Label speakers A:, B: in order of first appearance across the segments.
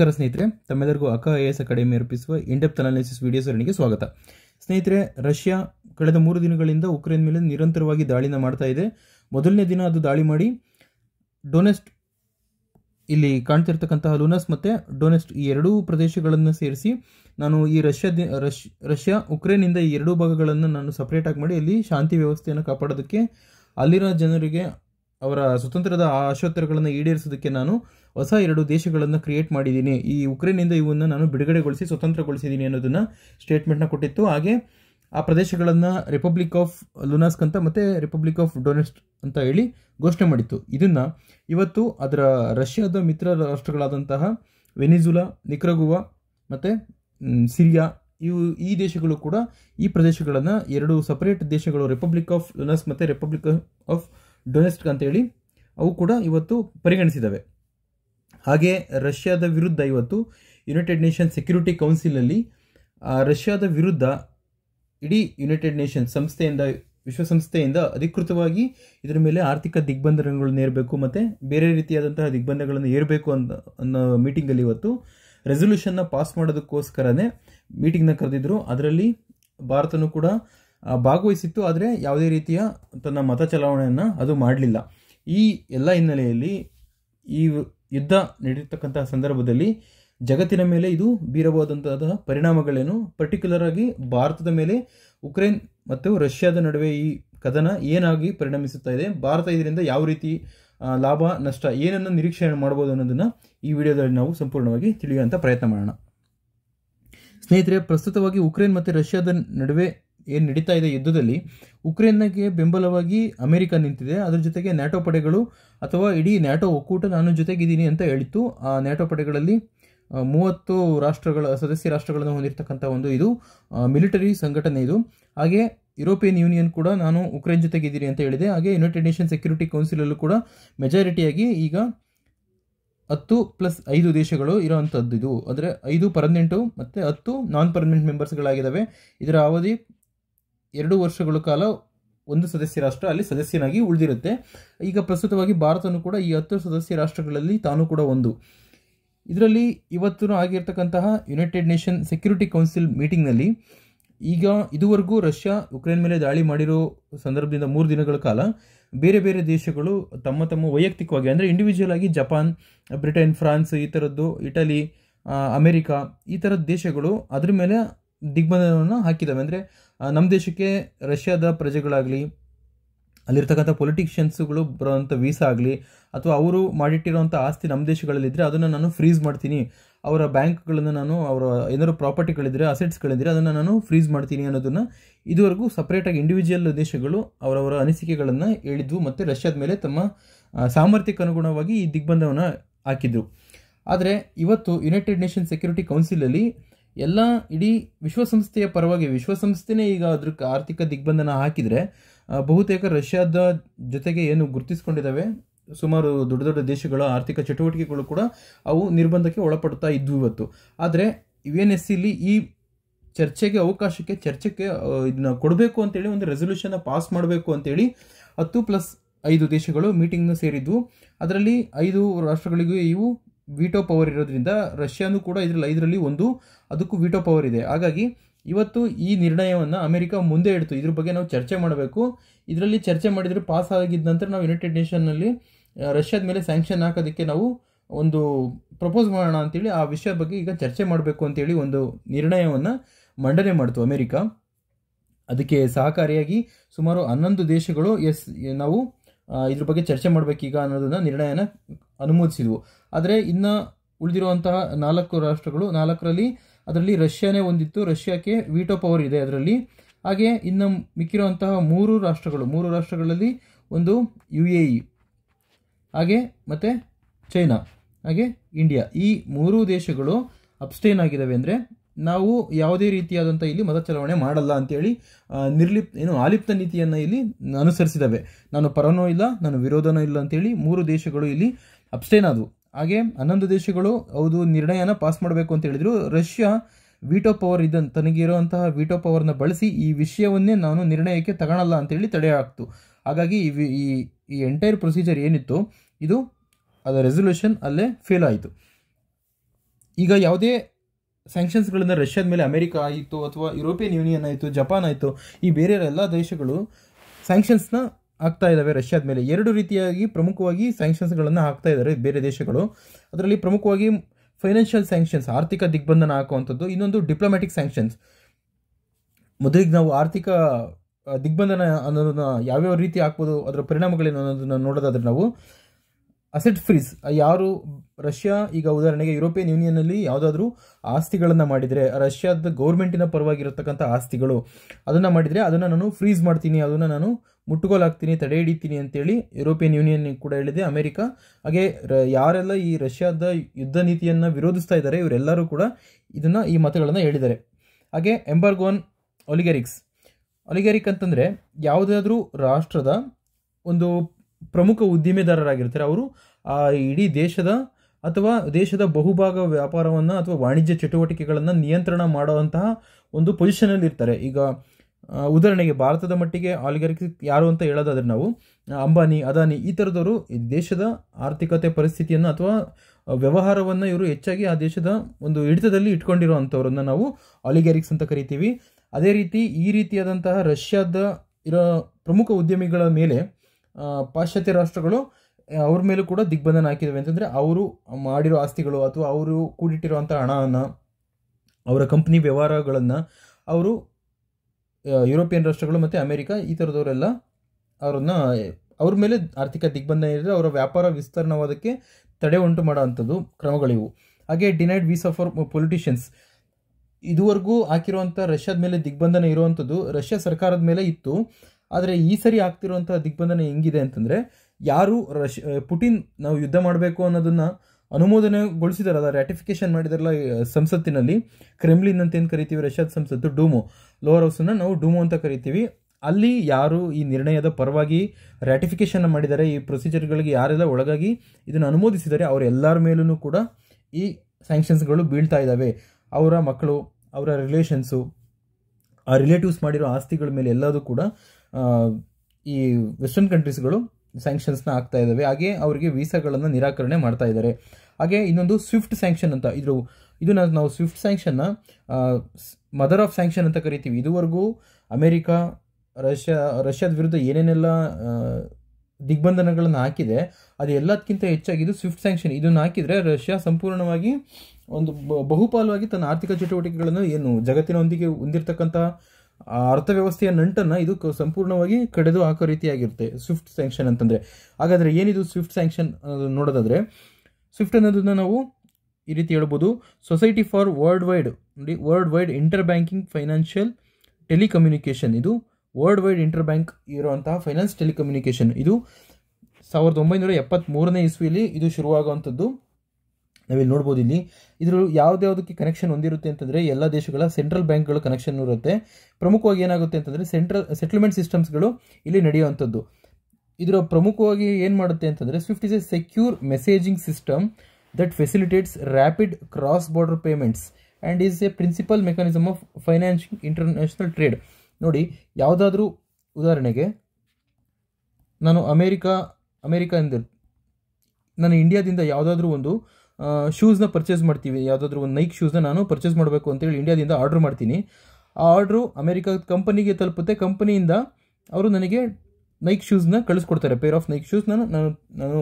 A: ನಮಸ್ಕಾರ ಸ್ನೇಹಿತರೆ ತಮ್ಮೆಲ್ಲರಿಗೂ ಅಕ ಎ ಎಸ್ ಅಕಾಡೆಮಿ ಅರ್ಪಿಸುವ ಇಂಡೆಪ್ ಅನಾಲಿಸಿಸ್ ವಿಡಿಯೋ ಸರಣಿಗೆ ಸ್ವಾಗತ ಸ್ನೇಹಿತರೆ ರಷ್ಯಾ ಕಳೆದ ಮೂರು ದಿನಗಳಿಂದ ಉಕ್ರೇನ್ ಮೇಲೆ ನಿರಂತರವಾಗಿ ದಾಳಿನ ಮಾಡ್ತಾ ಇದೆ ಮೊದಲನೇ ದಿನ ಅದು ದಾಳಿ ಮಾಡಿ ಡೊನೆಸ್ಟ್ ಇಲ್ಲಿ ಕಾಣ್ತಿರ್ತಕ್ಕಂತಹ ಲೂನಸ್ ಮತ್ತು ಡೊನೆಸ್ಟ್ ಈ ಎರಡೂ ಪ್ರದೇಶಗಳನ್ನು ಸೇರಿಸಿ ನಾನು ಈ ರಷ್ಯಾ ರಷ್ಯಾ ರಷ್ಯಾ ಉಕ್ರೇನಿಂದ ಈ ಎರಡೂ ಭಾಗಗಳನ್ನು ನಾನು ಸಪ್ರೇಟಾಗಿ ಮಾಡಿ ಅಲ್ಲಿ ಶಾಂತಿ ವ್ಯವಸ್ಥೆಯನ್ನು ಕಾಪಾಡೋದಕ್ಕೆ ಅಲ್ಲಿನ ಜನರಿಗೆ ಅವರ ಸ್ವತಂತ್ರದ ಆಶೋತ್ತರಗಳನ್ನು ಈಡೇರಿಸೋದಕ್ಕೆ ನಾನು ಹೊಸ ಎರಡು ದೇಶಗಳನ್ನು ಕ್ರಿಯೇಟ್ ಮಾಡಿದ್ದೀನಿ ಈ ಉಕ್ರೇನಿಂದ ಇವನ್ನು ನಾನು ಬಿಡುಗಡೆಗೊಳಿಸಿ ಸ್ವತಂತ್ರಗೊಳಿಸಿದ್ದೀನಿ ಅನ್ನೋದನ್ನು ಸ್ಟೇಟ್ಮೆಂಟ್ನ ಕೊಟ್ಟಿತ್ತು ಹಾಗೆ ಆ ಪ್ರದೇಶಗಳನ್ನು ರಿಪಬ್ಲಿಕ್ ಆಫ್ ಲುನಾಸ್ಕ್ ಅಂತ ಮತ್ತು ರಿಪಬ್ಲಿಕ್ ಆಫ್ ಡೊನೆಸ್ಟ್ ಅಂತ ಹೇಳಿ ಘೋಷಣೆ ಮಾಡಿತ್ತು ಇದನ್ನು ಇವತ್ತು ಅದರ ರಷ್ಯಾದ ಮಿತ್ರ ರಾಷ್ಟ್ರಗಳಾದಂತಹ ವೆನಿಜುಲಾ ನಿಕ್ರಗುವಾ ಮತ್ತು ಸಿರಿಯಾ ಇವು ಈ ದೇಶಗಳು ಕೂಡ ಈ ಪ್ರದೇಶಗಳನ್ನು ಎರಡು ಸಪರೇಟ್ ದೇಶಗಳು ರಿಪಬ್ಲಿಕ್ ಆಫ್ ಲುನಾಸ್ಕ್ ಮತ್ತು ರಿಪಬ್ಲಿಕ್ ಆಫ್ ಅಂತ ಅಂತೇಳಿ ಅವು ಕೂಡ ಇವತ್ತು ಪರಿಗಣಿಸಿದ್ದಾವೆ ಹಾಗೆ ರಷ್ಯಾದ ವಿರುದ್ಧ ಇವತ್ತು ಯುನೈಟೆಡ್ ನೇಷನ್ ಸೆಕ್ಯೂರಿಟಿ ಕೌನ್ಸಿಲಲ್ಲಿ ರಷ್ಯಾದ ವಿರುದ್ಧ ಇಡೀ ಯುನೈಟೆಡ್ ನೇಷನ್ ಸಂಸ್ಥೆಯಿಂದ ವಿಶ್ವಸಂಸ್ಥೆಯಿಂದ ಅಧಿಕೃತವಾಗಿ ಇದರ ಮೇಲೆ ಆರ್ಥಿಕ ದಿಗ್ಬಂಧನಗಳನ್ನು ಏರಬೇಕು ಮತ್ತು ಬೇರೆ ರೀತಿಯಾದಂತಹ ದಿಗ್ಬಂಧಗಳನ್ನು ಏರಬೇಕು ಅಂತ ಅನ್ನೋ ಮೀಟಿಂಗಲ್ಲಿ ಇವತ್ತು ರೆಸೊಲ್ಯೂಷನ್ನ ಪಾಸ್ ಮಾಡೋದಕ್ಕೋಸ್ಕರನೇ ಮೀಟಿಂಗ್ನ ಕರೆದಿದ್ದರು ಅದರಲ್ಲಿ ಭಾರತನೂ ಕೂಡ ಭಾಗವಹಿಸಿತ್ತು ಆದರೆ ಯಾವುದೇ ರೀತಿಯ ತನ್ನ ಮತ ಚಲಾವಣೆಯನ್ನು ಅದು ಮಾಡಲಿಲ್ಲ ಈ ಎಲ್ಲ ಹಿನ್ನೆಲೆಯಲ್ಲಿ ಈ ಯುದ್ಧ ನಡೆಯತಕ್ಕಂಥ ಸಂದರ್ಭದಲ್ಲಿ ಜಗತ್ತಿನ ಮೇಲೆ ಇದು ಬೀರಬಹುದಂತಹ ಪರಿಣಾಮಗಳೇನು ಪರ್ಟಿಕ್ಯುಲರ್ ಆಗಿ ಭಾರತದ ಮೇಲೆ ಉಕ್ರೇನ್ ಮತ್ತು ರಷ್ಯಾದ ನಡುವೆ ಈ ಕದನ ಏನಾಗಿ ಪರಿಣಮಿಸುತ್ತಾ ಇದೆ ಭಾರತ ಇದರಿಂದ ಯಾವ ರೀತಿ ಲಾಭ ನಷ್ಟ ಏನನ್ನು ನಿರೀಕ್ಷೆ ಮಾಡ್ಬೋದು ಅನ್ನೋದನ್ನು ಈ ವಿಡಿಯೋದಲ್ಲಿ ನಾವು ಸಂಪೂರ್ಣವಾಗಿ ತಿಳಿಯುವಂಥ ಪ್ರಯತ್ನ ಮಾಡೋಣ ಸ್ನೇಹಿತರೆ ಪ್ರಸ್ತುತವಾಗಿ ಉಕ್ರೇನ್ ಮತ್ತು ರಷ್ಯಾದ ನಡುವೆ ಏನು ನಡೀತಾ ಇದೆ ಯುದ್ಧದಲ್ಲಿ ಉಕ್ರೇನ್ಗೆ ಬೆಂಬಲವಾಗಿ ಅಮೆರಿಕ ನಿಂತಿದೆ ಅದರ ಜೊತೆಗೆ ನ್ಯಾಟೋ ಪಡೆಗಳು ಅಥವಾ ಇಡೀ ನ್ಯಾಟೋ ಒಕ್ಕೂಟ ನಾನು ಜೊತೆಗಿದ್ದೀನಿ ಅಂತ ಹೇಳಿತ್ತು ಆ ನ್ಯಾಟೋ ಪಡೆಗಳಲ್ಲಿ ಮೂವತ್ತು ರಾಷ್ಟ್ರಗಳ ಸದಸ್ಯ ರಾಷ್ಟ್ರಗಳನ್ನು ಹೊಂದಿರತಕ್ಕಂಥ ಒಂದು ಇದು ಮಿಲಿಟರಿ ಸಂಘಟನೆ ಇದು ಹಾಗೆ ಯುರೋಪಿಯನ್ ಯೂನಿಯನ್ ಕೂಡ ನಾನು ಉಕ್ರೇನ್ ಜೊತೆಗಿದ್ದೀನಿ ಅಂತ ಹೇಳಿದೆ ಹಾಗೆ ಯುನೈಟೆಡ್ ನೇಷನ್ ಸೆಕ್ಯೂರಿಟಿ ಕೌನ್ಸಿಲಲ್ಲೂ ಕೂಡ ಮೆಜಾರಿಟಿಯಾಗಿ ಈಗ ಹತ್ತು ಪ್ಲಸ್ ಐದು ದೇಶಗಳು ಇರೋವಂಥದ್ದು ಇದು ಅಂದರೆ ಐದು ಪರ್ಮನೆಂಟು ಮತ್ತು ಹತ್ತು ನಾನ್ ಪರ್ಮನೆಂಟ್ ಮೆಂಬರ್ಸ್ಗಳಾಗಿದ್ದಾವೆ ಇದರ ಅವಧಿ ಎರಡು ವರ್ಷಗಳ ಕಾಲ ಒಂದು ಸದಸ್ಯ ರಾಷ್ಟ್ರ ಅಲ್ಲಿ ಸದಸ್ಯನಾಗಿ ಉಳಿದಿರುತ್ತೆ ಈಗ ಪ್ರಸ್ತುತವಾಗಿ ಭಾರತನು ಕೂಡ ಈ ಹತ್ತು ಸದಸ್ಯ ರಾಷ್ಟ್ರಗಳಲ್ಲಿ ತಾನು ಕೂಡ ಒಂದು ಇದರಲ್ಲಿ ಇವತ್ತು ಆಗಿರ್ತಕ್ಕಂತಹ ಯುನೈಟೆಡ್ ನೇಷನ್ ಸೆಕ್ಯೂರಿಟಿ ಕೌನ್ಸಿಲ್ ಮೀಟಿಂಗ್ನಲ್ಲಿ ಈಗ ಇದುವರೆಗೂ ರಷ್ಯಾ ಉಕ್ರೇನ್ ಮೇಲೆ ದಾಳಿ ಮಾಡಿರೋ ಸಂದರ್ಭದಿಂದ ಮೂರು ದಿನಗಳ ಕಾಲ ಬೇರೆ ಬೇರೆ ದೇಶಗಳು ತಮ್ಮ ತಮ್ಮ ವೈಯಕ್ತಿಕವಾಗಿ ಅಂದರೆ ಇಂಡಿವಿಜುವಲ್ ಆಗಿ ಜಪಾನ್ ಬ್ರಿಟನ್ ಫ್ರಾನ್ಸ್ ಈ ಥರದ್ದು ಇಟಲಿ ಅಮೆರಿಕ ಈ ಥರದ ದೇಶಗಳು ಅದ್ರ ಮೇಲೆ ದಿಗ್ಬಂಧನವನ್ನು ಹಾಕಿದ್ದಾವೆ ಅಂದರೆ ನಮ್ಮ ದೇಶಕ್ಕೆ ರಷ್ಯಾದ ಪ್ರಜೆಗಳಾಗಲಿ ಅಲ್ಲಿರ್ತಕ್ಕಂಥ ಪೊಲಿಟಿಷಿಯನ್ಸ್ಗಳು ಬರೋವಂಥ ವೀಸಾ ಆಗಲಿ ಅಥವಾ ಅವರು ಮಾಡಿಟ್ಟಿರೋವಂಥ ಆಸ್ತಿ ನಮ್ಮ ದೇಶಗಳಲ್ಲಿದ್ದರೆ ಅದನ್ನು ನಾನು ಫ್ರೀಸ್ ಮಾಡ್ತೀನಿ ಅವರ ಬ್ಯಾಂಕ್ಗಳನ್ನು ನಾನು ಅವರ ಏನಾದರೂ ಪ್ರಾಪರ್ಟಿಗಳಿದ್ದರೆ ಅಸೆಟ್ಸ್ಗಳಿದ್ದರೆ ಅದನ್ನು ನಾನು ಫ್ರೀಸ್ ಮಾಡ್ತೀನಿ ಅನ್ನೋದನ್ನು ಇದುವರೆಗೂ ಸಪ್ರೇಟಾಗಿ ಇಂಡಿವಿಜುವಲ್ ದೇಶಗಳು ಅವರವರ ಅನಿಸಿಕೆಗಳನ್ನು ಹೇಳಿದ್ವು ಮತ್ತು ರಷ್ಯಾದ ಮೇಲೆ ತಮ್ಮ ಸಾಮರ್ಥ್ಯಕ್ಕೆ ಅನುಗುಣವಾಗಿ ಈ ದಿಗ್ಬಂಧವನ್ನು ಹಾಕಿದ್ರು ಆದರೆ ಇವತ್ತು ಯುನೈಟೆಡ್ ನೇಷನ್ ಸೆಕ್ಯೂರಿಟಿ ಕೌನ್ಸಿಲಲ್ಲಿ ಎಲ್ಲ ಇಡೀ ವಿಶ್ವಸಂಸ್ಥೆಯ ಪರವಾಗಿ ವಿಶ್ವಸಂಸ್ಥೆನೇ ಈಗ ಅದಕ್ಕೆ ಆರ್ಥಿಕ ದಿಗ್ಬಂಧನ ಹಾಕಿದರೆ ಬಹುತೇಕ ರಷ್ಯಾದ ಜೊತೆಗೆ ಏನು ಗುರುತಿಸ್ಕೊಂಡಿದ್ದಾವೆ ಸುಮಾರು ದೊಡ್ಡ ದೊಡ್ಡ ದೇಶಗಳ ಆರ್ಥಿಕ ಚಟುವಟಿಕೆಗಳು ಕೂಡ ಅವು ನಿರ್ಬಂಧಕ್ಕೆ ಒಳಪಡ್ತಾ ಇದ್ವು ಇವತ್ತು ಆದರೆ ಯು ಎನ್ ಎಸ್ ಸಿಲಿ ಈ ಚರ್ಚೆಗೆ ಅವಕಾಶಕ್ಕೆ ಚರ್ಚೆಗೆ ಇದನ್ನ ಕೊಡಬೇಕು ಅಂತೇಳಿ ಒಂದು ರೆಸೊಲ್ಯೂಷನ್ನ ಪಾಸ್ ಮಾಡಬೇಕು ಅಂತೇಳಿ ಹತ್ತು ಪ್ಲಸ್ ಐದು ದೇಶಗಳು ಮೀಟಿಂಗ್ನ ಸೇರಿದ್ವು ಅದರಲ್ಲಿ ಐದು ರಾಷ್ಟ್ರಗಳಿಗೂ ಇವು ವಿಟೋ ಪವರ್ ಇರೋದ್ರಿಂದ ರಷ್ಯಾನೂ ಕೂಡ ಇದರಲ್ಲಿ ಇದರಲ್ಲಿ ಒಂದು ಅದಕ್ಕೂ ವಿಟೋ ಪವರ್ ಇದೆ ಹಾಗಾಗಿ ಇವತ್ತು ಈ ನಿರ್ಣಯವನ್ನು ಅಮೆರಿಕ ಮುಂದೆ ಇಡ್ತು ಇದ್ರ ಬಗ್ಗೆ ನಾವು ಚರ್ಚೆ ಮಾಡಬೇಕು ಇದರಲ್ಲಿ ಚರ್ಚೆ ಮಾಡಿದರೆ ಪಾಸ್ ಆಗಿದ್ದ ನಂತರ ನಾವು ಯುನೈಟೆಡ್ ನೇಷನ್ನಲ್ಲಿ ರಷ್ಯಾದ ಮೇಲೆ ಸ್ಯಾಂಕ್ಷನ್ ಹಾಕೋದಕ್ಕೆ ನಾವು ಒಂದು ಪ್ರಪೋಸ್ ಮಾಡೋಣ ಅಂತೇಳಿ ಆ ವಿಷಯ ಬಗ್ಗೆ ಈಗ ಚರ್ಚೆ ಮಾಡಬೇಕು ಅಂತೇಳಿ ಒಂದು ನಿರ್ಣಯವನ್ನು ಮಂಡನೆ ಮಾಡ್ತು ಅಮೆರಿಕ ಅದಕ್ಕೆ ಸಹಕಾರಿಯಾಗಿ ಸುಮಾರು ಹನ್ನೊಂದು ದೇಶಗಳು ಎಸ್ ನಾವು ಇದ್ರ ಬಗ್ಗೆ ಚರ್ಚೆ ಮಾಡಬೇಕೀಗ ಅನ್ನೋದನ್ನು ನಿರ್ಣಯನ ಅನುಮೋದಿಸಿದವು ಆದರೆ ಇನ್ನು ಉಳಿದಿರುವಂತಹ ನಾಲ್ಕು ರಾಷ್ಟ್ರಗಳು ನಾಲ್ಕರಲ್ಲಿ ಅದರಲ್ಲಿ ರಷ್ಯಾನೇ ಒಂದಿತ್ತು ರಷ್ಯಾಕ್ಕೆ ವಿಟೋ ಪವರ್ ಇದೆ ಅದರಲ್ಲಿ ಹಾಗೆ ಇನ್ನು ಮಿಕ್ಕಿರುವಂತಹ ಮೂರು ರಾಷ್ಟ್ರಗಳು ಮೂರು ರಾಷ್ಟ್ರಗಳಲ್ಲಿ ಒಂದು ಯು ಎ ಇ ಹಾಗೆ ಮತ್ತು ಚೈನಾ ಹಾಗೆ ಇಂಡಿಯಾ ಈ ಮೂರೂ ದೇಶಗಳು ಅಬ್ಸ್ಟೇನ್ ಆಗಿದ್ದಾವೆ ಅಂದರೆ ನಾವು ಯಾವುದೇ ರೀತಿಯಾದಂಥ ಇಲ್ಲಿ ಮತ ಚಲಾವಣೆ ಮಾಡಲ್ಲ ಅಂತೇಳಿ ನಿರ್ಲಿಪ್ ಏನು ಆಲಿಪ್ತ ನೀತಿಯನ್ನು ಇಲ್ಲಿ ಅನುಸರಿಸಿದವೆ ನಾನು ಪರನೂ ಇಲ್ಲ ನಾನು ವಿರೋಧನೂ ಇಲ್ಲ ಅಂತೇಳಿ ಮೂರು ದೇಶಗಳು ಇಲ್ಲಿ ಅಬ್ಸ್ಟೇನ್ ಆದವು ಹಾಗೆ ಹನ್ನೊಂದು ದೇಶಗಳು ಹೌದು ನಿರ್ಣಯನ ಪಾಸ್ ಮಾಡಬೇಕು ಅಂತ ಹೇಳಿದರು ರಷ್ಯಾ ವೀಟೋ ಪವರ್ ಇದನ್ ತನಗಿರುವಂತಹ ವಿಟೋ ಪವರ್ನ ಬಳಸಿ ಈ ವಿಷಯವನ್ನೇ ನಾನು ನಿರ್ಣಯಕ್ಕೆ ತಗೊಳ್ಳಲ್ಲ ಅಂತೇಳಿ ತಡೆ ಹಾಕ್ತು ಹಾಗಾಗಿ ಈ ಈ ಎಂಟೈರ್ ಪ್ರೊಸೀಜರ್ ಏನಿತ್ತು ಇದು ಅದರ ರೆಸೊಲ್ಯೂಷನ್ ಅಲ್ಲೇ ಫೇಲ್ ಆಯಿತು ಈಗ ಯಾವುದೇ ಸ್ಯಾಂಕ್ಷನ್ಸ್ಗಳನ್ನು ರಷ್ಯಾದ ಮೇಲೆ ಅಮೆರಿಕ ಆಯಿತು ಅಥವಾ ಯುರೋಪಿಯನ್ ಯೂನಿಯನ್ ಆಯಿತು ಜಪಾನ್ ಆಯಿತು ಈ ಬೇರೆ ಎಲ್ಲ ದೇಶಗಳು ಸ್ಯಾಂಕ್ಷನ್ಸ್ನ ಆಗ್ತಾ ಇದ್ದಾವೆ ರಷ್ಯಾದ ಮೇಲೆ ಎರಡು ರೀತಿಯಾಗಿ ಪ್ರಮುಖವಾಗಿ ಸ್ಯಾಂಕ್ಷನ್ಸ್ಗಳನ್ನು ಹಾಕ್ತಾ ಇದ್ದಾರೆ ಬೇರೆ ದೇಶಗಳು ಅದರಲ್ಲಿ ಪ್ರಮುಖವಾಗಿ ಫೈನಾನ್ಷಿಯಲ್ ಸ್ಯಾಂಕ್ಷನ್ಸ್ ಆರ್ಥಿಕ ದಿಗ್ಬಂಧನ ಹಾಕುವಂಥದ್ದು ಇನ್ನೊಂದು ಡಿಪ್ಲೊಮ್ಯಾಟಿಕ್ ಸ್ಯಾಂಕ್ಷನ್ಸ್ ಮೊದಲಿಗೆ ನಾವು ಆರ್ಥಿಕ ದಿಗ್ಬಂಧನ ಅನ್ನೋದನ್ನ ಯಾವ್ಯಾವ ರೀತಿ ಹಾಕ್ಬೋದು ಅದರ ಪರಿಣಾಮಗಳೇನು ಅನ್ನೋದನ್ನ ನೋಡೋದಾದ್ರೆ ನಾವು ಅಸೆಟ್ ಫ್ರೀಸ್ ಯಾರು ರಷ್ಯಾ ಈಗ ಉದಾಹರಣೆಗೆ ಯುರೋಪಿಯನ್ ಯೂನಿಯನ್ನಲ್ಲಿ ಯಾವುದಾದ್ರೂ ಆಸ್ತಿಗಳನ್ನು ಮಾಡಿದರೆ ರಷ್ಯಾದ ಗೌರ್ಮೆಂಟಿನ ಪರವಾಗಿರತಕ್ಕಂಥ ಆಸ್ತಿಗಳು ಅದನ್ನು ಮಾಡಿದರೆ ಅದನ್ನು ನಾನು ಫ್ರೀಸ್ ಮಾಡ್ತೀನಿ ಅದನ್ನು ನಾನು ಮುಟ್ಟುಗೋಲಾಗ್ತೀನಿ ತಡೆ ಹಿಡಿತೀನಿ ಅಂತೇಳಿ ಯುರೋಪಿಯನ್ ಯೂನಿಯನ್ ಕೂಡ ಹೇಳಿದೆ ಅಮೆರಿಕ ಹಾಗೆ ಯಾರೆಲ್ಲ ಈ ರಷ್ಯಾದ ಯುದ್ಧ ನೀತಿಯನ್ನು ವಿರೋಧಿಸ್ತಾ ಇದ್ದಾರೆ ಇವರೆಲ್ಲರೂ ಕೂಡ ಇದನ್ನು ಈ ಮತಗಳನ್ನು ಹೇಳಿದ್ದಾರೆ ಹಾಗೆ ಎಂಬರ್ಗೋನ್ ಒಲಿಗೆರಿಕ್ಸ್ ಒಲಿಗೆರಿಕ್ ಅಂತಂದರೆ ಯಾವುದಾದ್ರೂ ರಾಷ್ಟ್ರದ ಒಂದು ಪ್ರಮುಖ ಉದ್ದಿಮೆದಾರರಾಗಿರ್ತಾರೆ ಅವರು ಆ ಇಡೀ ದೇಶದ ಅಥವಾ ದೇಶದ ಬಹುಭಾಗ ವ್ಯಾಪಾರವನ್ನು ಅಥವಾ ವಾಣಿಜ್ಯ ಚಟುವಟಿಕೆಗಳನ್ನು ನಿಯಂತ್ರಣ ಮಾಡುವಂತಹ ಒಂದು ಪೊಸಿಷನಲ್ಲಿ ಇರ್ತಾರೆ ಈಗ ಉದಾಹರಣೆಗೆ ಭಾರತದ ಮಟ್ಟಿಗೆ ಆಲಿಗರಿಕೆ ಯಾರು ಅಂತ ಹೇಳೋದಾದ್ರೆ ನಾವು ಅಂಬಾನಿ ಅದಾನಿ ಈ ಥರದವರು ದೇಶದ ಆರ್ಥಿಕತೆ ಪರಿಸ್ಥಿತಿಯನ್ನು ಅಥವಾ ವ್ಯವಹಾರವನ್ನು ಇವರು ಹೆಚ್ಚಾಗಿ ಆ ದೇಶದ ಒಂದು ಹಿಡಿತದಲ್ಲಿ ಇಟ್ಕೊಂಡಿರುವಂಥವ್ರನ್ನ ನಾವು ಆಲಿಗ್ಯಾರಿಕ್ಸ್ ಅಂತ ಕರಿತೀವಿ ಅದೇ ರೀತಿ ಈ ರೀತಿಯಾದಂತಹ ರಷ್ಯಾದ ಇರೋ ಪ್ರಮುಖ ಉದ್ಯಮಿಗಳ ಮೇಲೆ ಪಾಶ್ಚಾತ್ಯ ರಾಷ್ಟ್ರಗಳು ಅವ್ರ ಮೇಲೂ ಕೂಡ ದಿಗ್ಬಂಧನ ಹಾಕಿದ್ದಾವೆ ಅಂತಂದರೆ ಅವರು ಮಾಡಿರೋ ಆಸ್ತಿಗಳು ಅಥವಾ ಅವರು ಕೂಡಿಟ್ಟಿರುವಂಥ ಹಣವನ್ನು ಅವರ ಕಂಪ್ನಿ ವ್ಯವಹಾರಗಳನ್ನು ಅವರು ಯುರೋಪಿಯನ್ ರಾಷ್ಟ್ರಗಳು ಮತ್ತು ಅಮೇರಿಕ ಈ ಥರದವರೆಲ್ಲ ಅವ್ರನ್ನ ಅವ್ರ ಮೇಲೆ ಆರ್ಥಿಕ ದಿಗ್ಬಂಧನ ಇದ್ದರೆ ಅವರ ವ್ಯಾಪಾರ ವಿಸ್ತರಣವಾದಕ್ಕೆ ತಡೆ ಉಂಟು ಮಾಡೋ ಕ್ರಮಗಳಿವು ಹಾಗೆ ಡಿನೈಡ್ ವೀಸಾ ಫಾರ್ ಪೊಲಿಟಿಷಿಯನ್ಸ್ ಇದುವರೆಗೂ ಹಾಕಿರುವಂಥ ರಷ್ಯಾದ ಮೇಲೆ ದಿಗ್ಬಂಧನ ಇರುವಂಥದ್ದು ರಷ್ಯಾ ಸರ್ಕಾರದ ಮೇಲೆ ಇತ್ತು ಆದರೆ ಈ ಸರಿ ಆಗ್ತಿರುವಂಥ ದಿಗ್ಬಂಧನ ಹೆಂಗಿದೆ ಅಂತಂದರೆ ಯಾರು ರಶ್ ಪುಟಿನ್ ನಾವು ಯುದ್ಧ ಮಾಡಬೇಕು ಅನ್ನೋದನ್ನು ಅನುಮೋದನೆಗೊಳಿಸಿದಾರಲ್ಲ ರ್ಯಾಟಿಫಿಕೇಶನ್ ಮಾಡಿದಾರಲ್ಲ ಸಂಸತ್ತಿನಲ್ಲಿ ಕ್ರೆಮ್ಲಿನ್ ಅಂತ ಏನು ಕರಿತೀವಿ ರಷ್ಯಾದ ಸಂಸತ್ತು ಡೂಮೋ ಲೋವರ್ ಹೌಸನ್ನು ನಾವು ಡೂಮೋ ಅಂತ ಕರಿತೀವಿ ಅಲ್ಲಿ ಯಾರು ಈ ನಿರ್ಣಯದ ಪರವಾಗಿ ರ್ಯಾಟಿಫಿಕೇಶನ್ ಮಾಡಿದ್ದಾರೆ ಈ ಪ್ರೊಸೀಜರ್ಗಳಿಗೆ ಯಾರೆಲ್ಲ ಒಳಗಾಗಿ ಇದನ್ನು ಅನುಮೋದಿಸಿದ್ದಾರೆ ಅವರೆಲ್ಲರ ಮೇಲೂ ಕೂಡ ಈ ಸ್ಯಾಂಕ್ಷನ್ಸ್ಗಳು ಬೀಳ್ತಾ ಇದ್ದಾವೆ ಅವರ ಮಕ್ಕಳು ಅವರ ರಿಲೇಷನ್ಸು ಆ ರಿಲೇಟಿವ್ಸ್ ಮಾಡಿರೋ ಆಸ್ತಿಗಳ ಮೇಲೆ ಎಲ್ಲದೂ ಕೂಡ ಈ ವೆಸ್ಟರ್ನ್ ಕಂಟ್ರೀಸ್ಗಳು ಸ್ಯಾಂಕ್ಷನ್ಸ್ನ ಆಗ್ತಾ ಇದ್ದಾವೆ ಹಾಗೆ ಅವರಿಗೆ ವೀಸಾಗಳನ್ನು ನಿರಾಕರಣೆ ಮಾಡ್ತಾ ಇದ್ದಾರೆ ಹಾಗೆ ಇನ್ನೊಂದು ಸ್ವಿಫ್ಟ್ ಸ್ಯಾಂಕ್ಷನ್ ಅಂತ ಇದ್ದರು ಇದನ್ನು ನಾವು ಸ್ವಿಫ್ಟ್ ಸ್ಯಾಂಕ್ಷನ್ನ ಮದರ್ ಆಫ್ ಸ್ಯಾಂಕ್ಷನ್ ಅಂತ ಕರಿತೀವಿ ಇದುವರೆಗೂ ಅಮೇರಿಕಾ ರಷ್ಯಾ ರಷ್ಯಾದ ವಿರುದ್ಧ ಏನೇನೆಲ್ಲ ದಿಗ್ಬಂಧನಗಳನ್ನು ಹಾಕಿದೆ ಅದು ಎಲ್ಲದಕ್ಕಿಂತ ಇದು ಸ್ವಿಫ್ಟ್ ಸ್ಯಾಂಕ್ಷನ್ ಇದನ್ನು ಹಾಕಿದರೆ ರಷ್ಯಾ ಸಂಪೂರ್ಣವಾಗಿ ಒಂದು ಬಹುಪಾಲವಾಗಿ ತನ್ನ ಆರ್ಥಿಕ ಚಟುವಟಿಕೆಗಳನ್ನು ಏನು ಜಗತ್ತಿನೊಂದಿಗೆ ಹೊಂದಿರತಕ್ಕಂಥ ಅರ್ಥವ್ಯವಸ್ಥೆಯ ನಂಟನ್ನು ಇದು ಸಂಪೂರ್ಣವಾಗಿ ಕಡೆದು ಹಾಕೋ ರೀತಿಯಾಗಿರುತ್ತೆ ಸ್ವಿಫ್ಟ್ ಸ್ಯಾಂಕ್ಷನ್ ಅಂತಂದರೆ ಹಾಗಾದರೆ ಏನಿದು ಸ್ವಿಫ್ಟ್ ಸ್ಯಾಂಕ್ಷನ್ ನೋಡೋದಾದರೆ ಸ್ವಿಫ್ಟ್ ಅನ್ನೋದನ್ನು ನಾವು ಈ ರೀತಿ ಹೇಳ್ಬೋದು ಸೊಸೈಟಿ ಫಾರ್ ವರ್ಲ್ಡ್ ವೈಡ್ ನೋಡಿ world wide inter banking financial telecommunication ಇದು ವರ್ಲ್ಡ್ ವೈಡ್ ಇಂಟರ್ ಬ್ಯಾಂಕ್ ಇರುವಂತಹ ಫೈನಾನ್ಸ್ ಟೆಲಿಕಮ್ಯುನಿಕೇಷನ್ ಇದು ಸಾವಿರದ ಒಂಬೈನೂರ ಎಪ್ಪತ್ತ್ಮೂರನೇ ಇಸ್ವಿಯಲ್ಲಿ ಇದು ಶುರುವಾಗುವಂಥದ್ದು ನಾವಿಲ್ಲಿ ನೋಡ್ಬೋದು ಇಲ್ಲಿ ಇದ್ರ ಯಾವ್ದಾವುದಕ್ಕೆ ಕನೆಕ್ಷನ್ ಹೊಂದಿರುತ್ತೆ ಅಂತಂದರೆ ಎಲ್ಲ ದೇಶಗಳ ಸೆಂಟ್ರಲ್ ಬ್ಯಾಂಕ್ಗಳು ಕನೆಕ್ಷನ್ ಇರುತ್ತೆ ಪ್ರಮುಖವಾಗಿ ಏನಾಗುತ್ತೆ ಅಂತಂದರೆ ಸೆಂಟ್ರಲ್ ಸೆಟಲ್ಮೆಂಟ್ ಸಿಸ್ಟಮ್ಸ್ಗಳು ಇಲ್ಲಿ ನಡೆಯುವಂಥದ್ದು ಇದರ ಪ್ರಮುಖವಾಗಿ ಏನು ಮಾಡುತ್ತೆ ಅಂತಂದರೆ SWIFT is a secure messaging system that facilitates rapid cross border payments and is a principal mechanism of financing international trade ನೋಡಿ ಯಾವುದಾದ್ರೂ ಉದಾಹರಣೆಗೆ ನಾನು ಅಮೇರಿಕಾ ಅಮೇರಿಕಾ ಎಂದಿರ್ ನಾನು ಇಂಡಿಯಾದಿಂದ ಯಾವುದಾದ್ರೂ ಒಂದು ಶೂಸ್ನ ಪರ್ಚೇಸ್ ಮಾಡ್ತೀವಿ ಯಾವುದಾದ್ರೂ ಒಂದು ನೈಕ್ ಶೂಸ್ನ ನಾನು ಪರ್ಚೇಸ್ ಮಾಡಬೇಕು ಅಂತೇಳಿ ಇಂಡಿಯಾದಿಂದ ಆರ್ಡ್ರ್ ಮಾಡ್ತೀನಿ ಆ ಆರ್ಡ್ರು ಅಮೇರಿಕಾ ಕಂಪನಿಗೆ ತಲುಪುತ್ತೆ ಕಂಪನಿಯಿಂದ ಅವರು ನನಗೆ ನೈಕ್ ಶೂಸ್ನ ಕಳಿಸ್ಕೊಡ್ತಾರೆ ಪೇರ್ ಆಫ್ ನೈಕ್ ಶೂಸ್ ನಾನು ನಾನು ನಾನು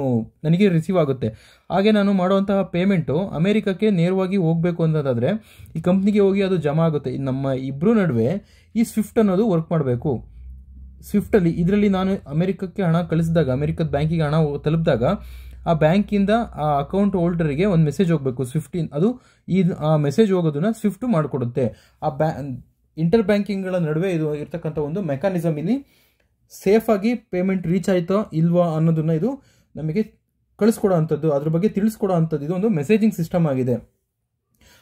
A: ನನಗೆ ರಿಸೀವ್ ಆಗುತ್ತೆ ಹಾಗೆ ನಾನು ಮಾಡುವಂತಹ ಪೇಮೆಂಟು ಅಮೇರಿಕಕ್ಕೆ ನೇರವಾಗಿ ಹೋಗಬೇಕು ಅನ್ನೋದಾದರೆ ಈ ಕಂಪ್ನಿಗೆ ಹೋಗಿ ಅದು ಜಮಾ ಆಗುತ್ತೆ ನಮ್ಮ ಇಬ್ಬರು ನಡುವೆ ಈ ಸ್ವಿಫ್ಟ್ ಅನ್ನೋದು ವರ್ಕ್ ಮಾಡಬೇಕು ಸ್ವಿಫ್ಟಲ್ಲಿ ಇದರಲ್ಲಿ ನಾನು ಅಮೇರಿಕಕ್ಕೆ ಹಣ ಕಳಿಸಿದಾಗ ಅಮೇರಿಕದ ಬ್ಯಾಂಕಿಗೆ ಹಣ ತಲುಪಿದಾಗ ಆ ಬ್ಯಾಂಕಿಂದ ಆ ಅಕೌಂಟ್ ಹೋಲ್ಡರ್ಗೆ ಒಂದು ಮೆಸೇಜ್ ಹೋಗಬೇಕು ಸ್ವಿಫ್ಟಿನ್ ಅದು ಈ ಆ ಮೆಸೇಜ್ ಹೋಗೋದನ್ನ ಸ್ವಿಫ್ಟ್ ಮಾಡಿಕೊಡುತ್ತೆ ಆ ಬ್ಯಾ ಇಂಟರ್ ಬ್ಯಾಂಕಿಂಗ್ಗಳ ನಡುವೆ ಇದು ಇರ್ತಕ್ಕಂಥ ಒಂದು ಮೆಕಾನಿಸಮ್ ಇಲ್ಲಿ ಸೇಫಾಗಿ ಪೇಮೆಂಟ್ ರೀಚ್ ಆಯಿತೋ ಇಲ್ವಾ ಅನ್ನೋದನ್ನ ಇದು ನಮಗೆ ಕಳಿಸ್ಕೊಡೋ ಅಂಥದ್ದು ಅದ್ರ ಬಗ್ಗೆ ತಿಳಿಸ್ಕೊಡೋ ಅಂಥದ್ದು ಇದು ಒಂದು ಮೆಸೇಜಿಂಗ್ ಸಿಸ್ಟಮ್ ಆಗಿದೆ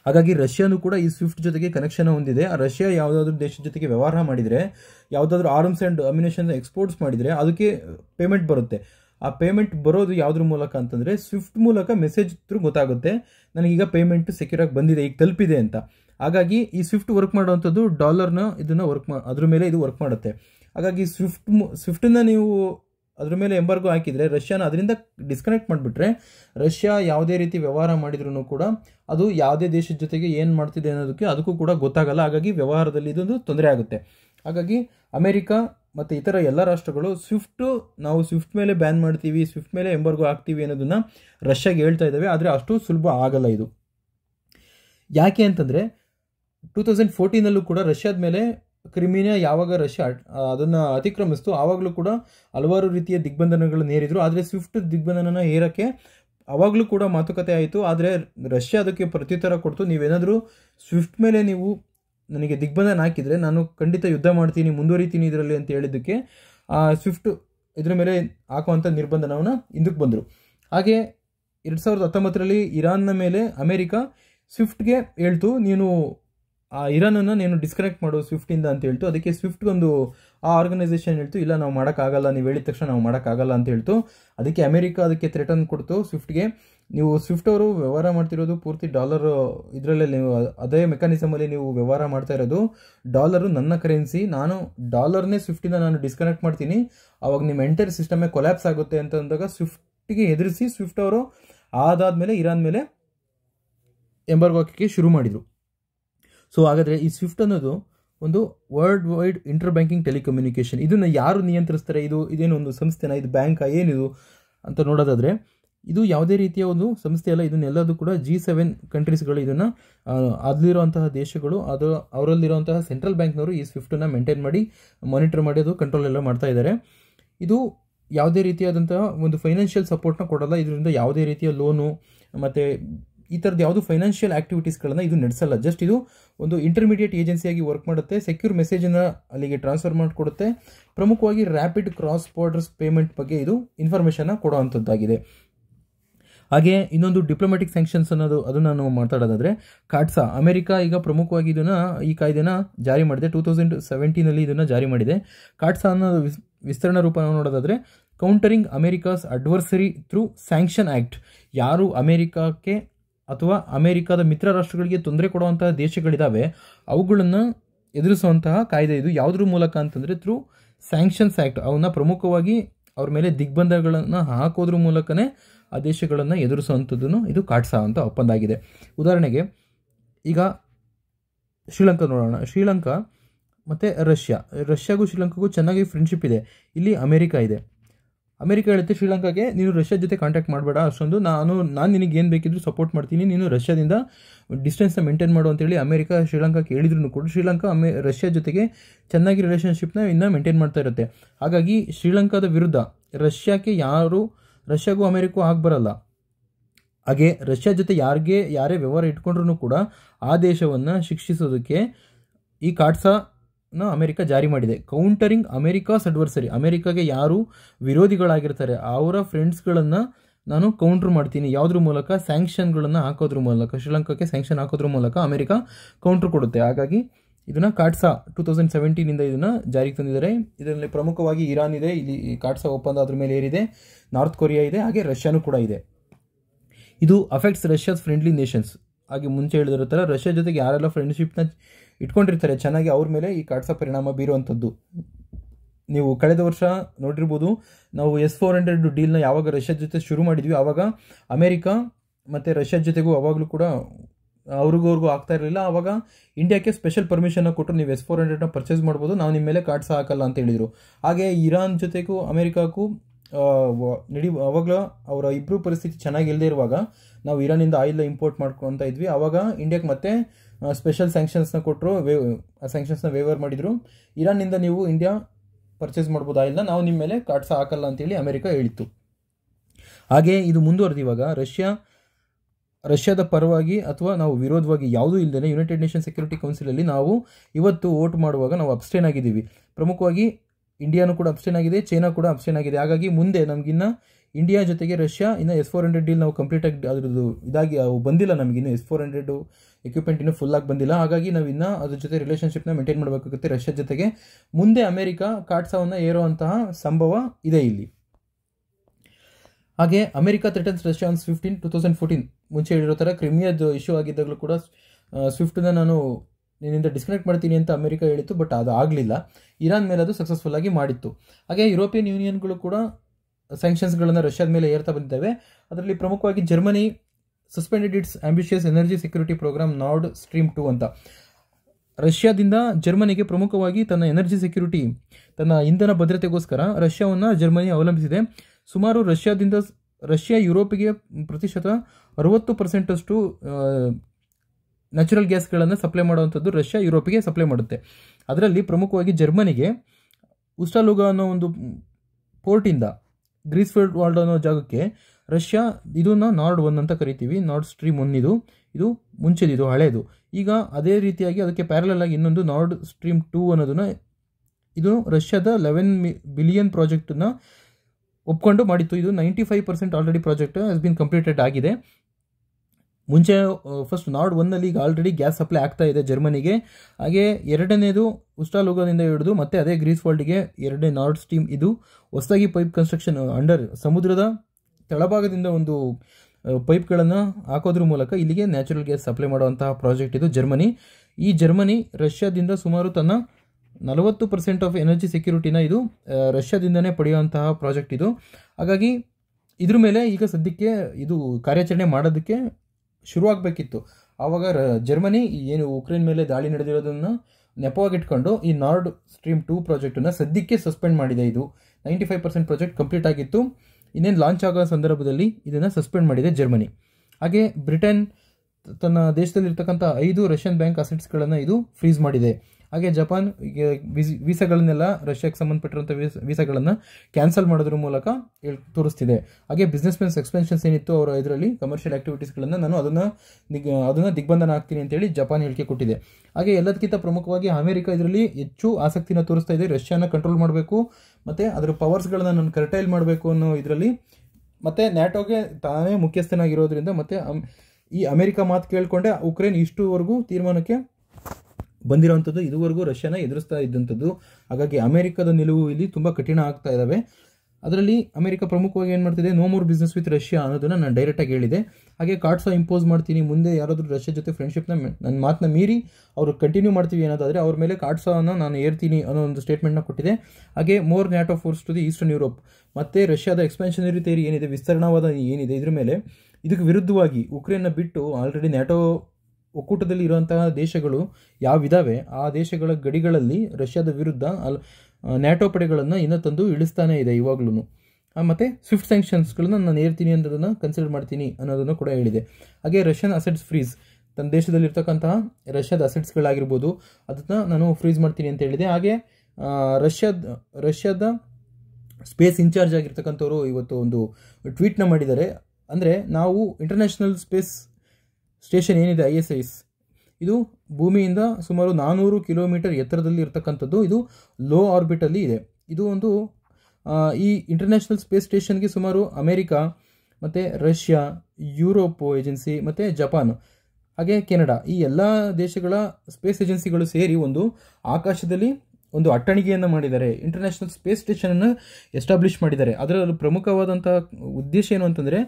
A: ಹಾಗಾಗಿ ರಷ್ಯಾನು ಕೂಡ ಈ ಸ್ವಿಫ್ಟ್ ಜೊತೆಗೆ ಕನೆಕ್ಷನ್ ಹೊಂದಿದೆ ಆ ರಷ್ಯಾ ಯಾವುದಾದ್ರೂ ದೇಶದ ಜೊತೆಗೆ ವ್ಯವಹಾರ ಮಾಡಿದರೆ ಯಾವುದಾದ್ರೂ ಆರ್ಮ್ಸ್ ಆ್ಯಂಡ್ ಅಮ್ಯುನೇಷನ್ ಎಕ್ಸ್ಪೋರ್ಟ್ಸ್ ಮಾಡಿದರೆ ಅದಕ್ಕೆ ಪೇಮೆಂಟ್ ಬರುತ್ತೆ ಆ ಪೇಮೆಂಟ್ ಬರೋದು ಯಾವುದ್ರ ಮೂಲಕ ಅಂತಂದರೆ ಸ್ವಿಫ್ಟ್ ಮೂಲಕ ಮೆಸೇಜ್ ತ್ರೂ ಗೊತ್ತಾಗುತ್ತೆ ನನಗೀಗ ಪೇಮೆಂಟ್ ಸೆಕ್ಯೂರ್ ಆಗಿ ಬಂದಿದೆ ಈಗ ತಲುಪಿದೆ ಅಂತ ಹಾಗಾಗಿ ಈ ಸ್ವಿಫ್ಟ್ ವರ್ಕ್ ಮಾಡುವಂಥದ್ದು ಡಾಲರ್ನ ಇದನ್ನು ವರ್ಕ್ ಮಾ ಅದ್ರ ಮೇಲೆ ಇದು ವರ್ಕ್ ಮಾಡುತ್ತೆ ಹಾಗಾಗಿ ಸ್ವಿಫ್ಟ್ ಸ್ವಿಫ್ಟನ್ನ ನೀವು ಅದ್ರ ಮೇಲೆ ಎಂಬರ್ಗೂ ಹಾಕಿದರೆ ರಷ್ಯಾನ ಅದರಿಂದ ಡಿಸ್ಕನೆಕ್ಟ್ ಮಾಡಿಬಿಟ್ರೆ ರಷ್ಯಾ ಯಾವುದೇ ರೀತಿ ವ್ಯವಹಾರ ಮಾಡಿದ್ರೂ ಕೂಡ ಅದು ಯಾವುದೇ ದೇಶದ ಜೊತೆಗೆ ಏನು ಮಾಡ್ತಿದೆ ಅನ್ನೋದಕ್ಕೆ ಅದಕ್ಕೂ ಕೂಡ ಗೊತ್ತಾಗಲ್ಲ ಹಾಗಾಗಿ ವ್ಯವಹಾರದಲ್ಲಿ ಇದೊಂದು ತೊಂದರೆ ಆಗುತ್ತೆ ಹಾಗಾಗಿ ಅಮೇರಿಕಾ ಮತ್ತು ಇತರ ಎಲ್ಲ ರಾಷ್ಟ್ರಗಳು ಸ್ವಿಫ್ಟು ನಾವು ಸ್ವಿಫ್ಟ್ ಮೇಲೆ ಬ್ಯಾನ್ ಮಾಡ್ತೀವಿ ಸ್ವಿಫ್ಟ್ ಮೇಲೆ ಎಂಬರ್ಗೂ ಹಾಕ್ತೀವಿ ಅನ್ನೋದನ್ನು ರಷ್ಯಾಗೆ ಹೇಳ್ತಾ ಇದ್ದಾವೆ ಆದರೆ ಅಷ್ಟು ಸುಲಭ ಆಗಲ್ಲ ಇದು ಯಾಕೆ ಅಂತಂದರೆ ಟೂ ತೌಸಂಡ್ ಫೋರ್ಟೀನಲ್ಲೂ ಕೂಡ ರಷ್ಯಾದ ಮೇಲೆ ಕ್ರಿಮಿನ ಯಾವಾಗ ರಷ್ಯಾ ಅದನ್ನು ಅತಿಕ್ರಮಿಸ್ತು ಆವಾಗಲೂ ಕೂಡ ಹಲವಾರು ರೀತಿಯ ದಿಗ್ಬಂಧನಗಳನ್ನು ನೇರಿದ್ರು ಆದರೆ ಸ್ವಿಫ್ಟ್ ದಿಗ್ಬಂಧನನ ಏರಕ್ಕೆ ಆವಾಗಲೂ ಕೂಡ ಮಾತುಕತೆ ಆಯಿತು ಆದರೆ ರಷ್ಯಾ ಅದಕ್ಕೆ ಪ್ರತ್ಯುತ್ತರ ಕೊಡ್ತು ನೀವೇನಾದರೂ ಸ್ವಿಫ್ಟ್ ಮೇಲೆ ನೀವು ನನಗೆ ದಿಗ್ಬಂಧನ ಹಾಕಿದರೆ ನಾನು ಖಂಡಿತ ಯುದ್ಧ ಮಾಡ್ತೀನಿ ಮುಂದುವರಿತೀನಿ ಇದರಲ್ಲಿ ಅಂತ ಹೇಳಿದ್ದಕ್ಕೆ ಆ ಸ್ವಿಫ್ಟ್ ಇದರ ಮೇಲೆ ಹಾಕುವಂಥ ನಿರ್ಬಂಧನವನ್ನು ಹಿಂದಕ್ಕೆ ಬಂದರು ಹಾಗೆ ಎರಡು ಸಾವಿರದ ಹತ್ತೊಂಬತ್ತರಲ್ಲಿ ಇರಾನ್ನ ಮೇಲೆ ಅಮೆರಿಕ ಸ್ವಿಫ್ಟ್ಗೆ ಹೇಳ್ತು ನೀನು ಆ ಇರಾನನ್ನು ನೀನು ಡಿಸ್ಕನೆಕ್ಟ್ ಮಾಡು ಸ್ವಿಫ್ಟಿಂದ ಅಂತ ಹೇಳ್ತು ಅದಕ್ಕೆ ಸ್ವಿಫ್ಟ್ಗೊಂದು ಆ ಆರ್ಗನೈಸೇಷನ್ ಹೇಳ್ತು ಇಲ್ಲ ನಾವು ಮಾಡೋಕ್ಕಾಗಲ್ಲ ನೀವು ಹೇಳಿದ ತಕ್ಷಣ ನಾವು ಮಾಡೋಕ್ಕಾಗಲ್ಲ ಅಂತ ಹೇಳ್ತು ಅದಕ್ಕೆ ಅಮೆರಿಕ ಅದಕ್ಕೆ ಥ್ರೆಟನ್ ಕೊಡ್ತು ಸ್ವಿಫ್ಟ್ಗೆ ನೀವು ಸ್ವಿಫ್ಟ್ ಅವರು ವ್ಯವಹಾರ ಮಾಡ್ತಿರೋದು ಪೂರ್ತಿ ಡಾಲರ್ ಇದರಲ್ಲೇ ನೀವು ಅದೇ ಮೆಕ್ಯಾನಿಸಮಲ್ಲಿ ನೀವು ವ್ಯವಹಾರ ಮಾಡ್ತಾ ಇರೋದು ಡಾಲರು ನನ್ನ ಕರೆನ್ಸಿ ನಾನು ಡಾಲರ್ನೇ ಸ್ವಿಫ್ಟಿಂದ ನಾನು ಡಿಸ್ಕನೆಕ್ಟ್ ಮಾಡ್ತೀನಿ ಅವಾಗ ನಿಮ್ಮ ಎಂಟೈರ್ ಸಿಸ್ಟಮೇ ಕೊಲ್ಯಾಪ್ಸ್ ಆಗುತ್ತೆ ಅಂತ ಅಂದಾಗ ಸ್ವಿಫ್ಟಿಗೆ ಎದುರಿಸಿ ಸ್ವಿಫ್ಟ್ ಅವರು ಮೇಲೆ ಇರಾನ್ ಮೇಲೆ ಎಂಬರ್ಗ್ ಶುರು ಮಾಡಿದರು ಸೊ ಹಾಗಾದರೆ ಈ ಸ್ವಿಫ್ಟ್ ಅನ್ನೋದು ಒಂದು world wide inter banking telecommunication ಇದನ್ನು ಯಾರು ನಿಯಂತ್ರಿಸ್ತಾರೆ ಇದು ಇದೇನು ಒಂದು ಸಂಸ್ಥೆನ ಇದು ಬ್ಯಾಂಕಾ ಏನಿದು ಅಂತ ನೋಡೋದಾದರೆ ಇದು ಯಾವುದೇ ರೀತಿಯ ಒಂದು ಸಂಸ್ಥೆ ಅಲ್ಲ ಇದನ್ನೆಲ್ಲದೂ ಕೂಡ ಜಿ ಸೆವೆನ್ ಕಂಟ್ರೀಸ್ಗಳು ಇದನ್ನು ಅಲ್ಲಿರುವಂತಹ ದೇಶಗಳು ಅದು ಅವರಲ್ಲಿರುವಂತಹ ಸೆಂಟ್ರಲ್ ಬ್ಯಾಂಕ್ನವರು ಈ ಸ್ವಿಫ್ಟನ್ನ ಮೇಂಟೈನ್ ಮಾಡಿ ಮಾನಿಟರ್ ಮಾಡಿ ಅದು ಕಂಟ್ರೋಲ್ ಎಲ್ಲ ಮಾಡ್ತಾ ಇದ್ದಾರೆ ಇದು ಯಾವುದೇ ರೀತಿಯಾದಂತಹ ಒಂದು ಫೈನಾನ್ಷಿಯಲ್ ಸಪೋರ್ಟ್ನ ಕೊಡಲ್ಲ ಇದರಿಂದ ಯಾವುದೇ ರೀತಿಯ ಲೋನು ಮತ್ತು ಈ ಥರದ್ದು ಯಾವುದು ಫೈನಾನ್ಷಿಯಲ್ ಆ್ಯಕ್ಟಿವಿಟೀಸ್ಗಳನ್ನು ಇದು ನಡೆಸಲ್ಲ ಜಸ್ಟ್ ಇದು ಒಂದು ಇಂಟರ್ಮೀಡಿಯೇಟ್ ಏಜೆನ್ಸಿಯಾಗಿ ವರ್ಕ್ ಮಾಡುತ್ತೆ ಸೆಕ್ಯೂರ್ ಮೆಸೇಜನ್ನು ಅಲ್ಲಿಗೆ ಟ್ರಾನ್ಸ್ಫರ್ ಮಾಡಿಕೊಡುತ್ತೆ ಪ್ರಮುಖವಾಗಿ ರ್ಯಾಪಿಡ್ ಕ್ರಾಸ್ ಬಾರ್ಡರ್ಸ್ ಪೇಮೆಂಟ್ ಬಗ್ಗೆ ಇದು ಇನ್ಫಾರ್ಮೇಷನ್ನ ಕೊಡೋ ಅಂಥದ್ದಾಗಿದೆ ಹಾಗೆ ಇನ್ನೊಂದು ಡಿಪ್ಲೊಮೆಟಿಕ್ ಸ್ಯಾಂಕ್ಷನ್ಸ್ ಅನ್ನೋದು ಅದನ್ನು ನಾವು ಮಾತಾಡೋದಾದ್ರೆ ಕಾಟ್ಸಾ ಅಮೆರಿಕ ಈಗ ಪ್ರಮುಖವಾಗಿ ಇದನ್ನು ಈ ಕಾಯ್ದೆನ ಜಾರಿ ಮಾಡಿದೆ ಟೂ ತೌಸಂಡ್ ಸೆವೆಂಟೀನಲ್ಲಿ ಇದನ್ನು ಜಾರಿ ಮಾಡಿದೆ ಕಾಟ್ಸಾ ಅನ್ನೋದು ವಿಸ್ ವಿಸ್ತರಣಾ ರೂಪ ನಾವು ನೋಡೋದಾದ್ರೆ countering America's adversary through sanction act ಯಾರು ಅಮೆರಿಕಕ್ಕೆ ಅಥವಾ ಅಮೆರಿಕದ ಮಿತ್ರ ರಾಷ್ಟ್ರಗಳಿಗೆ ತೊಂದರೆ ಕೊಡುವಂತಹ ದೇಶಗಳಿದ್ದಾವೆ ಅವುಗಳನ್ನು ಎದುರಿಸುವಂತಹ ಕಾಯ್ದೆ ಇದು ಯಾವುದ್ರ ಮೂಲಕ ಅಂತಂದರೆ ಥ್ರೂ ಸ್ಯಾಂಕ್ಷನ್ಸ್ ಆ್ಯಕ್ಟ್ ಅವನ್ನ ಪ್ರಮುಖವಾಗಿ ಅವ್ರ ಮೇಲೆ ದಿಗ್ಬಂಧಗಳನ್ನು ಹಾಕೋದ್ರ ಮೂಲಕನೇ ಆ ದೇಶಗಳನ್ನು ಎದುರಿಸುವಂಥದ್ದನ್ನು ಇದು ಕಾಟ್ಸಾವಂಥ ಒಪ್ಪಂದ ಆಗಿದೆ ಉದಾಹರಣೆಗೆ ಈಗ ಶ್ರೀಲಂಕಾ ನೋಡೋಣ ಶ್ರೀಲಂಕಾ ಮತ್ತು ರಷ್ಯಾ ರಷ್ಯಾಗೂ ಶ್ರೀಲಂಕಾಗೂ ಚೆನ್ನಾಗಿ ಫ್ರೆಂಡ್ಶಿಪ್ ಇದೆ ಇಲ್ಲಿ ಅಮೇರಿಕಾ ಇದೆ ಅಮೆರಿಕ ಹೇಳುತ್ತೆ ಶ್ರೀಲಂಕಾಗೆ ನೀನು ರಷ್ಯಾ ಜೊತೆ ಕಾಂಟ್ಯಾಕ್ಟ್ ಮಾಡಬೇಡ ಅಷ್ಟೊಂದು ನಾನು ನಾನು ನಿನಗೆ ಏನು ಬೇಕಿದ್ರು ಸಪೋರ್ಟ್ ಮಾಡ್ತೀನಿ ನೀನು ರಷ್ಯಾದಿಂದ ಡಿಸ್ಟೆನ್ಸ್ನ ಮೇಂಟೈನ್ ಮಾಡು ಅಂತೇಳಿ ಅಮೇರಿಕ ಶ್ರೀಲಂಕಾಕ್ಕೆ ಹೇಳಿದ್ರು ಕೂಡ ಶ್ರೀಲಂಕಾ ಅಮೆ ರಷ್ಯಾ ಜೊತೆಗೆ ಚೆನ್ನಾಗಿ ರಿಲೇಷನ್ಶಿಪ್ನ ಇನ್ನೂ ಮೇಂಟೈನ್ ಮಾಡ್ತಾ ಇರುತ್ತೆ ಹಾಗಾಗಿ ಶ್ರೀಲಂಕಾದ ವಿರುದ್ಧ ರಷ್ಯಾಕ್ಕೆ ಯಾರು ರಷ್ಯಾಗೂ ಅಮೆರಿಕೂ ಬರಲ್ಲ ಹಾಗೆ ರಷ್ಯಾ ಜೊತೆ ಯಾರಿಗೆ ಯಾರೇ ವ್ಯವಹಾರ ಇಟ್ಕೊಂಡ್ರೂ ಕೂಡ ಆ ದೇಶವನ್ನು ಶಿಕ್ಷಿಸೋದಕ್ಕೆ ಈ ಕಾಟ್ಸಾನ ಅಮೆರಿಕ ಜಾರಿ ಮಾಡಿದೆ ಕೌಂಟರಿಂಗ್ ಅಮೆರಿಕಾಸ್ ಅಡ್ವರ್ಸರಿ ಅಮೆರಿಕಾಗೆ ಯಾರು ವಿರೋಧಿಗಳಾಗಿರ್ತಾರೆ ಅವರ ಫ್ರೆಂಡ್ಸ್ಗಳನ್ನು ನಾನು ಕೌಂಟ್ರ್ ಮಾಡ್ತೀನಿ ಯಾವುದ್ರ ಮೂಲಕ ಸ್ಯಾಂಕ್ಷನ್ಗಳನ್ನು ಹಾಕೋದ್ರ ಮೂಲಕ ಶ್ರೀಲಂಕಾಕ್ಕೆ ಸ್ಯಾಂಕ್ಷನ್ ಹಾಕೋದ್ರ ಮೂಲಕ ಅಮೆರಿಕ ಕೌಂಟ್ರ್ ಕೊಡುತ್ತೆ ಹಾಗಾಗಿ ಇದನ್ನು ಕಾಟ್ಸಾ ಟೂ ತೌಸಂಡ್ ಸೆವೆಂಟೀನಿಂದ ಇದನ್ನು ಜಾರಿಗೆ ತಂದಿದ್ದಾರೆ ಇದರಲ್ಲಿ ಪ್ರಮುಖವಾಗಿ ಇರಾನ್ ಇದೆ ಇಲ್ಲಿ ಕಾಟ್ಸಾ ಒಪ್ಪಂದ ಅದ್ರ ಮೇಲೆ ಏರಿದೆ ನಾರ್ತ್ ಕೊರಿಯಾ ಇದೆ ಹಾಗೆ ರಷ್ಯಾನೂ ಕೂಡ ಇದೆ ಇದು ಅಫೆಕ್ಟ್ಸ್ ರಷ್ಯಾಸ್ ಫ್ರೆಂಡ್ಲಿ ನೇಷನ್ಸ್ ಹಾಗೆ ಮುಂಚೆ ಹೇಳಿದಿರೋ ಥರ ರಷ್ಯಾ ಜೊತೆಗೆ ಯಾರೆಲ್ಲ ಫ್ರೆಂಡ್ಶಿಪ್ನ ಇಟ್ಕೊಂಡಿರ್ತಾರೆ ಚೆನ್ನಾಗಿ ಅವ್ರ ಮೇಲೆ ಈ ಕಾಟ್ಸಾ ಪರಿಣಾಮ ಬೀರುವಂಥದ್ದು ನೀವು ಕಳೆದ ವರ್ಷ ನೋಡಿರ್ಬೋದು ನಾವು ಎಸ್ ಫೋರ್ ಹಂಡ್ರೆಡ್ ಡೀಲ್ನ ಯಾವಾಗ ರಷ್ಯಾ ಜೊತೆ ಶುರು ಮಾಡಿದ್ವಿ ಆವಾಗ ಅಮೇರಿಕಾ ಮತ್ತು ರಷ್ಯಾ ಜೊತೆಗೂ ಅವಾಗಲೂ ಕೂಡ ಅವ್ರಿಗೂ ಅವ್ರಿಗೂ ಆಗ್ತಾ ಇರಲಿಲ್ಲ ಅವಾಗ ಇಂಡಿಯಾಕ್ಕೆ ಸ್ಪೆಷಲ್ ಪರ್ಮಿಷನ್ನ ಕೊಟ್ಟರು ನೀವು ಎಸ್ ಫೋರ್ ಹಂಡ್ರೆಡ್ನ ಪರ್ಚೇಸ್ ಮಾಡ್ಬೋದು ನಾವು ನಿಮ್ಮ ಮೇಲೆ ಕಾರ್ಡ್ಸ್ ಹಾಕಲ್ಲ ಅಂತ ಹೇಳಿದರು ಹಾಗೆ ಇರಾನ್ ಜೊತೆಗೂ ಅಮೆರಿಕಾಕ್ಕೂ ನಡಿ ಅವಾಗಲ ಅವರ ಇಬ್ಬರು ಪರಿಸ್ಥಿತಿ ಚೆನ್ನಾಗಿ ಇಲ್ಲದೇ ಇರುವಾಗ ನಾವು ಇರಾನಿಂದ ಆಯಿಲ್ ಇಂಪೋರ್ಟ್ ಮಾಡ್ಕೊತಾ ಇದ್ವಿ ಅವಾಗ ಇಂಡಿಯಾಕ್ಕೆ ಮತ್ತೆ ಸ್ಪೆಷಲ್ ಸ್ಯಾಂಕ್ಷನ್ಸ್ನ ಕೊಟ್ಟರು ವೇ ಆ ಸ್ಯಾಂಕ್ಷನ್ಸ್ನ ವೇವರ್ ಮಾಡಿದರು ಇರಾನಿಂದ ನೀವು ಇಂಡಿಯಾ ಪರ್ಚೇಸ್ ಮಾಡ್ಬೋದು ಆಯಿಲ್ನ ನಾವು ನಿಮ್ಮ ಮೇಲೆ ಕಾರ್ಡ್ಸ್ ಹಾಕಲ್ಲ ಅಂತೇಳಿ ಅಮೇರಿಕಾ ಹೇಳಿತ್ತು ಹಾಗೆ ಇದು ಮುಂದುವರೆದಿವಾಗ ರಷ್ಯಾ ರಷ್ಯಾದ ಪರವಾಗಿ ಅಥವಾ ನಾವು ವಿರೋಧವಾಗಿ ಯಾವುದೂ ಇಲ್ಲದೇ ಯುನೈಟೆಡ್ ನೇಷನ್ ಸೆಕ್ಯೂರಿಟಿ ಕೌನ್ಸಿಲಲ್ಲಿ ನಾವು ಇವತ್ತು ವೋಟ್ ಮಾಡುವಾಗ ನಾವು ಅಬ್ಸ್ಟೇನ್ ಆಗಿದ್ದೀವಿ ಪ್ರಮುಖವಾಗಿ ಇಂಡಿಯಾನೂ ಕೂಡ ಅಬ್ಸ್ಟೇನ್ ಆಗಿದೆ ಚೈನಾ ಕೂಡ ಅಬ್ಸ್ಟೇನ್ ಆಗಿದೆ ಹಾಗಾಗಿ ಮುಂದೆ ನಮಗಿನ್ನ ಇಂಡಿಯಾ ಜೊತೆಗೆ ರಷ್ಯಾ ಇನ್ನು ಎಸ್ ಫೋರ್ ಹಂಡ್ರೆಡ್ ಡೀಲ್ ನಾವು ಕಂಪ್ಲೀಟಾಗಿ ಅದ್ರದ್ದು ಇದಾಗಿ ಅವು ಬಂದಿಲ್ಲ ನಮಗಿನ್ನು ಎಸ್ ಫೋರ್ ಹಂಡ್ರೆಡ್ ಎಕ್ವಿಪ್ಮೆಂಟ್ ಇನ್ನೂ ಫುಲ್ಲಾಗಿ ಬಂದಿಲ್ಲ ಹಾಗಾಗಿ ನಾವು ಇನ್ನು ಅದ್ರ ಜೊತೆ ರಿಲೇಷನ್ಶಿಪ್ನ ಮೇಂಟೈನ್ ಮಾಡಬೇಕಾಗುತ್ತೆ ರಷ್ಯಾ ಜೊತೆಗೆ ಮುಂದೆ ಅಮೇರಿಕಾ ಕಾಟ್ಸವನ್ನು ಏರೋ ಅಂತಹ ಸಂಭವ ಇದೆ ಇಲ್ಲಿ ಹಾಗೆ America threatens Russia on fifteen two thousand fourteen ಮುಂಚೆ ಹೇಳಿರೋ ಥರ ಕ್ರಿಮಿಯದ ಇಶ್ಯೂ ಆಗಿದ್ದಾಗಲೂ ಕೂಡ ಸ್ವಿಫ್ಟನ್ನ ನಾನು ನಿನ್ನಿಂದ ಡಿಸ್ಕನೆಕ್ಟ್ ಮಾಡ್ತೀನಿ ಅಂತ ಅಮೆರಿಕ ಹೇಳಿತ್ತು ಬಟ್ ಅದು ಆಗಲಿಲ್ಲ ಇರಾನ್ ಮೇಲೆ ಅದು ಸಕ್ಸಸ್ಫುಲ್ ಆಗಿ ಮಾಡಿತ್ತು ಹಾಗೆ ಯುರೋಪಿಯನ್ ಯೂನಿಯನ್ಗಳು ಕೂಡ ಸ್ಯಾಂಕ್ಷನ್ಸ್ಗಳನ್ನು ರಷ್ಯಾದ ಮೇಲೆ ಏರ್ತಾ ಬಂದಿದ್ದಾವೆ ಅದರಲ್ಲಿ ಪ್ರಮುಖವಾಗಿ Germany suspended its ambitious energy security program Nord Stream two ಅಂತ ರಷ್ಯಾದಿಂದ ಜರ್ಮನಿಗೆ ಪ್ರಮುಖವಾಗಿ ತನ್ನ ಎನರ್ಜಿ ಸೆಕ್ಯೂರಿಟಿ ತನ್ನ ಇಂಧನ ಭದ್ರತೆಗೋಸ್ಕರ ರಷ್ಯಾವನ್ನು ಜರ್ಮನಿ ಅವಲಂಬಿಸಿದೆ ಸುಮಾರು ರಷ್ಯಾದಿಂದ ರಷ್ಯಾ ಯುರೋಪಿಗೆ ಪ್ರತಿಶತ ಅರವತ್ತು ಪರ್ಸೆಂಟಷ್ಟು ನ್ಯಾಚುರಲ್ ಗ್ಯಾಸ್ಗಳನ್ನು ಸಪ್ಲೈ ಮಾಡುವಂಥದ್ದು ರಷ್ಯಾ ಯುರೋಪಿಗೆ ಸಪ್ಲೈ ಮಾಡುತ್ತೆ ಅದರಲ್ಲಿ ಪ್ರಮುಖವಾಗಿ ಜರ್ಮನಿಗೆ ಉಸ್ಟಾಲುಗ ಅನ್ನೋ ಒಂದು ಪೋರ್ಟಿಂದ ಗ್ರೀಸ್ಫೀಲ್ಡ್ ವಾಲ್ಡ್ ಅನ್ನೋ ಜಾಗಕ್ಕೆ ರಷ್ಯಾ ಇದನ್ನು ನಾರ್ಡ್ ಒನ್ ಅಂತ ಕರಿತೀವಿ ನಾರ್ಡ್ ಸ್ಟ್ರೀಮ್ ಒನ್ ಇದು ಇದು ಮುಂಚೆದಿದು ಹಳೆಯದು ಈಗ ಅದೇ ರೀತಿಯಾಗಿ ಅದಕ್ಕೆ ಪ್ಯಾರಲಲ್ ಆಗಿ ಇನ್ನೊಂದು ನಾರ್ಡ್ ಸ್ಟ್ರೀಮ್ ಟೂ ಅನ್ನೋದನ್ನು ಇದು ರಷ್ಯಾದ ಲೆವೆನ್ ಮಿ ಬಿಲಿಯನ್ ಪ್ರಾಜೆಕ್ಟನ್ನು ಒಪ್ಕೊಂಡು ಮಾಡಿತ್ತು ಇದು ninety five percent already project has been completed ಆಗಿದೆ ಮುಂಚೆ ಫಸ್ಟ್ ನಾರ್ಡ್ ಒನ್ನಲ್ಲಿ ಈಗ ಆಲ್ರೆಡಿ ಗ್ಯಾಸ್ ಸಪ್ಲೈ ಆಗ್ತಾ ಇದೆ ಜರ್ಮನಿಗೆ ಹಾಗೆ ಎರಡನೇದು ಉಸ್ಟಾಲೋಗೋದಿಂದ ಹಿಡಿದು ಮತ್ತೆ ಅದೇ ಗ್ರೀಸ್ ಗೆ ಎರಡನೇ ನಾರ್ಡ್ ಸ್ಟೀಮ್ ಇದು ಹೊಸದಾಗಿ ಪೈಪ್ ಕನ್ಸ್ಟ್ರಕ್ಷನ್ ಅಂಡರ್ ಸಮುದ್ರದ ತಳಭಾಗದಿಂದ ಒಂದು ಪೈಪ್ಗಳನ್ನು ಹಾಕೋದ್ರ ಮೂಲಕ ಇಲ್ಲಿಗೆ ನ್ಯಾಚುರಲ್ ಗ್ಯಾಸ್ ಸಪ್ಲೈ ಮಾಡುವಂತಹ ಪ್ರಾಜೆಕ್ಟ್ ಇದು ಜರ್ಮನಿ ಈ ಜರ್ಮನಿ ರಷ್ಯಾದಿಂದ ಸುಮಾರು ತನ್ನ ನಲವತ್ತು ಪರ್ಸೆಂಟ್ ಆಫ್ ಎನರ್ಜಿ ಸೆಕ್ಯೂರಿಟಿನ ಇದು ರಷ್ಯಾದಿಂದನೇ ಪಡೆಯುವಂತಹ ಪ್ರಾಜೆಕ್ಟ್ ಇದು ಹಾಗಾಗಿ ಇದ್ರ ಮೇಲೆ ಈಗ ಸದ್ಯಕ್ಕೆ ಇದು ಕಾರ್ಯಾಚರಣೆ ಮಾಡೋದಕ್ಕೆ ಶುರುವಾಗಬೇಕಿತ್ತು ಆವಾಗ ಜರ್ಮನಿ ಏನು ಉಕ್ರೇನ್ ಮೇಲೆ ದಾಳಿ ನಡೆದಿರೋದನ್ನು ನೆಪವಾಗಿಟ್ಕೊಂಡು ಈ ನಾರ್ಡ್ ಸ್ಟ್ರೀಮ್ ಟೂ ಪ್ರಾಜೆಕ್ಟನ್ನು ಸದ್ಯಕ್ಕೆ ಸಸ್ಪೆಂಡ್ ಮಾಡಿದೆ ಇದು ninety five percent project complete ಆಗಿತ್ತು ಇನ್ನೇನು ಲಾಂಚ್ ಆಗೋ ಸಂದರ್ಭದಲ್ಲಿ ಇದನ್ನು ಸಸ್ಪೆಂಡ್ ಮಾಡಿದೆ ಜರ್ಮನಿ ಹಾಗೆ ಬ್ರಿಟನ್ ತನ್ನ ದೇಶದಲ್ಲಿರ್ತಕ್ಕಂಥ ಐದು ರಷ್ಯನ್ ಬ್ಯಾಂಕ್ ಅಸೆಟ್ಸ್ಗಳನ್ನು ಇದು ಫ್ರೀಸ್ ಮಾಡಿದೆ ಹಾಗೆ ಜಪಾನ್ ವೀಸಾಗಳನ್ನೆಲ್ಲ ರಷ್ಯಾಗೆ ಸಂಬಂಧಪಟ್ಟಿರುವಂಥ ವೀಸ ವೀಸಾಗಳನ್ನು ಕ್ಯಾನ್ಸಲ್ ಮಾಡೋದ್ರ ಮೂಲಕ ತೋರಿಸ್ತಿದೆ ಹಾಗೆ ಬಿಸ್ನೆಸ್ ಮೆನ್ಸ್ ಎಕ್ಸ್ಪೆನ್ಷನ್ಸ್ ಏನಿತ್ತು ಅವರ ಇದರಲ್ಲಿ ಕಮರ್ಷಿಯಲ್ ಆ್ಯಕ್ಟಿವಿಟೀಸ್ಗಳನ್ನು ನಾನು ಅದನ್ನು ಅದನ್ನು ದಿಗ್ಬಂಧನ ಆಗ್ತೀನಿ ಅಂತೇಳಿ ಜಪಾನ್ ಹೇಳಿಕೆ ಕೊಟ್ಟಿದೆ ಹಾಗೆ ಎಲ್ಲದಕ್ಕಿಂತ ಪ್ರಮುಖವಾಗಿ ಅಮೆರಿಕ ಇದರಲ್ಲಿ ಹೆಚ್ಚು ಆಸಕ್ತಿನ ತೋರಿಸ್ತಾ ಇದೆ ರಷ್ಯಾನ ಕಂಟ್ರೋಲ್ ಮಾಡಬೇಕು ಮತ್ತು ಅದರ ಪವರ್ಸ್ಗಳನ್ನು ನಾನು ಕರ್ಟೈಲ್ ಮಾಡಬೇಕು ಅನ್ನೋ ಇದರಲ್ಲಿ ಮತ್ತು ನ್ಯಾಟೋಗೆ ತಾನೇ ಮುಖ್ಯಸ್ಥನಾಗಿರೋದ್ರಿಂದ ಮತ್ತು ಈ ಅಮೆರಿಕ ಮಾತು ಕೇಳಿಕೊಂಡೆ ಉಕ್ರೇನ್ ಇಷ್ಟುವರೆಗೂ ತೀರ್ಮಾನಕ್ಕೆ ಬಂದಿರುವಂಥದ್ದು ಇದುವರೆಗೂ ರಷ್ಯಾನ ಎದುರಿಸ್ತಾ ಇದ್ದಂಥದ್ದು ಹಾಗಾಗಿ ಅಮೆರಿಕದ ನಿಲುವು ಇಲ್ಲಿ ತುಂಬ ಕಠಿಣ ಆಗ್ತಾ ಇದ್ದಾವೆ ಅದರಲ್ಲಿ ಅಮೆರಿಕ ಪ್ರಮುಖವಾಗಿ ಏನು ಮಾಡ್ತಿದೆ no more business with Russia ಅನ್ನೋದನ್ನು ನಾನು ಡೈರೆಕ್ಟಾಗಿ ಹೇಳಿದೆ ಹಾಗೆ ಕಾರ್ಡ್ಸ ಇಂಪೋಸ್ ಮಾಡ್ತೀನಿ ಮುಂದೆ ಯಾರಾದರೂ ರಷ್ಯಾ ಜೊತೆ ಫ್ರೆಂಡ್ಶಿಪ್ನ ನನ್ನ ಮಾತನ್ನ ಮೀರಿ ಅವರು ಕಂಟಿನ್ಯೂ ಮಾಡ್ತೀವಿ ಅನ್ನೋದಾದರೆ ಅವ್ರ ಮೇಲೆ ಕಾರ್ಡ್ಸನ್ನು ನಾನು ಏರ್ತೀನಿ ಅನ್ನೋ ಒಂದು ಸ್ಟೇಟ್ಮೆಂಟ್ನ ಕೊಟ್ಟಿದೆ ಹಾಗೆ more NATO force to the eastern Europe ಮತ್ತು ರಷ್ಯಾದ ಎಕ್ಸ್ಪೆನ್ಷನರಿ ಥೇರಿ ಏನಿದೆ ವಿಸ್ತರಣವಾದ ಏನಿದೆ ಇದ್ರ ಮೇಲೆ ಇದಕ್ಕೆ ವಿರುದ್ಧವಾಗಿ ಉಕ್ರೇನ್ನ ಬಿಟ್ಟು ಆಲ್ರೆಡಿ ನ್ಯಾಟೋ ಒಕ್ಕೂಟದಲ್ಲಿ ಇರುವಂತಹ ದೇಶಗಳು ಯಾವಿದಾವೆ ಆ ದೇಶಗಳ ಗಡಿಗಳಲ್ಲಿ ರಷ್ಯಾದ ವಿರುದ್ಧ ಅಲ್ ನ್ಯಾಟೋ ಪಡೆಗಳನ್ನು ಇನ್ನೂ ತಂದು ಇಳಿಸ್ತಾನೆ ಇದೆ ಇವಾಗಲೂ ಮತ್ತು ಸ್ವಿಫ್ಟ್ ಸ್ಯಾಂಕ್ಷನ್ಸ್ಗಳನ್ನು ನಾನು ಏರ್ತೀನಿ ಅನ್ನೋದನ್ನು ಕನ್ಸಿಡರ್ ಮಾಡ್ತೀನಿ ಅನ್ನೋದನ್ನು ಕೂಡ ಹೇಳಿದೆ ಹಾಗೆ ರಷ್ಯನ್ ಅಸೆಟ್ಸ್ ಫ್ರೀಸ್ ತನ್ನ ದೇಶದಲ್ಲಿರ್ತಕ್ಕಂತಹ ರಷ್ಯಾದ ಅಸೆಟ್ಸ್ಗಳಾಗಿರ್ಬೋದು ಅದನ್ನು ನಾನು ಫ್ರೀಸ್ ಮಾಡ್ತೀನಿ ಅಂತ ಹೇಳಿದೆ ಹಾಗೆ ರಷ್ಯಾದ ರಷ್ಯಾದ ಸ್ಪೇಸ್ ಇನ್ಚಾರ್ಜ್ ಆಗಿರ್ತಕ್ಕಂಥವ್ರು ಇವತ್ತು ಒಂದು ಟ್ವೀಟ್ನ ಮಾಡಿದ್ದಾರೆ ಅಂದರೆ ನಾವು ಇಂಟರ್ನ್ಯಾಷನಲ್ ಸ್ಪೇಸ್ ಸ್ಟೇಷನ್ ಏನಿದೆ ಐ ಎಸ್ ಐಸ್ ಇದು ಭೂಮಿಯಿಂದ ಸುಮಾರು ನಾನ್ನೂರು ಕಿಲೋಮೀಟರ್ ಎತ್ತರದಲ್ಲಿ ಇರತಕ್ಕಂಥದ್ದು ಇದು ಲೋ ಆರ್ಬಿಟಲ್ಲಿ ಇದೆ ಇದು ಒಂದು ಈ ಇಂಟರ್ನ್ಯಾಷನಲ್ ಸ್ಪೇಸ್ ಸ್ಟೇಷನ್ಗೆ ಸುಮಾರು ಅಮೇರಿಕಾ ಮತ್ತು ರಷ್ಯಾ ಯುರೋಪು ಏಜೆನ್ಸಿ ಮತ್ತು ಜಪಾನ್ ಹಾಗೆ ಕೆನಡಾ ಈ ಎಲ್ಲ ದೇಶಗಳ ಸ್ಪೇಸ್ ಏಜೆನ್ಸಿಗಳು ಸೇರಿ ಒಂದು ಆಕಾಶದಲ್ಲಿ ಒಂದು ಅಟ್ಟಣಿಗೆಯನ್ನು ಮಾಡಿದ್ದಾರೆ ಇಂಟರ್ನ್ಯಾಷನಲ್ ಸ್ಪೇಸ್ ಸ್ಟೇಷನನ್ನು ಎಸ್ಟಾಬ್ಲಿಷ್ ಮಾಡಿದ್ದಾರೆ ಅದರ ಪ್ರಮುಖವಾದಂಥ ಉದ್ದೇಶ ಏನು ಅಂತಂದರೆ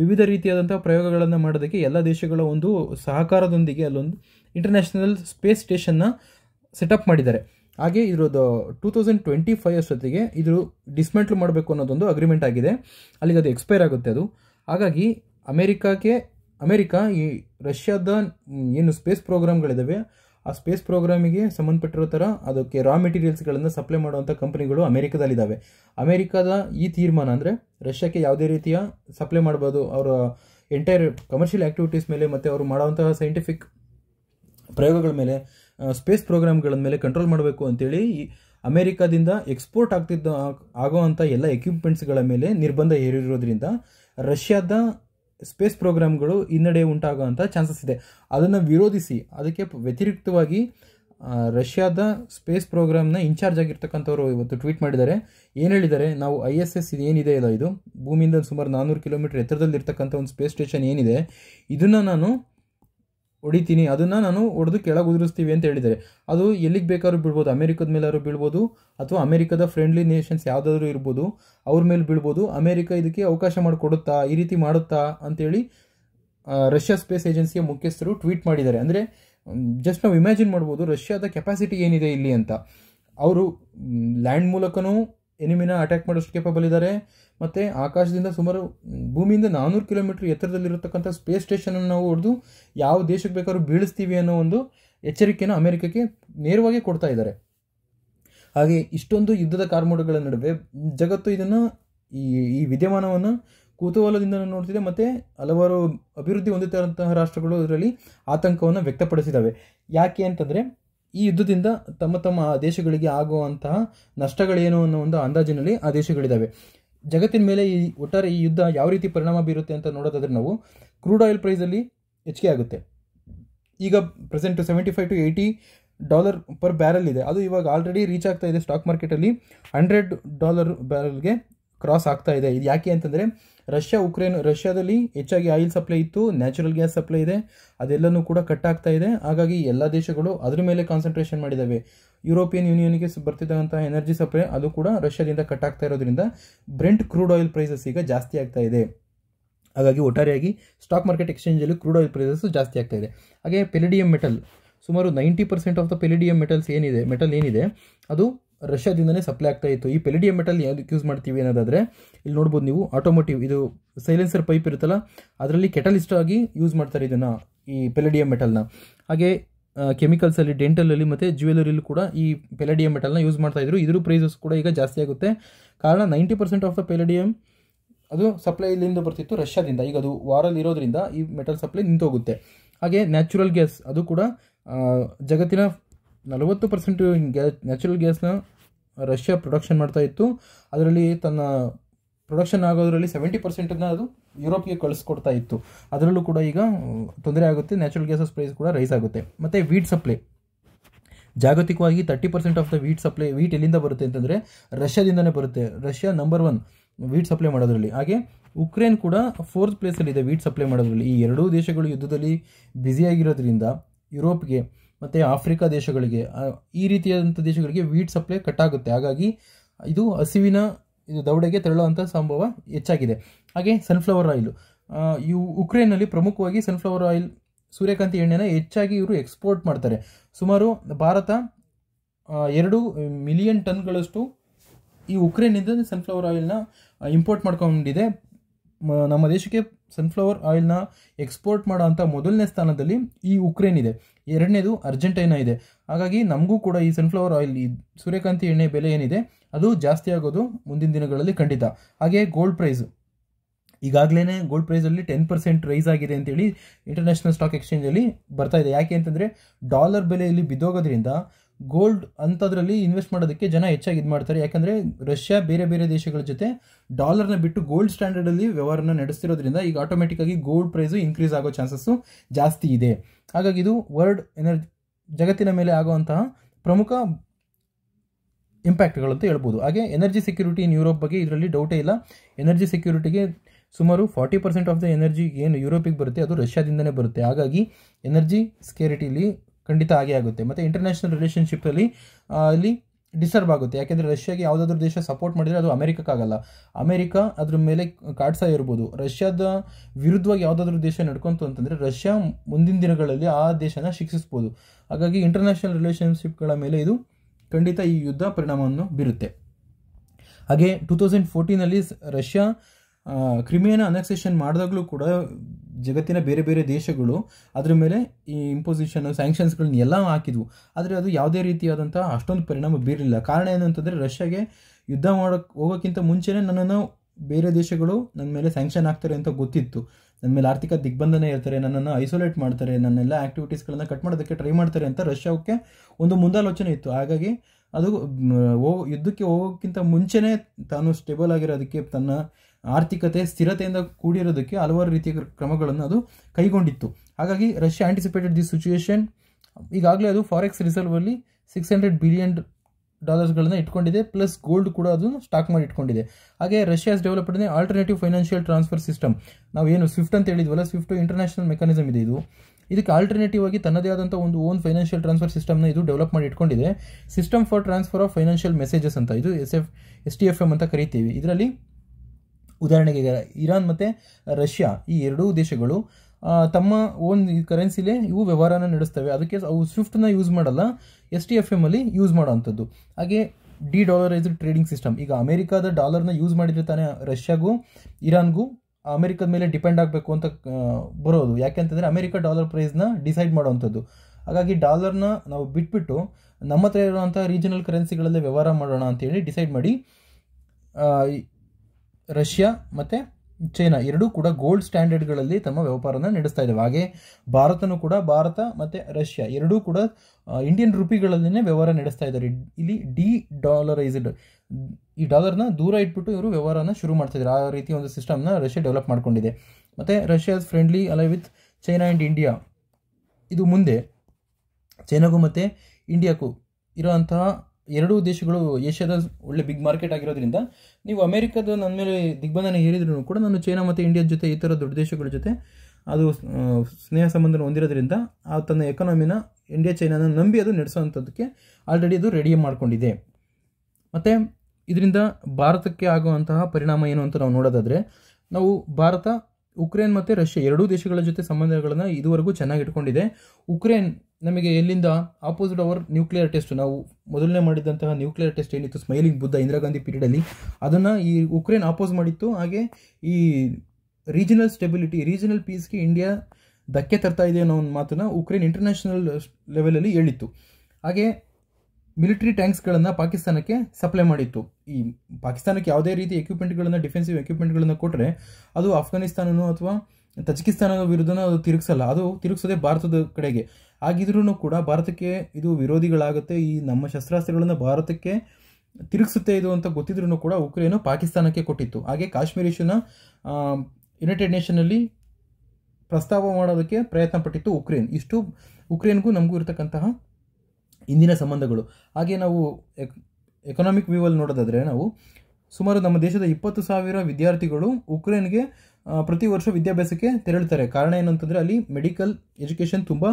A: ವಿವಿಧ ರೀತಿಯಾದಂಥ ಪ್ರಯೋಗಗಳನ್ನು ಮಾಡೋದಕ್ಕೆ ಎಲ್ಲ ದೇಶಗಳ ಒಂದು ಸಹಕಾರದೊಂದಿಗೆ ಅಲ್ಲೊಂದು ಇಂಟರ್ನ್ಯಾಷನಲ್ ಸ್ಪೇಸ್ ಸ್ಟೇಷನ್ನ ಸೆಟಪ್ ಮಾಡಿದ್ದಾರೆ ಹಾಗೆ ಇದ್ರದ್ದು ಟೂ ತೌಸಂಡ್ ಟ್ವೆಂಟಿ ಫೈವ್ ಅಷ್ಟೊತ್ತಿಗೆ ಇದು ಡಿಸ್ಮೆಂಟ್ಲ್ ಮಾಡಬೇಕು ಅನ್ನೋದೊಂದು ಅಗ್ರಿಮೆಂಟ್ ಆಗಿದೆ ಅಲ್ಲಿಗೆ ಅದು ಎಕ್ಸ್ಪೈರ್ ಆಗುತ್ತೆ ಅದು ಹಾಗಾಗಿ ಅಮೇರಿಕಾಕ್ಕೆ ಅಮೇರಿಕಾ ಈ ರಷ್ಯಾದ ಏನು ಸ್ಪೇಸ್ ಪ್ರೋಗ್ರಾಮ್ಗಳಿದ್ದಾವೆ ಆ ಸ್ಪೇಸ್ ಪ್ರೋಗ್ರಾಮಿಗೆ ಸಂಬಂಧಪಟ್ಟಿರೋ ಥರ ಅದಕ್ಕೆ ರಾ ಮೆಟೀರಿಯಲ್ಸ್ಗಳನ್ನು ಸಪ್ಲೈ ಮಾಡುವಂಥ ಕಂಪ್ನಿಗಳು ಅಮೆರಿಕದಲ್ಲಿದ್ದಾವೆ ಅಮೆರಿಕದ ಈ ತೀರ್ಮಾನ ಅಂದರೆ ರಷ್ಯಾಕ್ಕೆ ಯಾವುದೇ ರೀತಿಯ ಸಪ್ಲೈ ಮಾಡ್ಬೋದು ಅವರ ಎಂಟೈರ್ ಕಮರ್ಷಿಯಲ್ ಆ್ಯಕ್ಟಿವಿಟೀಸ್ ಮೇಲೆ ಮತ್ತು ಅವರು ಮಾಡೋವಂತಹ ಸೈಂಟಿಫಿಕ್ ಪ್ರಯೋಗಗಳ ಮೇಲೆ ಸ್ಪೇಸ್ ಪ್ರೋಗ್ರಾಮ್ಗಳ ಮೇಲೆ ಕಂಟ್ರೋಲ್ ಮಾಡಬೇಕು ಅಂತೇಳಿ ಅಮೇರಿಕಾದಿಂದ ಎಕ್ಸ್ಪೋರ್ಟ್ ಆಗ್ತಿದ್ದ ಆಗೋವಂಥ ಎಲ್ಲ ಎಕ್ವಿಪ್ಮೆಂಟ್ಸ್ಗಳ ಮೇಲೆ ನಿರ್ಬಂಧ ಹೇರಿರೋದ್ರಿಂದ ರಷ್ಯಾದ ಸ್ಪೇಸ್ ಪ್ರೋಗ್ರಾಮ್ಗಳು ಹಿನ್ನಡೆ ಉಂಟಾಗುವಂಥ ಚಾನ್ಸಸ್ ಇದೆ ಅದನ್ನು ವಿರೋಧಿಸಿ ಅದಕ್ಕೆ ವ್ಯತಿರಿಕ್ತವಾಗಿ ರಷ್ಯಾದ ಸ್ಪೇಸ್ ಪ್ರೋಗ್ರಾಮ್ನ ಇನ್ಚಾರ್ಜ್ ಆಗಿರ್ತಕ್ಕಂಥವ್ರು ಇವತ್ತು ಟ್ವೀಟ್ ಮಾಡಿದ್ದಾರೆ ಏನು ಹೇಳಿದ್ದಾರೆ ನಾವು ಐ ಎಸ್ ಎಸ್ ಇದೇನಿದೆ ಏನಿದೆ ಇಲ್ಲ ಇದು ಭೂಮಿಯಿಂದ ಸುಮಾರು ನಾನ್ನೂರು ಕಿಲೋಮೀಟರ್ ಎತ್ತರದಲ್ಲಿರ್ತಕ್ಕಂಥ ಒಂದು ಸ್ಪೇಸ್ ಸ್ಟೇಷನ್ ಏನಿದೆ ಇದನ್ನು ನಾನು ಹೊಡಿತೀನಿ ಅದನ್ನು ನಾನು ಹೊಡೆದು ಕೆಳಗೆ ಉದುರಿಸ್ತೀವಿ ಅಂತ ಹೇಳಿದ್ದಾರೆ ಅದು ಎಲ್ಲಿಗೆ ಬೇಕಾದ್ರೂ ಬೀಳ್ಬೋದು ಅಮೆರಿಕದ ಮೇಲಾದ್ರೂ ಬೀಳ್ಬೋದು ಅಥವಾ ಅಮೆರಿಕದ ಫ್ರೆಂಡ್ಲಿ ನೇಷನ್ಸ್ ಯಾವುದಾದ್ರೂ ಇರ್ಬೋದು ಅವ್ರ ಮೇಲೆ ಬೀಳ್ಬೋದು ಅಮೆರಿಕ ಇದಕ್ಕೆ ಅವಕಾಶ ಮಾಡಿಕೊಡುತ್ತಾ ಈ ರೀತಿ ಮಾಡುತ್ತಾ ಅಂತೇಳಿ ರಷ್ಯಾ ಸ್ಪೇಸ್ ಏಜೆನ್ಸಿಯ ಮುಖ್ಯಸ್ಥರು ಟ್ವೀಟ್ ಮಾಡಿದ್ದಾರೆ ಅಂದರೆ ಜಸ್ಟ್ ನಾವು ಇಮ್ಯಾಜಿನ್ ಮಾಡ್ಬೋದು ರಷ್ಯಾದ ಕೆಪಾಸಿಟಿ ಏನಿದೆ ಇಲ್ಲಿ ಅಂತ ಅವರು ಲ್ಯಾಂಡ್ ಮೂಲಕನೂ ಎನಿಮಿನ ಅಟ್ಯಾಕ್ ಮಾಡೋಷ್ಟು ಕೆಪಬಲ್ ಇದ್ದಾರೆ ಮತ್ತು ಆಕಾಶದಿಂದ ಸುಮಾರು ಭೂಮಿಯಿಂದ ನಾನ್ನೂರು ಕಿಲೋಮೀಟ್ರ್ ಎತ್ತರದಲ್ಲಿರತಕ್ಕಂಥ ಸ್ಪೇಸ್ ಸ್ಟೇಷನನ್ನು ನಾವು ಹೊಡೆದು ಯಾವ ದೇಶಕ್ಕೆ ಬೇಕಾದ್ರೂ ಬೀಳಿಸ್ತೀವಿ ಅನ್ನೋ ಒಂದು ಎಚ್ಚರಿಕೆಯನ್ನು ಅಮೆರಿಕಕ್ಕೆ ನೇರವಾಗಿ ಕೊಡ್ತಾ ಇದ್ದಾರೆ ಹಾಗೆ ಇಷ್ಟೊಂದು ಯುದ್ಧದ ಕಾರ್ಮೋಡಗಳ ನಡುವೆ ಜಗತ್ತು ಇದನ್ನು ಈ ಈ ವಿದ್ಯಮಾನವನ್ನು ಕುತೂಹಲದಿಂದ ನೋಡ್ತಿದೆ ಮತ್ತು ಹಲವಾರು ಅಭಿವೃದ್ಧಿ ಹೊಂದುತ್ತಿರುವಂತಹ ರಾಷ್ಟ್ರಗಳು ಇದರಲ್ಲಿ ಆತಂಕವನ್ನು ವ್ಯಕ್ತಪಡಿಸಿದ್ದಾವೆ ಯಾಕೆ ಅಂತಂದರೆ ಈ ಯುದ್ಧದಿಂದ ತಮ್ಮ ತಮ್ಮ ದೇಶಗಳಿಗೆ ಆಗುವಂತಹ ನಷ್ಟಗಳೇನು ಅನ್ನೋ ಒಂದು ಅಂದಾಜಿನಲ್ಲಿ ಆ ದೇಶಗಳಿದ್ದಾವೆ ಜಗತ್ತಿನ ಮೇಲೆ ಈ ಒಟ್ಟಾರೆ ಈ ಯುದ್ಧ ಯಾವ ರೀತಿ ಪರಿಣಾಮ ಬೀರುತ್ತೆ ಅಂತ ನೋಡೋದಾದ್ರೆ ನಾವು ಕ್ರೂಡ್ ಆಯಿಲ್ ಪ್ರೈಸಲ್ಲಿ ಹೆಚ್ಚಿಗೆ ಆಗುತ್ತೆ ಈಗ present seventy five to eighty dollar per barrel ಇದೆ ಅದು ಇವಾಗ ಆಲ್ರೆಡಿ ರೀಚ್ ಆಗ್ತಾ ಇದೆ ಸ್ಟಾಕ್ ಮಾರ್ಕೆಟಲ್ಲಿ ಹಂಡ್ರೆಡ್ ಡಾಲರ್ ಬ್ಯಾರಲ್ಗೆ ಕ್ರಾಸ್ ಆಗ್ತಾ ಇದೆ ಇದು ಯಾಕೆ ಅಂತಂದರೆ ರಷ್ಯಾ ಉಕ್ರೇನ್ ರಷ್ಯಾದಲ್ಲಿ ಹೆಚ್ಚಾಗಿ ಆಯಿಲ್ ಸಪ್ಲೈ ಇತ್ತು ನ್ಯಾಚುರಲ್ ಗ್ಯಾಸ್ ಸಪ್ಲೈ ಇದೆ ಅದೆಲ್ಲನೂ ಕೂಡ ಕಟ್ ಆಗ್ತಾ ಇದೆ ಹಾಗಾಗಿ ಎಲ್ಲ ದೇಶಗಳು ಅದರ ಮೇಲೆ ಕಾನ್ಸಂಟ್ರೇಷನ್ ಮಾಡಿದ್ದಾವೆ ಯುರೋಪಿಯನ್ ಯೂನಿಯನ್ಗೆ ಬರ್ತಿದ್ದಂತಹ ಎನರ್ಜಿ ಸಪ್ಲೈ ಅದು ಕೂಡ ರಷ್ಯಾದಿಂದ ಕಟ್ ಆಗ್ತಾ ಇರೋದ್ರಿಂದ ಬ್ರೆಂಟ್ ಕ್ರೂಡ್ ಆಯಿಲ್ ಪ್ರೈಸಸ್ ಈಗ ಜಾಸ್ತಿ ಆಗ್ತಾ ಇದೆ ಹಾಗಾಗಿ ಒಟ್ಟಾರೆಯಾಗಿ ಸ್ಟಾಕ್ ಮಾರ್ಕೆಟ್ ಎಕ್ಸ್ಚೇಂಜಲ್ಲಿ ಕ್ರೂಡ್ ಆಯಿಲ್ ಪ್ರೈಸಸ್ ಜಾಸ್ತಿ ಆಗ್ತಾ ಇದೆ ಹಾಗೆ ಪೆಲಿಡಿಯಂ ಮೆಟಲ್ ಸುಮಾರು ninety percent of the palladium metals ಏನಿದೆ ಮೆಟಲ್ ಏನಿದೆ ಅದು ರಷ್ಯಾದಿಂದನೇ ಸಪ್ಲೈ ಆಗ್ತಾ ಇತ್ತು ಈ ಪೆಲಿಡಿಯಂ ಮೆಟಲ್ ಯಾವುದಕ್ಕೆ ಯೂಸ್ ಮಾಡ್ತೀವಿ ಅನ್ನೋದಾದರೆ ಇಲ್ಲಿ ನೋಡ್ಬೋದು ನೀವು ಆಟೋಮೋಟಿವ್ ಇದು ಸೈಲೆನ್ಸರ್ ಪೈಪ್ ಇರುತ್ತಲ್ಲ ಅದರಲ್ಲಿ ಕೆಟಲಿಸ್ಟ್ ಆಗಿ ಯೂಸ್ ಮಾಡ್ತಾರೆ ಇದನ್ನು ಈ ಪೆಲಿಡಿಯಂ ಮೆಟಲ್ನ ಹಾಗೆ ಕೆಮಿಕಲ್ಸಲ್ಲಿ ಡೆಂಟಲಲ್ಲಿ ಮತ್ತು ಜ್ಯುವೆಲರಿಲೂ ಕೂಡ ಈ ಪೆಲಡಿಯಂ ಮೆಟಲ್ನ ಯೂಸ್ ಮಾಡ್ತಾಯಿದ್ರು ಇದ್ರ ಪ್ರೈಸಸ್ ಕೂಡ ಈಗ ಜಾಸ್ತಿ ಆಗುತ್ತೆ ಕಾರಣ ninety percent of the palladium ಅದು ಸಪ್ಲೈ ಇಲ್ಲಿಂದ ಬರ್ತಿತ್ತು ರಷ್ಯಾದಿಂದ ಈಗ ಅದು ವಾರಲ್ಲಿ ಇರೋದ್ರಿಂದ ಈ ಮೆಟಲ್ ಸಪ್ಲೈ ನಿಂತೋಗುತ್ತೆ ಹಾಗೆ ನ್ಯಾಚುರಲ್ ಗ್ಯಾಸ್ ಅದು ಕೂಡ ಜಗತ್ತಿನ ನಲವತ್ತು ಪರ್ಸೆಂಟ್ ನ್ಯಾಚುರಲ್ ಗ್ಯಾಸ್ನ ರಷ್ಯಾ ಪ್ರೊಡಕ್ಷನ್ ಮಾಡ್ತಾ ಇತ್ತು ಅದರಲ್ಲಿ ತನ್ನ ಪ್ರೊಡಕ್ಷನ್ ಆಗೋದರಲ್ಲಿ ಸೆವೆಂಟಿ ಪರ್ಸೆಂಟನ್ನು ಅದು ಯುರೋಪ್ಗೆ ಕಳಿಸ್ಕೊಡ್ತಾ ಇತ್ತು ಅದರಲ್ಲೂ ಕೂಡ ಈಗ ತೊಂದರೆ ಆಗುತ್ತೆ ನ್ಯಾಚುರಲ್ ಗ್ಯಾಸಸ್ ಪ್ರೈಸ್ ಕೂಡ ರೈಸ್ ಆಗುತ್ತೆ ಮತ್ತು ವೀಟ್ ಸಪ್ಲೈ ಜಾಗತಿಕವಾಗಿ thirty percent of the wheat supply wheat ಎಲ್ಲಿಂದ ಬರುತ್ತೆ ಅಂತಂದರೆ ರಷ್ಯಾದಿಂದನೇ ಬರುತ್ತೆ Russia number one wheat supply ಮಾಡೋದರಲ್ಲಿ ಹಾಗೆ ಉಕ್ರೇನ್ ಕೂಡ ಫೋರ್ತ್ ಪ್ಲೇಸಲ್ಲಿದೆ ವೀಟ್ ಸಪ್ಲೈ ಮಾಡೋದ್ರಲ್ಲಿ ಈ ಎರಡೂ ದೇಶಗಳು ಯುದ್ಧದಲ್ಲಿ ಬ್ಯುಸಿಯಾಗಿರೋದ್ರಿಂದ ಯುರೋಪ್ಗೆ ಮತ್ತು ಆಫ್ರಿಕಾ ದೇಶಗಳಿಗೆ ಈ ರೀತಿಯಾದಂಥ ದೇಶಗಳಿಗೆ ವೀಟ್ ಸಪ್ಲೈ ಕಟ್ ಆಗುತ್ತೆ ಹಾಗಾಗಿ ಇದು ಹಸಿವಿನ ಇದು ದೌಡೆಗೆ ತೆರಳುವಂಥ ಸಂಭವ ಹೆಚ್ಚಾಗಿದೆ ಹಾಗೆ ಸನ್ಫ್ಲವರ್ ಆಯಿಲು ಇವು ಉಕ್ರೇನಲ್ಲಿ ಪ್ರಮುಖವಾಗಿ ಸನ್ಫ್ಲವರ್ ಆಯಿಲ್ ಸೂರ್ಯಕಾಂತಿ ಎಣ್ಣೆನ ಹೆಚ್ಚಾಗಿ ಇವರು ಎಕ್ಸ್ಪೋರ್ಟ್ ಮಾಡ್ತಾರೆ ಸುಮಾರು ಭಾರತ ಎರಡು ಮಿಲಿಯನ್ ಟನ್ಗಳಷ್ಟು ಈ ಉಕ್ರೇನಿಂದ ಸನ್ಫ್ಲವರ್ ಆಯಿಲ್ನ ಇಂಪೋರ್ಟ್ ಮಾಡ್ಕೊಂಡಿದೆ ನಮ್ಮ ದೇಶಕ್ಕೆ ಸನ್ಫ್ಲವರ್ ಆಯಿಲ್ನ ಎಕ್ಸ್ಪೋರ್ಟ್ ಮಾಡೋ ಅಂಥ ಮೊದಲನೇ ಸ್ಥಾನದಲ್ಲಿ ಈ ಉಕ್ರೇನ್ ಇದೆ ಎರಡನೇದು ಅರ್ಜೆಂಟೈನಾ ಇದೆ ಹಾಗಾಗಿ ನಮಗೂ ಕೂಡ ಈ ಸನ್ಫ್ಲವರ್ ಆಯಿಲ್ ಈ ಸೂರ್ಯಕಾಂತಿ ಎಣ್ಣೆ ಬೆಲೆ ಏನಿದೆ ಅದು ಜಾಸ್ತಿ ಆಗೋದು ಮುಂದಿನ ದಿನಗಳಲ್ಲಿ ಖಂಡಿತ ಹಾಗೆ ಗೋಲ್ಡ್ ಪ್ರೈಸ್ ಈಗಾಗಲೇ ಗೋಲ್ಡ್ ಪ್ರೈಸಲ್ಲಿ ಟೆನ್ ಪರ್ಸೆಂಟ್ ರೈಸ್ ಆಗಿದೆ ಅಂತೇಳಿ ಇಂಟರ್ನ್ಯಾಷನಲ್ ಸ್ಟಾಕ್ ಎಕ್ಸ್ಚೇಂಜಲ್ಲಿ ಬರ್ತಾ ಇದೆ ಯಾಕೆ ಅಂತಂದರೆ ಡಾಲರ್ ಬೆಲೆಯಲ್ಲಿ ಬಿದ್ದೋಗೋದ್ರಿಂದ ಗೋಲ್ಡ್ ಅಂಥದ್ರಲ್ಲಿ ಇನ್ವೆಸ್ಟ್ ಮಾಡೋದಕ್ಕೆ ಜನ ಹೆಚ್ಚಾಗಿ ಇದು ಮಾಡ್ತಾರೆ ಯಾಕಂದರೆ ರಷ್ಯಾ ಬೇರೆ ಬೇರೆ ದೇಶಗಳ ಜೊತೆ ಡಾಲರ್ನ ಬಿಟ್ಟು ಗೋಲ್ಡ್ ಸ್ಟ್ಯಾಂಡರ್ಡಲ್ಲಿ ವ್ಯವಹಾರನ ನಡೆಸ್ತಿರೋದ್ರಿಂದ ಈಗ ಆಟೋಮೆಟಿಕ್ಕಾಗಿ ಗೋಲ್ಡ್ ಪ್ರೈಸು ಇನ್ಕ್ರೀಸ್ ಆಗೋ ಚಾನ್ಸಸ್ಸು ಜಾಸ್ತಿ ಇದೆ ಹಾಗಾಗಿ ಇದು ವರ್ಲ್ಡ್ ಎನರ್ಜಿ ಜಗತ್ತಿನ ಮೇಲೆ ಆಗುವಂತಹ ಪ್ರಮುಖ ಇಂಪ್ಯಾಕ್ಟ್ಗಳು ಅಂತ ಹೇಳ್ಬೋದು ಹಾಗೆ ಎನರ್ಜಿ ಸೆಕ್ಯೂರಿಟಿ ಇನ್ ಯುರೋಪ್ ಬಗ್ಗೆ ಇದರಲ್ಲಿ ಡೌಟೇ ಇಲ್ಲ ಎನರ್ಜಿ ಸೆಕ್ಯೂರಿಟಿಗೆ ಸುಮಾರು forty percent of the energy ಏನು ಯುರೋಪಿಗೆ ಬರುತ್ತೆ ಅದು ರಷ್ಯಾದಿಂದನೇ ಬರುತ್ತೆ ಹಾಗಾಗಿ ಎನರ್ಜಿ ಸೆಕ್ಯೂರಿಟಿಲಿ ಖಂಡಿತ ಆಗೇ ಆಗುತ್ತೆ ಮತ್ತು ಇಂಟರ್ನ್ಯಾಷನಲ್ ರಿಲೇಷನ್ಶಿಪ್ಪಲ್ಲಿ ಅಲ್ಲಿ ಡಿಸರ್ವ್ ಆಗುತ್ತೆ ಯಾಕೆಂದರೆ ರಷ್ಯಾಗೆ ಯಾವುದಾದ್ರೂ ದೇಶ ಸಪೋರ್ಟ್ ಮಾಡಿದರೆ ಅದು ಅಮೆರಿಕಕ್ಕಾಗಲ್ಲ ಅಮೆರಿಕ ಅದ್ರ ಮೇಲೆ ಕಾಡ್ಸಾ ಇರ್ಬೋದು ರಷ್ಯಾದ ವಿರುದ್ಧವಾಗಿ ಯಾವುದಾದ್ರೂ ದೇಶ ನಡ್ಕೊಂತು ಅಂತಂದರೆ ರಷ್ಯಾ ಮುಂದಿನ ದಿನಗಳಲ್ಲಿ ಆ ದೇಶನ ಶಿಕ್ಷಿಸ್ಬೋದು ಹಾಗಾಗಿ ಇಂಟರ್ನ್ಯಾಷನಲ್ ರಿಲೇಷನ್ಶಿಪ್ಗಳ ಮೇಲೆ ಇದು ಖಂಡಿತ ಈ ಯುದ್ಧ ಪರಿಣಾಮವನ್ನು ಬೀರುತ್ತೆ ಹಾಗೆ ಟೂ ತೌಸಂಡ್ ಫೋರ್ಟೀನಲ್ಲಿ ರಷ್ಯಾ ಕ್ರಿಮಿಯನ್ನು ಅನಕ್ಸೇಷನ್ ಮಾಡಿದಾಗಲೂ ಕೂಡ ಜಗತ್ತಿನ ಬೇರೆ ಬೇರೆ ದೇಶಗಳು ಅದರ ಮೇಲೆ ಈ ಇಂಪೋಸಿಷನ್ ಸ್ಯಾಂಕ್ಷನ್ಸ್ಗಳನ್ನ ಎಲ್ಲ ಹಾಕಿದ್ವು ಆದರೆ ಅದು ಯಾವುದೇ ರೀತಿಯಾದಂಥ ಅಷ್ಟೊಂದು ಪರಿಣಾಮ ಬೀರಲಿಲ್ಲ ಕಾರಣ ಏನು ಅಂತಂದರೆ ರಷ್ಯಾಗೆ ಯುದ್ಧ ಮಾಡೋಕ್ಕೆ ಹೋಗೋಕ್ಕಿಂತ ಮುಂಚೆನೇ ನನ್ನನ್ನು ಬೇರೆ ದೇಶಗಳು ನನ್ನ ಮೇಲೆ ಸ್ಯಾಂಕ್ಷನ್ ಆಗ್ತಾರೆ ಅಂತ ಗೊತ್ತಿತ್ತು ನನ್ನ ಮೇಲೆ ಆರ್ಥಿಕ ದಿಗ್ಬಂಧನ ಇರ್ತಾರೆ ನನ್ನನ್ನು ಐಸೋಲೇಟ್ ಮಾಡ್ತಾರೆ ನನ್ನೆಲ್ಲ ಆ್ಯಕ್ಟಿವಿಟೀಸ್ಗಳನ್ನು ಕಟ್ ಮಾಡೋದಕ್ಕೆ ಟ್ರೈ ಮಾಡ್ತಾರೆ ಅಂತ ರಷ್ಯಾಕ್ಕೆ ಒಂದು ಮುಂದಾಲೋಚನೆ ಇತ್ತು ಹಾಗಾಗಿ ಅದು ಯುದ್ಧಕ್ಕೆ ಹೋಗೋಕ್ಕಿಂತ ಮುಂಚೆನೇ ತಾನು ಸ್ಟೇಬಲ್ ಆಗಿರೋದಕ್ಕೆ ತನ್ನ ಆರ್ಥಿಕತೆ ಸ್ಥಿರತೆಯಿಂದ ಕೂಡಿರೋದಕ್ಕೆ ಹಲವಾರು ರೀತಿಯ ಕ್ರಮಗಳನ್ನು ಅದು ಕೈಗೊಂಡಿತ್ತು ಹಾಗಾಗಿ ರಷ್ಯಾ ಆಂಟಿಸಿಪೇಟೆಡ್ ದಿಸ್ ಸಿಚುಯೇಷನ್ ಈಗಾಗಲೇ ಅದು ಫಾರೆಕ್ಸ್ ರಿಸರ್ವಲ್ಲಿ ಸಿಕ್ಸ್ ಹಂಡ್ರೆಡ್ ಬಿಲಿಯನ್ ಡಾಲರ್ಸ್ಗಳನ್ನ ಇಟ್ಕೊಂಡಿದೆ ಪ್ಲಸ್ ಗೋಲ್ಡ್ ಕೂಡ ಅದು ಸ್ಟಾಕ್ ಮಾಡಿ ಇಟ್ಕೊಂಡಿದೆ ಹಾಗೆ Russia's developed alternative financial transfer system ನಾವು ಏನು ಸ್ವಿಫ್ಟ್ ಅಂತ ಹೇಳಿದ್ವಲ್ಲ ಸ್ವಿಫ್ಟ್ ಇಂಟರ್ನ್ಯಾಷನಲ್ ಮೆಕಾನಿಸಮ್ ಇದೆ ಇದು ಇದಕ್ಕೆ ಆಲ್ಟರ್ನೇಟಿವ್ ಆಗಿ ತನ್ನದೇ ಆದಂಥ ಒಂದು ಓನ್ ಫೈನಾನ್ಷಿಯಲ್ ಟ್ರಾನ್ಸ್ಫರ್ ಸಿಸ್ಟಮ್ನ ಇದು ಡೆವಲಪ್ ಮಾಡಿ ಇಟ್ಕೊಂಡಿದೆ system for transfer of financial messages ಅಂತ ಇದು S F S T F M ಅಂತ ಕರಿತೀವಿ ಇದರಲ್ಲಿ ಉದಾಹರಣೆಗೆ ಇರಾನ್ ಮತ್ತು ರಷ್ಯಾ ಈ ಎರಡೂ ದೇಶಗಳು ತಮ್ಮ ಓನ್ ಕರೆನ್ಸಿಲೇ ಇವು ವ್ಯವಹಾರನ ನಡೆಸ್ತವೆ ಅದಕ್ಕೆ ಅವು ಸ್ವಿಫ್ಟನ್ನ ಯೂಸ್ ಮಾಡಲ್ಲ ಎಸ್ ಟಿ ಎಫ್ ಎಮ್ಮಲ್ಲಿ ಯೂಸ್ ಮಾಡೋವಂಥದ್ದು ಹಾಗೆ ಡಿ ಡಾಲರೈಸ್ಡ್ ಟ್ರೇಡಿಂಗ್ ಸಿಸ್ಟಮ್ ಈಗ ಅಮೆರಿಕಾದ ಡಾಲರ್ನ ಯೂಸ್ ಮಾಡಿದರೆ ತಾನೇ ರಷ್ಯಾಗೂ ಇರಾನ್ಗೂ ಅಮೆರಿಕದ ಮೇಲೆ ಡಿಪೆಂಡ್ ಆಗಬೇಕು ಅಂತ ಬರೋದು ಯಾಕೆಂತಂದರೆ ಅಮೆರಿಕ ಡಾಲರ್ ಪ್ರೈಸ್ನ ಡಿಸೈಡ್ ಮಾಡೋವಂಥದ್ದು ಹಾಗಾಗಿ ಡಾಲರ್ನ ನಾವು ಬಿಟ್ಬಿಟ್ಟು ನಮ್ಮ ಹತ್ರ ಇರುವಂಥ ರೀಜನಲ್ ಕರೆನ್ಸಿಗಳಲ್ಲೇ ವ್ಯವಹಾರ ಮಾಡೋಣ ಅಂತೇಳಿ ಡಿಸೈಡ್ ಮಾಡಿ ರಷ್ಯಾ ಮತ್ತು ಚೈನಾ ಎರಡೂ ಕೂಡ ಗೋಲ್ಡ್ ಸ್ಟ್ಯಾಂಡರ್ಡ್ಗಳಲ್ಲಿ ತಮ್ಮ ವ್ಯಾಪಾರನ ನಡೆಸ್ತಾ ಇದ್ದಾವೆ ಹಾಗೆ ಭಾರತನೂ ಕೂಡ ಭಾರತ ಮತ್ತು ರಷ್ಯಾ ಎರಡೂ ಕೂಡ ಇಂಡಿಯನ್ ರುಪಿಗಳಲ್ಲೇ ವ್ಯವಹಾರ ನಡೆಸ್ತಾ ಇದ್ದಾರೆ ಇಲ್ಲಿ ಡಿ ಡಾಲರೈಸ್ಡ್ ಈ ಡಾಲರ್ನ ದೂರ ಇಟ್ಬಿಟ್ಟು ಇವರು ವ್ಯವಹಾರನ ಶುರು ಇದ್ದಾರೆ ಆ ರೀತಿ ಒಂದು ಸಿಸ್ಟಮ್ನ ರಷ್ಯಾ ಡೆವಲಪ್ ಮಾಡ್ಕೊಂಡಿದೆ ಮತ್ತು Russia's friendly ally with China and India ಇದು ಮುಂದೆ ಚೈನಾಗೂ ಮತ್ತು ಇಂಡಿಯಾಕ್ಕೂ ಅಂತಹ ಎರಡೂ ದೇಶಗಳು ಏಷ್ಯಾದ ಒಳ್ಳೆ ಬಿಗ್ ಮಾರ್ಕೆಟ್ ಆಗಿರೋದ್ರಿಂದ ನೀವು ಅಮೇರಿಕಾದ ನನ್ನ ಮೇಲೆ ದಿಗ್ಬಂಧನ ಹೇರಿದ್ರೂ ಕೂಡ ನಾನು ಚೈನಾ ಮತ್ತು ಇಂಡಿಯಾದ ಜೊತೆ ಈ ಥರ ದೊಡ್ಡ ದೇಶಗಳ ಜೊತೆ ಅದು ಸ್ನೇಹ ಸಂಬಂಧ ಹೊಂದಿರೋದ್ರಿಂದ ಆ ತನ್ನ ಎಕನಾಮಿನ ಇಂಡಿಯಾ ಚೈನಾನ ನಂಬಿ ಅದು ನಡೆಸೋವಂಥದ್ದಕ್ಕೆ ಆಲ್ರೆಡಿ ಅದು ರೆಡಿ ಮಾಡಿಕೊಂಡಿದೆ ಮತ್ತು ಇದರಿಂದ ಭಾರತಕ್ಕೆ ಆಗುವಂತಹ ಪರಿಣಾಮ ಏನು ಅಂತ ನಾವು ನೋಡೋದಾದರೆ ನಾವು ಭಾರತ ಉಕ್ರೇನ್ ಮತ್ತು ರಷ್ಯಾ ಎರಡೂ ದೇಶಗಳ ಜೊತೆ ಸಂಬಂಧಗಳನ್ನು ಇದುವರೆಗೂ ಚೆನ್ನಾಗಿ ಇಟ್ಕೊಂಡಿದೆ ಉಕ್ರೇನ್ ನಮಗೆ ಎಲ್ಲಿಂದ ಆಪೋಸಿಟ್ ಅವರ್ ನ್ಯೂಕ್ಲಿಯರ್ ಟೆಸ್ಟ್ ನಾವು ಮೊದಲನೇ ಮಾಡಿದಂತಹ ನ್ಯೂಕ್ಲಿಯರ್ ಟೆಸ್ಟ್ ಏನಿತ್ತು ಸ್ಮೈಲಿಂಗ್ ಬುದ್ಧ ಇಂದಿರಾ ಗಾಂಧಿ ಪೀರಿಯಡಲ್ಲಿ ಅದನ್ನು ಈ ಉಕ್ರೇನ್ ಆಪೋಸ್ ಮಾಡಿತ್ತು ಹಾಗೆ ಈ ರೀಜನಲ್ ಸ್ಟೆಬಿಲಿಟಿ ರೀಜನಲ್ ಪೀಸ್ಗೆ ಇಂಡಿಯಾ ಧಕ್ಕೆ ತರ್ತಾ ಇದೆ ಅನ್ನೋ ಒಂದು ಮಾತನ್ನು ಉಕ್ರೇನ್ ಇಂಟರ್ನ್ಯಾಷನಲ್ ಲೆವೆಲಲ್ಲಿ ಹೇಳಿತ್ತು ಹಾಗೆ ಮಿಲಿಟರಿ ಟ್ಯಾಂಕ್ಸ್ಗಳನ್ನು ಪಾಕಿಸ್ತಾನಕ್ಕೆ ಸಪ್ಲೈ ಮಾಡಿತ್ತು ಈ ಪಾಕಿಸ್ತಾನಕ್ಕೆ ಯಾವುದೇ ರೀತಿ ಎಕ್ವಿಪ್ಮೆಂಟ್ಗಳನ್ನು ಡಿಫೆನ್ಸಿವ್ ಎಕ್ವಿಪ್ಮೆಂಟ್ಗಳನ್ನು ಕೊಟ್ಟರೆ ಅದು ಆಫ್ಘಾನಿಸ್ತಾನನೋ ಅಥವಾ ತಜಕಿಸ್ತಾನದ ವಿರುದ್ಧನೂ ಅದು ತಿರುಗಿಸಲ್ಲ ಅದು ತಿರುಗಿಸೋದೇ ಭಾರತದ ಕಡೆಗೆ ಆಗಿದ್ರೂ ಕೂಡ ಭಾರತಕ್ಕೆ ಇದು ವಿರೋಧಿಗಳಾಗುತ್ತೆ ಈ ನಮ್ಮ ಶಸ್ತ್ರಾಸ್ತ್ರಗಳನ್ನು ಭಾರತಕ್ಕೆ ತಿರುಗಿಸುತ್ತೆ ಇದು ಅಂತ ಗೊತ್ತಿದ್ರೂ ಕೂಡ ಉಕ್ರೇನು ಪಾಕಿಸ್ತಾನಕ್ಕೆ ಕೊಟ್ಟಿತ್ತು ಹಾಗೆ ಕಾಶ್ಮೀರ ಇಶ್ಯೂನ ಯುನೈಟೆಡ್ ನೇಷನ್ನಲ್ಲಿ ಪ್ರಸ್ತಾವ ಮಾಡೋದಕ್ಕೆ ಪ್ರಯತ್ನ ಪಟ್ಟಿತ್ತು ಉಕ್ರೇನ್ ಇಷ್ಟು ಉಕ್ರೇನ್ಗೂ ನಮಗೂ ಇರತಕ್ಕಂತಹ ಇಂದಿನ ಸಂಬಂಧಗಳು ಹಾಗೆ ನಾವು ಎಕ್ ಎಕನಾಮಿಕ್ ವ್ಯೂವಲ್ಲಿ ನೋಡೋದಾದರೆ ನಾವು ಸುಮಾರು ನಮ್ಮ ದೇಶದ ಇಪ್ಪತ್ತು ಸಾವಿರ ವಿದ್ಯಾರ್ಥಿಗಳು ಉಕ್ರೇನ್ಗೆ ಪ್ರತಿ ವರ್ಷ ವಿದ್ಯಾಭ್ಯಾಸಕ್ಕೆ ತೆರಳುತ್ತಾರೆ ಕಾರಣ ಏನಂತಂದರೆ ಅಲ್ಲಿ ಮೆಡಿಕಲ್ ಎಜುಕೇಷನ್ ತುಂಬ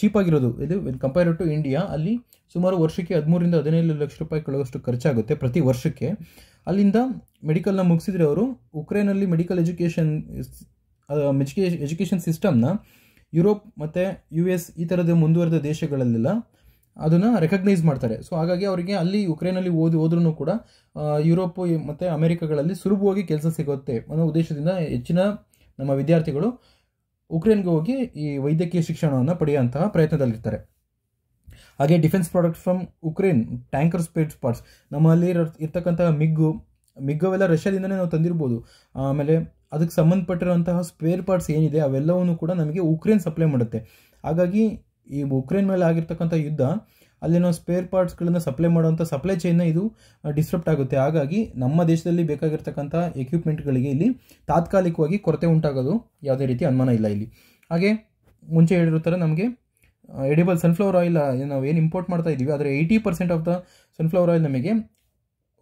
A: ಚೀಪಾಗಿರೋದು ಇದು ಕಂಪೇರ್ ಟು ಇಂಡಿಯಾ ಅಲ್ಲಿ ಸುಮಾರು ವರ್ಷಕ್ಕೆ ಹದಿಮೂರಿಂದ ಹದಿನೈದು ಲಕ್ಷ ರೂಪಾಯಿ ಕಳುವಷ್ಟು ಖರ್ಚಾಗುತ್ತೆ ಪ್ರತಿ ವರ್ಷಕ್ಕೆ ಅಲ್ಲಿಂದ ಮೆಡಿಕಲ್ನ ಮುಗಿಸಿದ್ರೆ ಅವರು ಉಕ್ರೇನಲ್ಲಿ ಮೆಡಿಕಲ್ ಎಜುಕೇಷನ್ ಎಜುಕೇಷನ್ ಎಜುಕೇಷನ್ ಸಿಸ್ಟಮ್ನ ಯುರೋಪ್ ಮತ್ತು ಯು ಎಸ್ ಈ ಥರದ ಮುಂದುವರೆದ ದೇಶಗಳಲ್ಲೆಲ್ಲ ಅದನ್ನು ರೆಕಗ್ನೈಸ್ ಮಾಡ್ತಾರೆ ಸೊ ಹಾಗಾಗಿ ಅವರಿಗೆ ಅಲ್ಲಿ ಯುಕ್ರೇನಲ್ಲಿ ಓದಿ ಹೋದ್ರೂ ಕೂಡ ಯುರೋಪ್ ಮತ್ತು ಅಮೆರಿಕಗಳಲ್ಲಿ ಸುಲಭವಾಗಿ ಕೆಲಸ ಸಿಗುತ್ತೆ ಅನ್ನೋ ಉದ್ದೇಶದಿಂದ ಹೆಚ್ಚಿನ ನಮ್ಮ ವಿದ್ಯಾರ್ಥಿಗಳು ಉಕ್ರೇನ್ಗೆ ಹೋಗಿ ಈ ವೈದ್ಯಕೀಯ ಶಿಕ್ಷಣವನ್ನು ಪಡೆಯುವಂತಹ ಪ್ರಯತ್ನದಲ್ಲಿರ್ತಾರೆ ಹಾಗೆ defence products from Ukraine tanker spare parts ನಮ್ಮಲ್ಲಿ ಇರ್ತಕ್ಕಂತಹ ಮಿಗ್ಗು ಮಿಗ್ಗವೆಲ್ಲ ರಷ್ಯಾದಿಂದಲೇ ನಾವು ತಂದಿರ್ಬೋದು ಆಮೇಲೆ ಅದಕ್ಕೆ ಸಂಬಂಧಪಟ್ಟಿರುವಂತಹ ಸ್ಪೇರ್ ಪಾರ್ಟ್ಸ್ ಏನಿದೆ ಅವೆಲ್ಲವನ್ನು ಕೂಡ ನಮಗೆ ಉಕ್ರೇನ್ ಸಪ್ಲೈ ಮಾಡುತ್ತೆ ಹಾಗಾಗಿ ಈ ಉಕ್ರೇನ್ ಮೇಲೆ ಆಗಿರ್ತಕ್ಕಂಥ ಯುದ್ಧ ಅಲ್ಲಿನ ಸ್ಪೇರ್ ಪಾರ್ಟ್ಸ್ಗಳನ್ನು ಸಪ್ಲೈ ಮಾಡುವಂಥ ಸಪ್ಲೈ ಚೈನ್ನ ಇದು ಡಿಸ್ಟ್ರಪ್ಟ್ ಆಗುತ್ತೆ ಹಾಗಾಗಿ ನಮ್ಮ ದೇಶದಲ್ಲಿ ಬೇಕಾಗಿರ್ತಕ್ಕಂಥ ಎಕ್ವಿಪ್ಮೆಂಟ್ಗಳಿಗೆ ಇಲ್ಲಿ ತಾತ್ಕಾಲಿಕವಾಗಿ ಕೊರತೆ ಉಂಟಾಗೋದು ಯಾವುದೇ ರೀತಿ ಅನುಮಾನ ಇಲ್ಲ ಇಲ್ಲಿ ಹಾಗೆ ಮುಂಚೆ ಹೇಳಿರೋ ಥರ ನಮಗೆ ಎಡಿಬಲ್ ಸನ್ಫ್ಲವರ್ ಆಯಿಲ್ ನಾವು ಏನು ಇಂಪೋರ್ಟ್ ಮಾಡ್ತಾ ಇದ್ದೀವಿ ಆದರೆ eighty percent of the sunflower oil ನಮಗೆ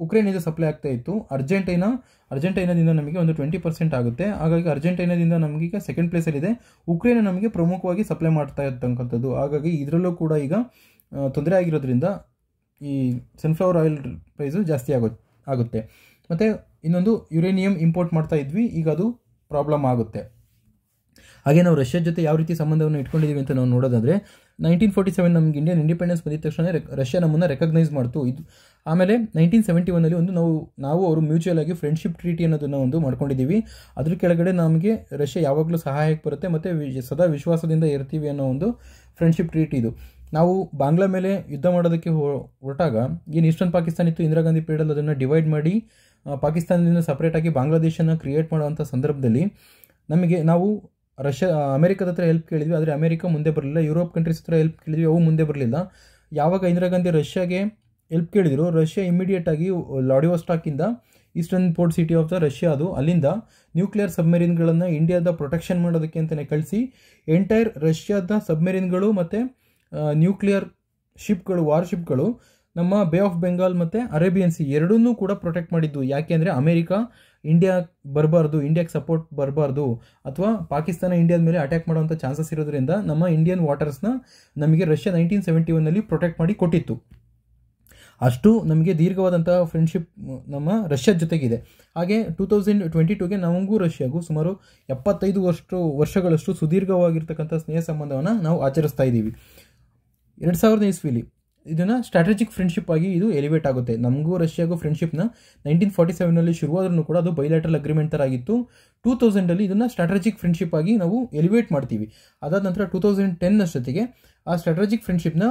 A: ಉಕ್ರೇನಿಂದ ಸಪ್ಲೈ ಆಗ್ತಾ ಇತ್ತು ಅರ್ಜೆಂಟೈನಾ ಅರ್ಜೆಂಟೈನಾದಿಂದ ನಮಗೆ ಒಂದು ಟ್ವೆಂಟಿ ಪರ್ಸೆಂಟ್ ಆಗುತ್ತೆ ಹಾಗಾಗಿ ಅರ್ಜೆಂಟೈನಾದಿಂದ ನಮಗೆ ಈಗ ಸೆಕೆಂಡ್ ಪ್ಲೇಸಲ್ಲಿದೆ ಉಕ್ರೇನ್ ನಮಗೆ ಪ್ರಮುಖವಾಗಿ ಸಪ್ಲೈ ಮಾಡ್ತಾ ಇರ್ತಕ್ಕಂಥದ್ದು ಹಾಗಾಗಿ ಇದರಲ್ಲೂ ಕೂಡ ಈಗ ತೊಂದರೆ ಆಗಿರೋದ್ರಿಂದ ಈ ಸನ್ಫ್ಲವರ್ ಆಯಿಲ್ ಪ್ರೈಸು ಜಾಸ್ತಿ ಆಗೋ ಆಗುತ್ತೆ ಮತ್ತು ಇನ್ನೊಂದು ಯುರೇನಿಯಂ ಇಂಪೋರ್ಟ್ ಮಾಡ್ತಾ ಇದ್ವಿ ಈಗ ಅದು ಪ್ರಾಬ್ಲಮ್ ಆಗುತ್ತೆ ಹಾಗೆ ನಾವು ರಷ್ಯಾ ಜೊತೆ ಯಾವ ರೀತಿ ಸಂಬಂಧವನ್ನು ಇಟ್ಕೊಂಡಿದ್ದೀವಿ ಅಂತ ನಾವು ನೋಡೋದಾದರೆ ನೈನ್ಟೀನ್ ಫೋರ್ಟಿ ಸೆವೆನ್ ನಮಗೆ ಇಂಡಿಯನ್ ಇಂಡಿಪೆಂಡೆನ್ಸ್ ಬಂದಿದ ತಕ್ಷಣ ರಷ್ಯಾ ನಮ್ಮನ್ನು ರೆಕಗ್ನೈಸ್ ಮಾಡ್ತು ಇದು ಆಮೇಲೆ ನೈನ್ಟೀನ್ ಸೆವೆಂಟಿ ಒನ್ನಲ್ಲಿ ಒಂದು ನಾವು ನಾವು ಅವರು ಮ್ಯೂಚುವಲ್ ಆಗಿ ಫ್ರೆಂಡ್ಶಿಪ್ ಟ್ರೀಟಿ ಅನ್ನೋದನ್ನು ಒಂದು ಮಾಡ್ಕೊಂಡಿದ್ದೀವಿ ಅದ್ರ ಕೆಳಗಡೆ ನಮಗೆ ರಷ್ಯಾ ಯಾವಾಗಲೂ ಸಹಾಯಕ್ಕೆ ಬರುತ್ತೆ ಮತ್ತು ಸದಾ ವಿಶ್ವಾಸದಿಂದ ಇರ್ತೀವಿ ಅನ್ನೋ ಒಂದು ಫ್ರೆಂಡ್ಶಿಪ್ ಟ್ರೀಟಿ ಇದು ನಾವು ಬಾಂಗ್ಲಾ ಮೇಲೆ ಯುದ್ಧ ಮಾಡೋದಕ್ಕೆ ಹೊರಟಾಗ ಏನು ಈಸ್ಟರ್ನ್ ಪಾಕಿಸ್ತಾನ ಇತ್ತು ಇಂದಿರಾ ಗಾಂಧಿ ಪೀರಿಯಡಲ್ಲಿ ಅದನ್ನು ಡಿವೈಡ್ ಮಾಡಿ ಪಾಕಿಸ್ತಾನದಿಂದ ಸಪ್ರೇಟಾಗಿ ಬಾಂಗ್ಲಾದೇಶನ ಕ್ರಿಯೇಟ್ ಮಾಡುವಂಥ ಸಂದರ್ಭದಲ್ಲಿ ನಮಗೆ ನಾವು ರಷ್ಯಾ ಅಮೆರಿಕದ ಹತ್ರ ಹೆಲ್ಪ್ ಕೇಳಿದ್ವಿ ಆದರೆ ಅಮೆರಿಕ ಮುಂದೆ ಬರಲಿಲ್ಲ ಯುರೋಪ್ ಕಂಟ್ರೀಸ್ ಹತ್ರ ಹೆಲ್ಪ್ ಕೇಳಿದ್ವಿ ಅವು ಮುಂದೆ ಬರಲಿಲ್ಲ ಯಾವಾಗ ಇಂದಿರಾ ಗಾಂಧಿ ರಷ್ಯಾಗೆ ಹೆಲ್ಪ್ ಕೇಳಿದ್ರು ರಷ್ಯಾ ಆಗಿ ಸ್ಟಾಕಿಂದ eastern port city of the Russia ಅದು ಅಲ್ಲಿಂದ ನ್ಯೂಕ್ಲಿಯರ್ ಸಬ್ಮರಿನ್ಗಳನ್ನು ಇಂಡಿಯಾದ ಪ್ರೊಟೆಕ್ಷನ್ ಮಾಡೋದಕ್ಕೆ ಅಂತಲೇ ಕಳಿಸಿ ಎಂಟೈರ್ ರಷ್ಯಾದ ಸಬ್ಮರಿನ್ಗಳು ಮತ್ತು ನ್ಯೂಕ್ಲಿಯರ್ ಶಿಪ್ಗಳು ವಾರ್ಶಿಪ್ಗಳು ನಮ್ಮ ಬೇ ಆಫ್ ಬೆಂಗಾಲ್ ಮತ್ತು ಅರೇಬಿಯನ್ ಸಿ ಎರಡನ್ನೂ ಕೂಡ ಪ್ರೊಟೆಕ್ಟ್ ಮಾಡಿದ್ದು ಯಾಕೆ ಅಂದರೆ ಅಮೇರಿಕಾ ಇಂಡಿಯಾ ಬರಬಾರ್ದು ಇಂಡಿಯಾಕ್ಕೆ ಸಪೋರ್ಟ್ ಬರಬಾರ್ದು ಅಥವಾ ಪಾಕಿಸ್ತಾನ ಇಂಡಿಯಾದ ಮೇಲೆ ಅಟ್ಯಾಕ್ ಮಾಡುವಂಥ ಚಾನ್ಸಸ್ ಇರೋದ್ರಿಂದ ನಮ್ಮ ಇಂಡಿಯನ್ ವಾಟರ್ಸ್ನ ನಮಗೆ ರಷ್ಯಾ ನೈನ್ಟೀನ್ ಸೆವೆಂಟಿ ಒನ್ನಲ್ಲಿ ಪ್ರೊಟೆಕ್ಟ್ ಮಾಡಿ ಕೊಟ್ಟಿತ್ತು ಅಷ್ಟು ನಮಗೆ ದೀರ್ಘವಾದಂಥ ಫ್ರೆಂಡ್ಶಿಪ್ ನಮ್ಮ ರಷ್ಯಾ ಜೊತೆಗಿದೆ ಹಾಗೆ ಟೂ ತೌಸಂಡ್ ಟ್ವೆಂಟಿ ಟೂಗೆ ನಮಗೂ ರಷ್ಯಾಗೂ ಸುಮಾರು ಎಪ್ಪತ್ತೈದು ವರ್ಷ ವರ್ಷಗಳಷ್ಟು ಸುದೀರ್ಘವಾಗಿರ್ತಕ್ಕಂಥ ಸ್ನೇಹ ಸಂಬಂಧವನ್ನು ನಾವು ಆಚರಿಸ್ತಾ ಇದ್ದೀವಿ ಎರಡು ಸಾವಿರದ ಇಸ್ವಿಲಿ ಇದನ್ನು ಸ್ಟ್ರಾಟಜಿಕ್ ಫ್ರೆಂಡ್ಶಿಪ್ ಆಗಿ ಇದು ಎಲಿವೇಟ್ ಆಗುತ್ತೆ ನಮಗೂ ರಷ್ಯಾಗೂ ಫ್ರೆಂಡ್ಶಿಪ್ನ ನೈನ್ಟೀನ್ ಫಾರ್ಟಿ ಸೆವೆನಲ್ಲಿ ಶುರುವಾದ್ರೂ ಕೂಡ ಅದು ಬೈಲ್ಯಾಟ್ರಲ್ ಅಗ್ರಿಮೆಂಟ್ ಥರ ಆಗಿತ್ತು ಟೂ ತೌಸಂಡಲ್ಲಿ ಇದನ್ನು ಸ್ಟ್ರಾಟಜಿಕ್ ಫ್ರೆಂಡ್ಶಿಪ್ ಆಗಿ ನಾವು ಎಲಿವೇಟ್ ಮಾಡ್ತೀವಿ ಅದಾದ ನಂತರ ಟೂ ತೌಸಂಡ್ ಟೆನ್ ಅಷ್ಟೊತ್ತಿಗೆ ಆ ಸ್ಟ್ರಾಟಜಿಕ್ ಫ್ರೆಂಡ್ಶಿಪ್ನ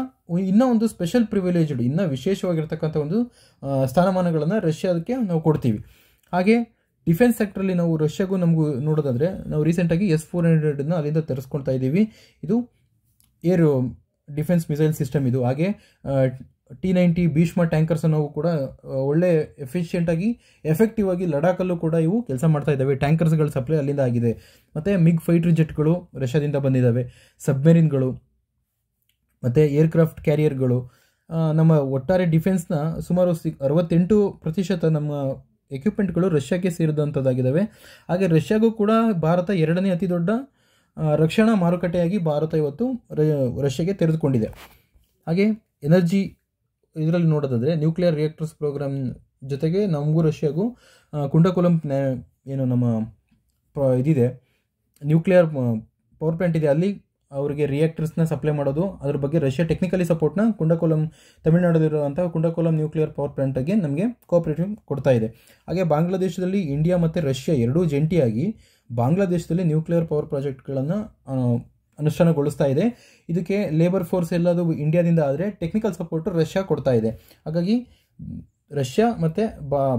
A: ಇನ್ನೂ ಒಂದು ಸ್ಪೆಷಲ್ ಪ್ರಿವಿಲೇಜ್ಡ್ ಇನ್ನೂ ವಿಶೇಷವಾಗಿರ್ತಕ್ಕಂಥ ಒಂದು ಸ್ಥಾನಮಾನಗಳನ್ನು ರಷ್ಯಾದಕ್ಕೆ ನಾವು ಕೊಡ್ತೀವಿ ಹಾಗೆ ಡಿಫೆನ್ಸ್ ಸೆಕ್ಟ್ರಲ್ಲಿ ನಾವು ರಷ್ಯಾಗೂ ನಮಗೂ ನೋಡೋದಾದರೆ ನಾವು ರೀಸೆಂಟಾಗಿ ಎಸ್ ಫೋರ್ ಹಂಡ್ರೆಡನ್ನು ಅಲ್ಲಿಂದ ತರಿಸ್ಕೊಳ್ತಾ ಇದ್ದೀವಿ ಇದು ಏರು ಡಿಫೆನ್ಸ್ ಮಿಸೈಲ್ ಸಿಸ್ಟಮ್ ಇದು ಹಾಗೆ ಟಿ ನೈಂಟಿ ಭೀಷ್ಮ ಟ್ಯಾಂಕರ್ಸ್ ಅನ್ನೋವು ಕೂಡ ಒಳ್ಳೆ ಎಫಿಷಿಯೆಂಟಾಗಿ ಎಫೆಕ್ಟಿವ್ ಆಗಿ ಲಡಾಖಲ್ಲೂ ಕೂಡ ಇವು ಕೆಲಸ ಮಾಡ್ತಾ ಇದ್ದಾವೆ ಟ್ಯಾಂಕರ್ಸ್ಗಳ ಸಪ್ಲೈ ಅಲ್ಲಿಂದ ಆಗಿದೆ ಮತ್ತು ಮಿಗ್ ಫೈಟರ್ ಜೆಟ್ಗಳು ರಷ್ಯಾದಿಂದ ಬಂದಿದ್ದಾವೆ ಸಬ್ಮೆರಿನ್ಗಳು ಮತ್ತು ಏರ್ಕ್ರಾಫ್ಟ್ ಕ್ಯಾರಿಯರ್ಗಳು ನಮ್ಮ ಒಟ್ಟಾರೆ ಡಿಫೆನ್ಸ್ನ ಸುಮಾರು ಸಿ ಅರವತ್ತೆಂಟು ಪ್ರತಿಶತ ನಮ್ಮ ಎಕ್ವಿಪ್ಮೆಂಟ್ಗಳು ರಷ್ಯಾಕ್ಕೆ ಸೇರಿದಂಥದ್ದಾಗಿದ್ದಾವೆ ಹಾಗೆ ರಷ್ಯಾಗೂ ಕೂಡ ಭಾರತ ಎರಡನೇ ಅತಿ ದೊಡ್ಡ ರಕ್ಷಣಾ ಮಾರುಕಟ್ಟೆಯಾಗಿ ಭಾರತ ಇವತ್ತು ರಷ್ಯಾಗೆ ತೆರೆದುಕೊಂಡಿದೆ ಹಾಗೆ ಎನರ್ಜಿ ಇದರಲ್ಲಿ ನೋಡೋದಾದರೆ ನ್ಯೂಕ್ಲಿಯರ್ ರಿಯಾಕ್ಟರ್ಸ್ ಪ್ರೋಗ್ರಾಮ್ ಜೊತೆಗೆ ನಮಗೂ ರಷ್ಯಾಗೂ ಕುಂಡಕೋಲಂ ಏನು ನಮ್ಮ ಇದಿದೆ ನ್ಯೂಕ್ಲಿಯರ್ ಪವರ್ ಪ್ಲಾಂಟ್ ಇದೆ ಅಲ್ಲಿ ಅವರಿಗೆ ರಿಯಾಕ್ಟರ್ಸ್ನ ಸಪ್ಲೈ ಮಾಡೋದು ಅದ್ರ ಬಗ್ಗೆ ರಷ್ಯಾ ಟೆಕ್ನಿಕಲಿ ಸಪೋರ್ಟ್ನ ಕುಂಡಕೋಲಂ ತಮಿಳುನಾಡಲ್ಲಿರುವಂಥ ಕುಂಡಕೋಲಂ ನ್ಯೂಕ್ಲಿಯರ್ ಪವರ್ ಪ್ಲಾಂಟಿಗೆ ನಮಗೆ ಕೋಆಪರೇಟಿವ್ ಕೊಡ್ತಾ ಇದೆ ಹಾಗೆ ಬಾಂಗ್ಲಾದೇಶದಲ್ಲಿ ಇಂಡಿಯಾ ಮತ್ತು ರಷ್ಯಾ ಎರಡೂ ಜಂಟಿಯಾಗಿ ಬಾಂಗ್ಲಾದೇಶದಲ್ಲಿ ನ್ಯೂಕ್ಲಿಯರ್ ಪವರ್ ಪ್ರಾಜೆಕ್ಟ್ಗಳನ್ನು ಅನುಷ್ಠಾನಗೊಳಿಸ್ತಾ ಇದೆ ಇದಕ್ಕೆ ಲೇಬರ್ ಫೋರ್ಸ್ ಎಲ್ಲದು ಇಂಡಿಯಾದಿಂದ ಆದರೆ ಟೆಕ್ನಿಕಲ್ ಸಪೋರ್ಟು ರಷ್ಯಾ ಕೊಡ್ತಾ ಇದೆ ಹಾಗಾಗಿ ರಷ್ಯಾ ಮತ್ತು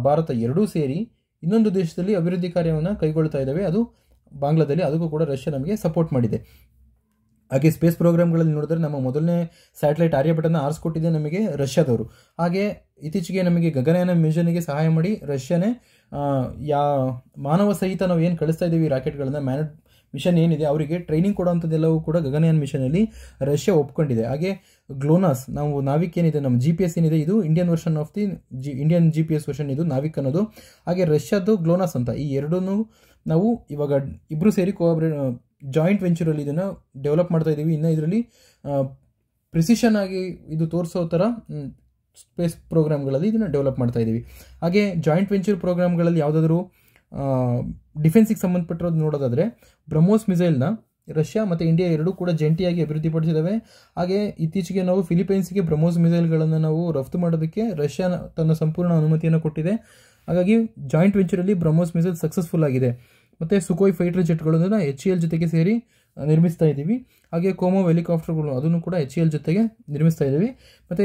A: ಭಾರತ ಎರಡೂ ಸೇರಿ ಇನ್ನೊಂದು ದೇಶದಲ್ಲಿ ಅಭಿವೃದ್ಧಿ ಕಾರ್ಯವನ್ನು ಕೈಗೊಳ್ತಾ ಇದ್ದಾವೆ ಅದು ಬಾಂಗ್ಲಾದಲ್ಲಿ ಅದಕ್ಕೂ ಕೂಡ ರಷ್ಯಾ ನಮಗೆ ಸಪೋರ್ಟ್ ಮಾಡಿದೆ ಹಾಗೆ ಸ್ಪೇಸ್ ಪ್ರೋಗ್ರಾಮ್ಗಳಲ್ಲಿ ನೋಡಿದ್ರೆ ನಮ್ಮ ಮೊದಲನೇ ಸ್ಯಾಟಲೈಟ್ ಆರ್ಯಭಟನ ಆರಿಸ್ಕೊಟ್ಟಿದೆ ನಮಗೆ ರಷ್ಯಾದವರು ಹಾಗೆ ಇತ್ತೀಚೆಗೆ ನಮಗೆ ಗಗನಯಾನ ಮಿಷನ್ಗೆ ಸಹಾಯ ಮಾಡಿ ರಷ್ಯಾನೇ ಯಾ ಮಾನವ ಸಹಿತ ನಾವು ಏನು ಕಳಿಸ್ತಾ ಇದ್ದೀವಿ ರಾಕೆಟ್ಗಳನ್ನು ಮ್ಯಾನ್ ಮಿಷನ್ ಏನಿದೆ ಅವರಿಗೆ ಟ್ರೈನಿಂಗ್ ಕೊಡೋವಂಥದ್ದೆಲ್ಲವೂ ಕೂಡ ಗಗನಯಾನ್ ಮಿಷನಲ್ಲಿ ರಷ್ಯಾ ಒಪ್ಕೊಂಡಿದೆ ಹಾಗೆ ಗ್ಲೋನಾಸ್ ನಾವು ನಾವಿಕ್ ಏನಿದೆ ನಮ್ಮ ಜಿ ಪಿ ಎಸ್ ಏನಿದೆ ಇದು Indian version of the G Indian G P S version ಇದು ನಾವಿಕ್ ಅನ್ನೋದು ಹಾಗೆ ರಷ್ಯಾದು ಗ್ಲೋನಾಸ್ ಅಂತ ಈ ಎರಡೂ ನಾವು ಇವಾಗ ಇಬ್ಬರು ಸೇರಿ ಕೋಆಪ್ರೇ ಜಾಯಿಂಟ್ ವೆಂಚರಲ್ಲಿ ಇದನ್ನು ಡೆವಲಪ್ ಮಾಡ್ತಾ ಇದ್ದೀವಿ ಇನ್ನು ಇದರಲ್ಲಿ ಪ್ರಿಸಿಷನ್ ಆಗಿ ಇದು ತೋರಿಸೋ ಥರ ಸ್ಪೇಸ್ ಪ್ರೋಗ್ರಾಮ್ಗಳಲ್ಲಿ ಇದನ್ನು ಡೆವಲಪ್ ಮಾಡ್ತಾ ಇದ್ದೀವಿ ಹಾಗೆ ಜಾಯಿಂಟ್ ವೆಂಚರ್ ಪ್ರೋಗ್ರಾಮ್ಗಳಲ್ಲಿ ಯಾವುದಾದ್ರೂ ಡಿಫೆನ್ಸಿಗೆ ಸಂಬಂಧಪಟ್ಟಿರೋದು ನೋಡೋದಾದರೆ ಬ್ರಹ್ಮೋಸ್ ಮಿಸೈಲ್ನ ರಷ್ಯಾ ಮತ್ತು ಇಂಡಿಯಾ ಎರಡೂ ಕೂಡ ಜಂಟಿಯಾಗಿ ಅಭಿವೃದ್ಧಿಪಡಿಸಿದ್ದಾವೆ ಹಾಗೆ ಇತ್ತೀಚೆಗೆ ನಾವು ಫಿಲಿಪೈನ್ಸ್ಗೆ ಬ್ರಹ್ಮೋಸ್ ಮಿಸೈಲ್ಗಳನ್ನು ನಾವು ರಫ್ತು ಮಾಡೋದಕ್ಕೆ ರಷ್ಯಾ ತನ್ನ ಸಂಪೂರ್ಣ ಅನುಮತಿಯನ್ನು ಕೊಟ್ಟಿದೆ ಹಾಗಾಗಿ ಜಾಯಿಂಟ್ ವೆಂಚರಲ್ಲಿ ಬ್ರಹ್ಮೋಸ್ ಮಿಸೈಲ್ ಸಕ್ಸಸ್ಫುಲ್ ಆಗಿದೆ ಮತ್ತು ಸುಕೋಯ್ ಫೈಟರ್ ಜೆಟ್ಗಳನ್ನು ಎಚ್ ಎಲ್ ಜೊತೆಗೆ ಸೇರಿ ನಿರ್ಮಿಸ್ತಾ ಇದ್ದೀವಿ ಹಾಗೆ ಕೋಮೋ ಹೆಲಿಕಾಪ್ಟರ್ಗಳು ಅದನ್ನು ಕೂಡ ಎಚ್ ಎಲ್ e ಜೊತೆಗೆ ನಿರ್ಮಿಸ್ತಾ ಇದ್ದೀವಿ ಮತ್ತು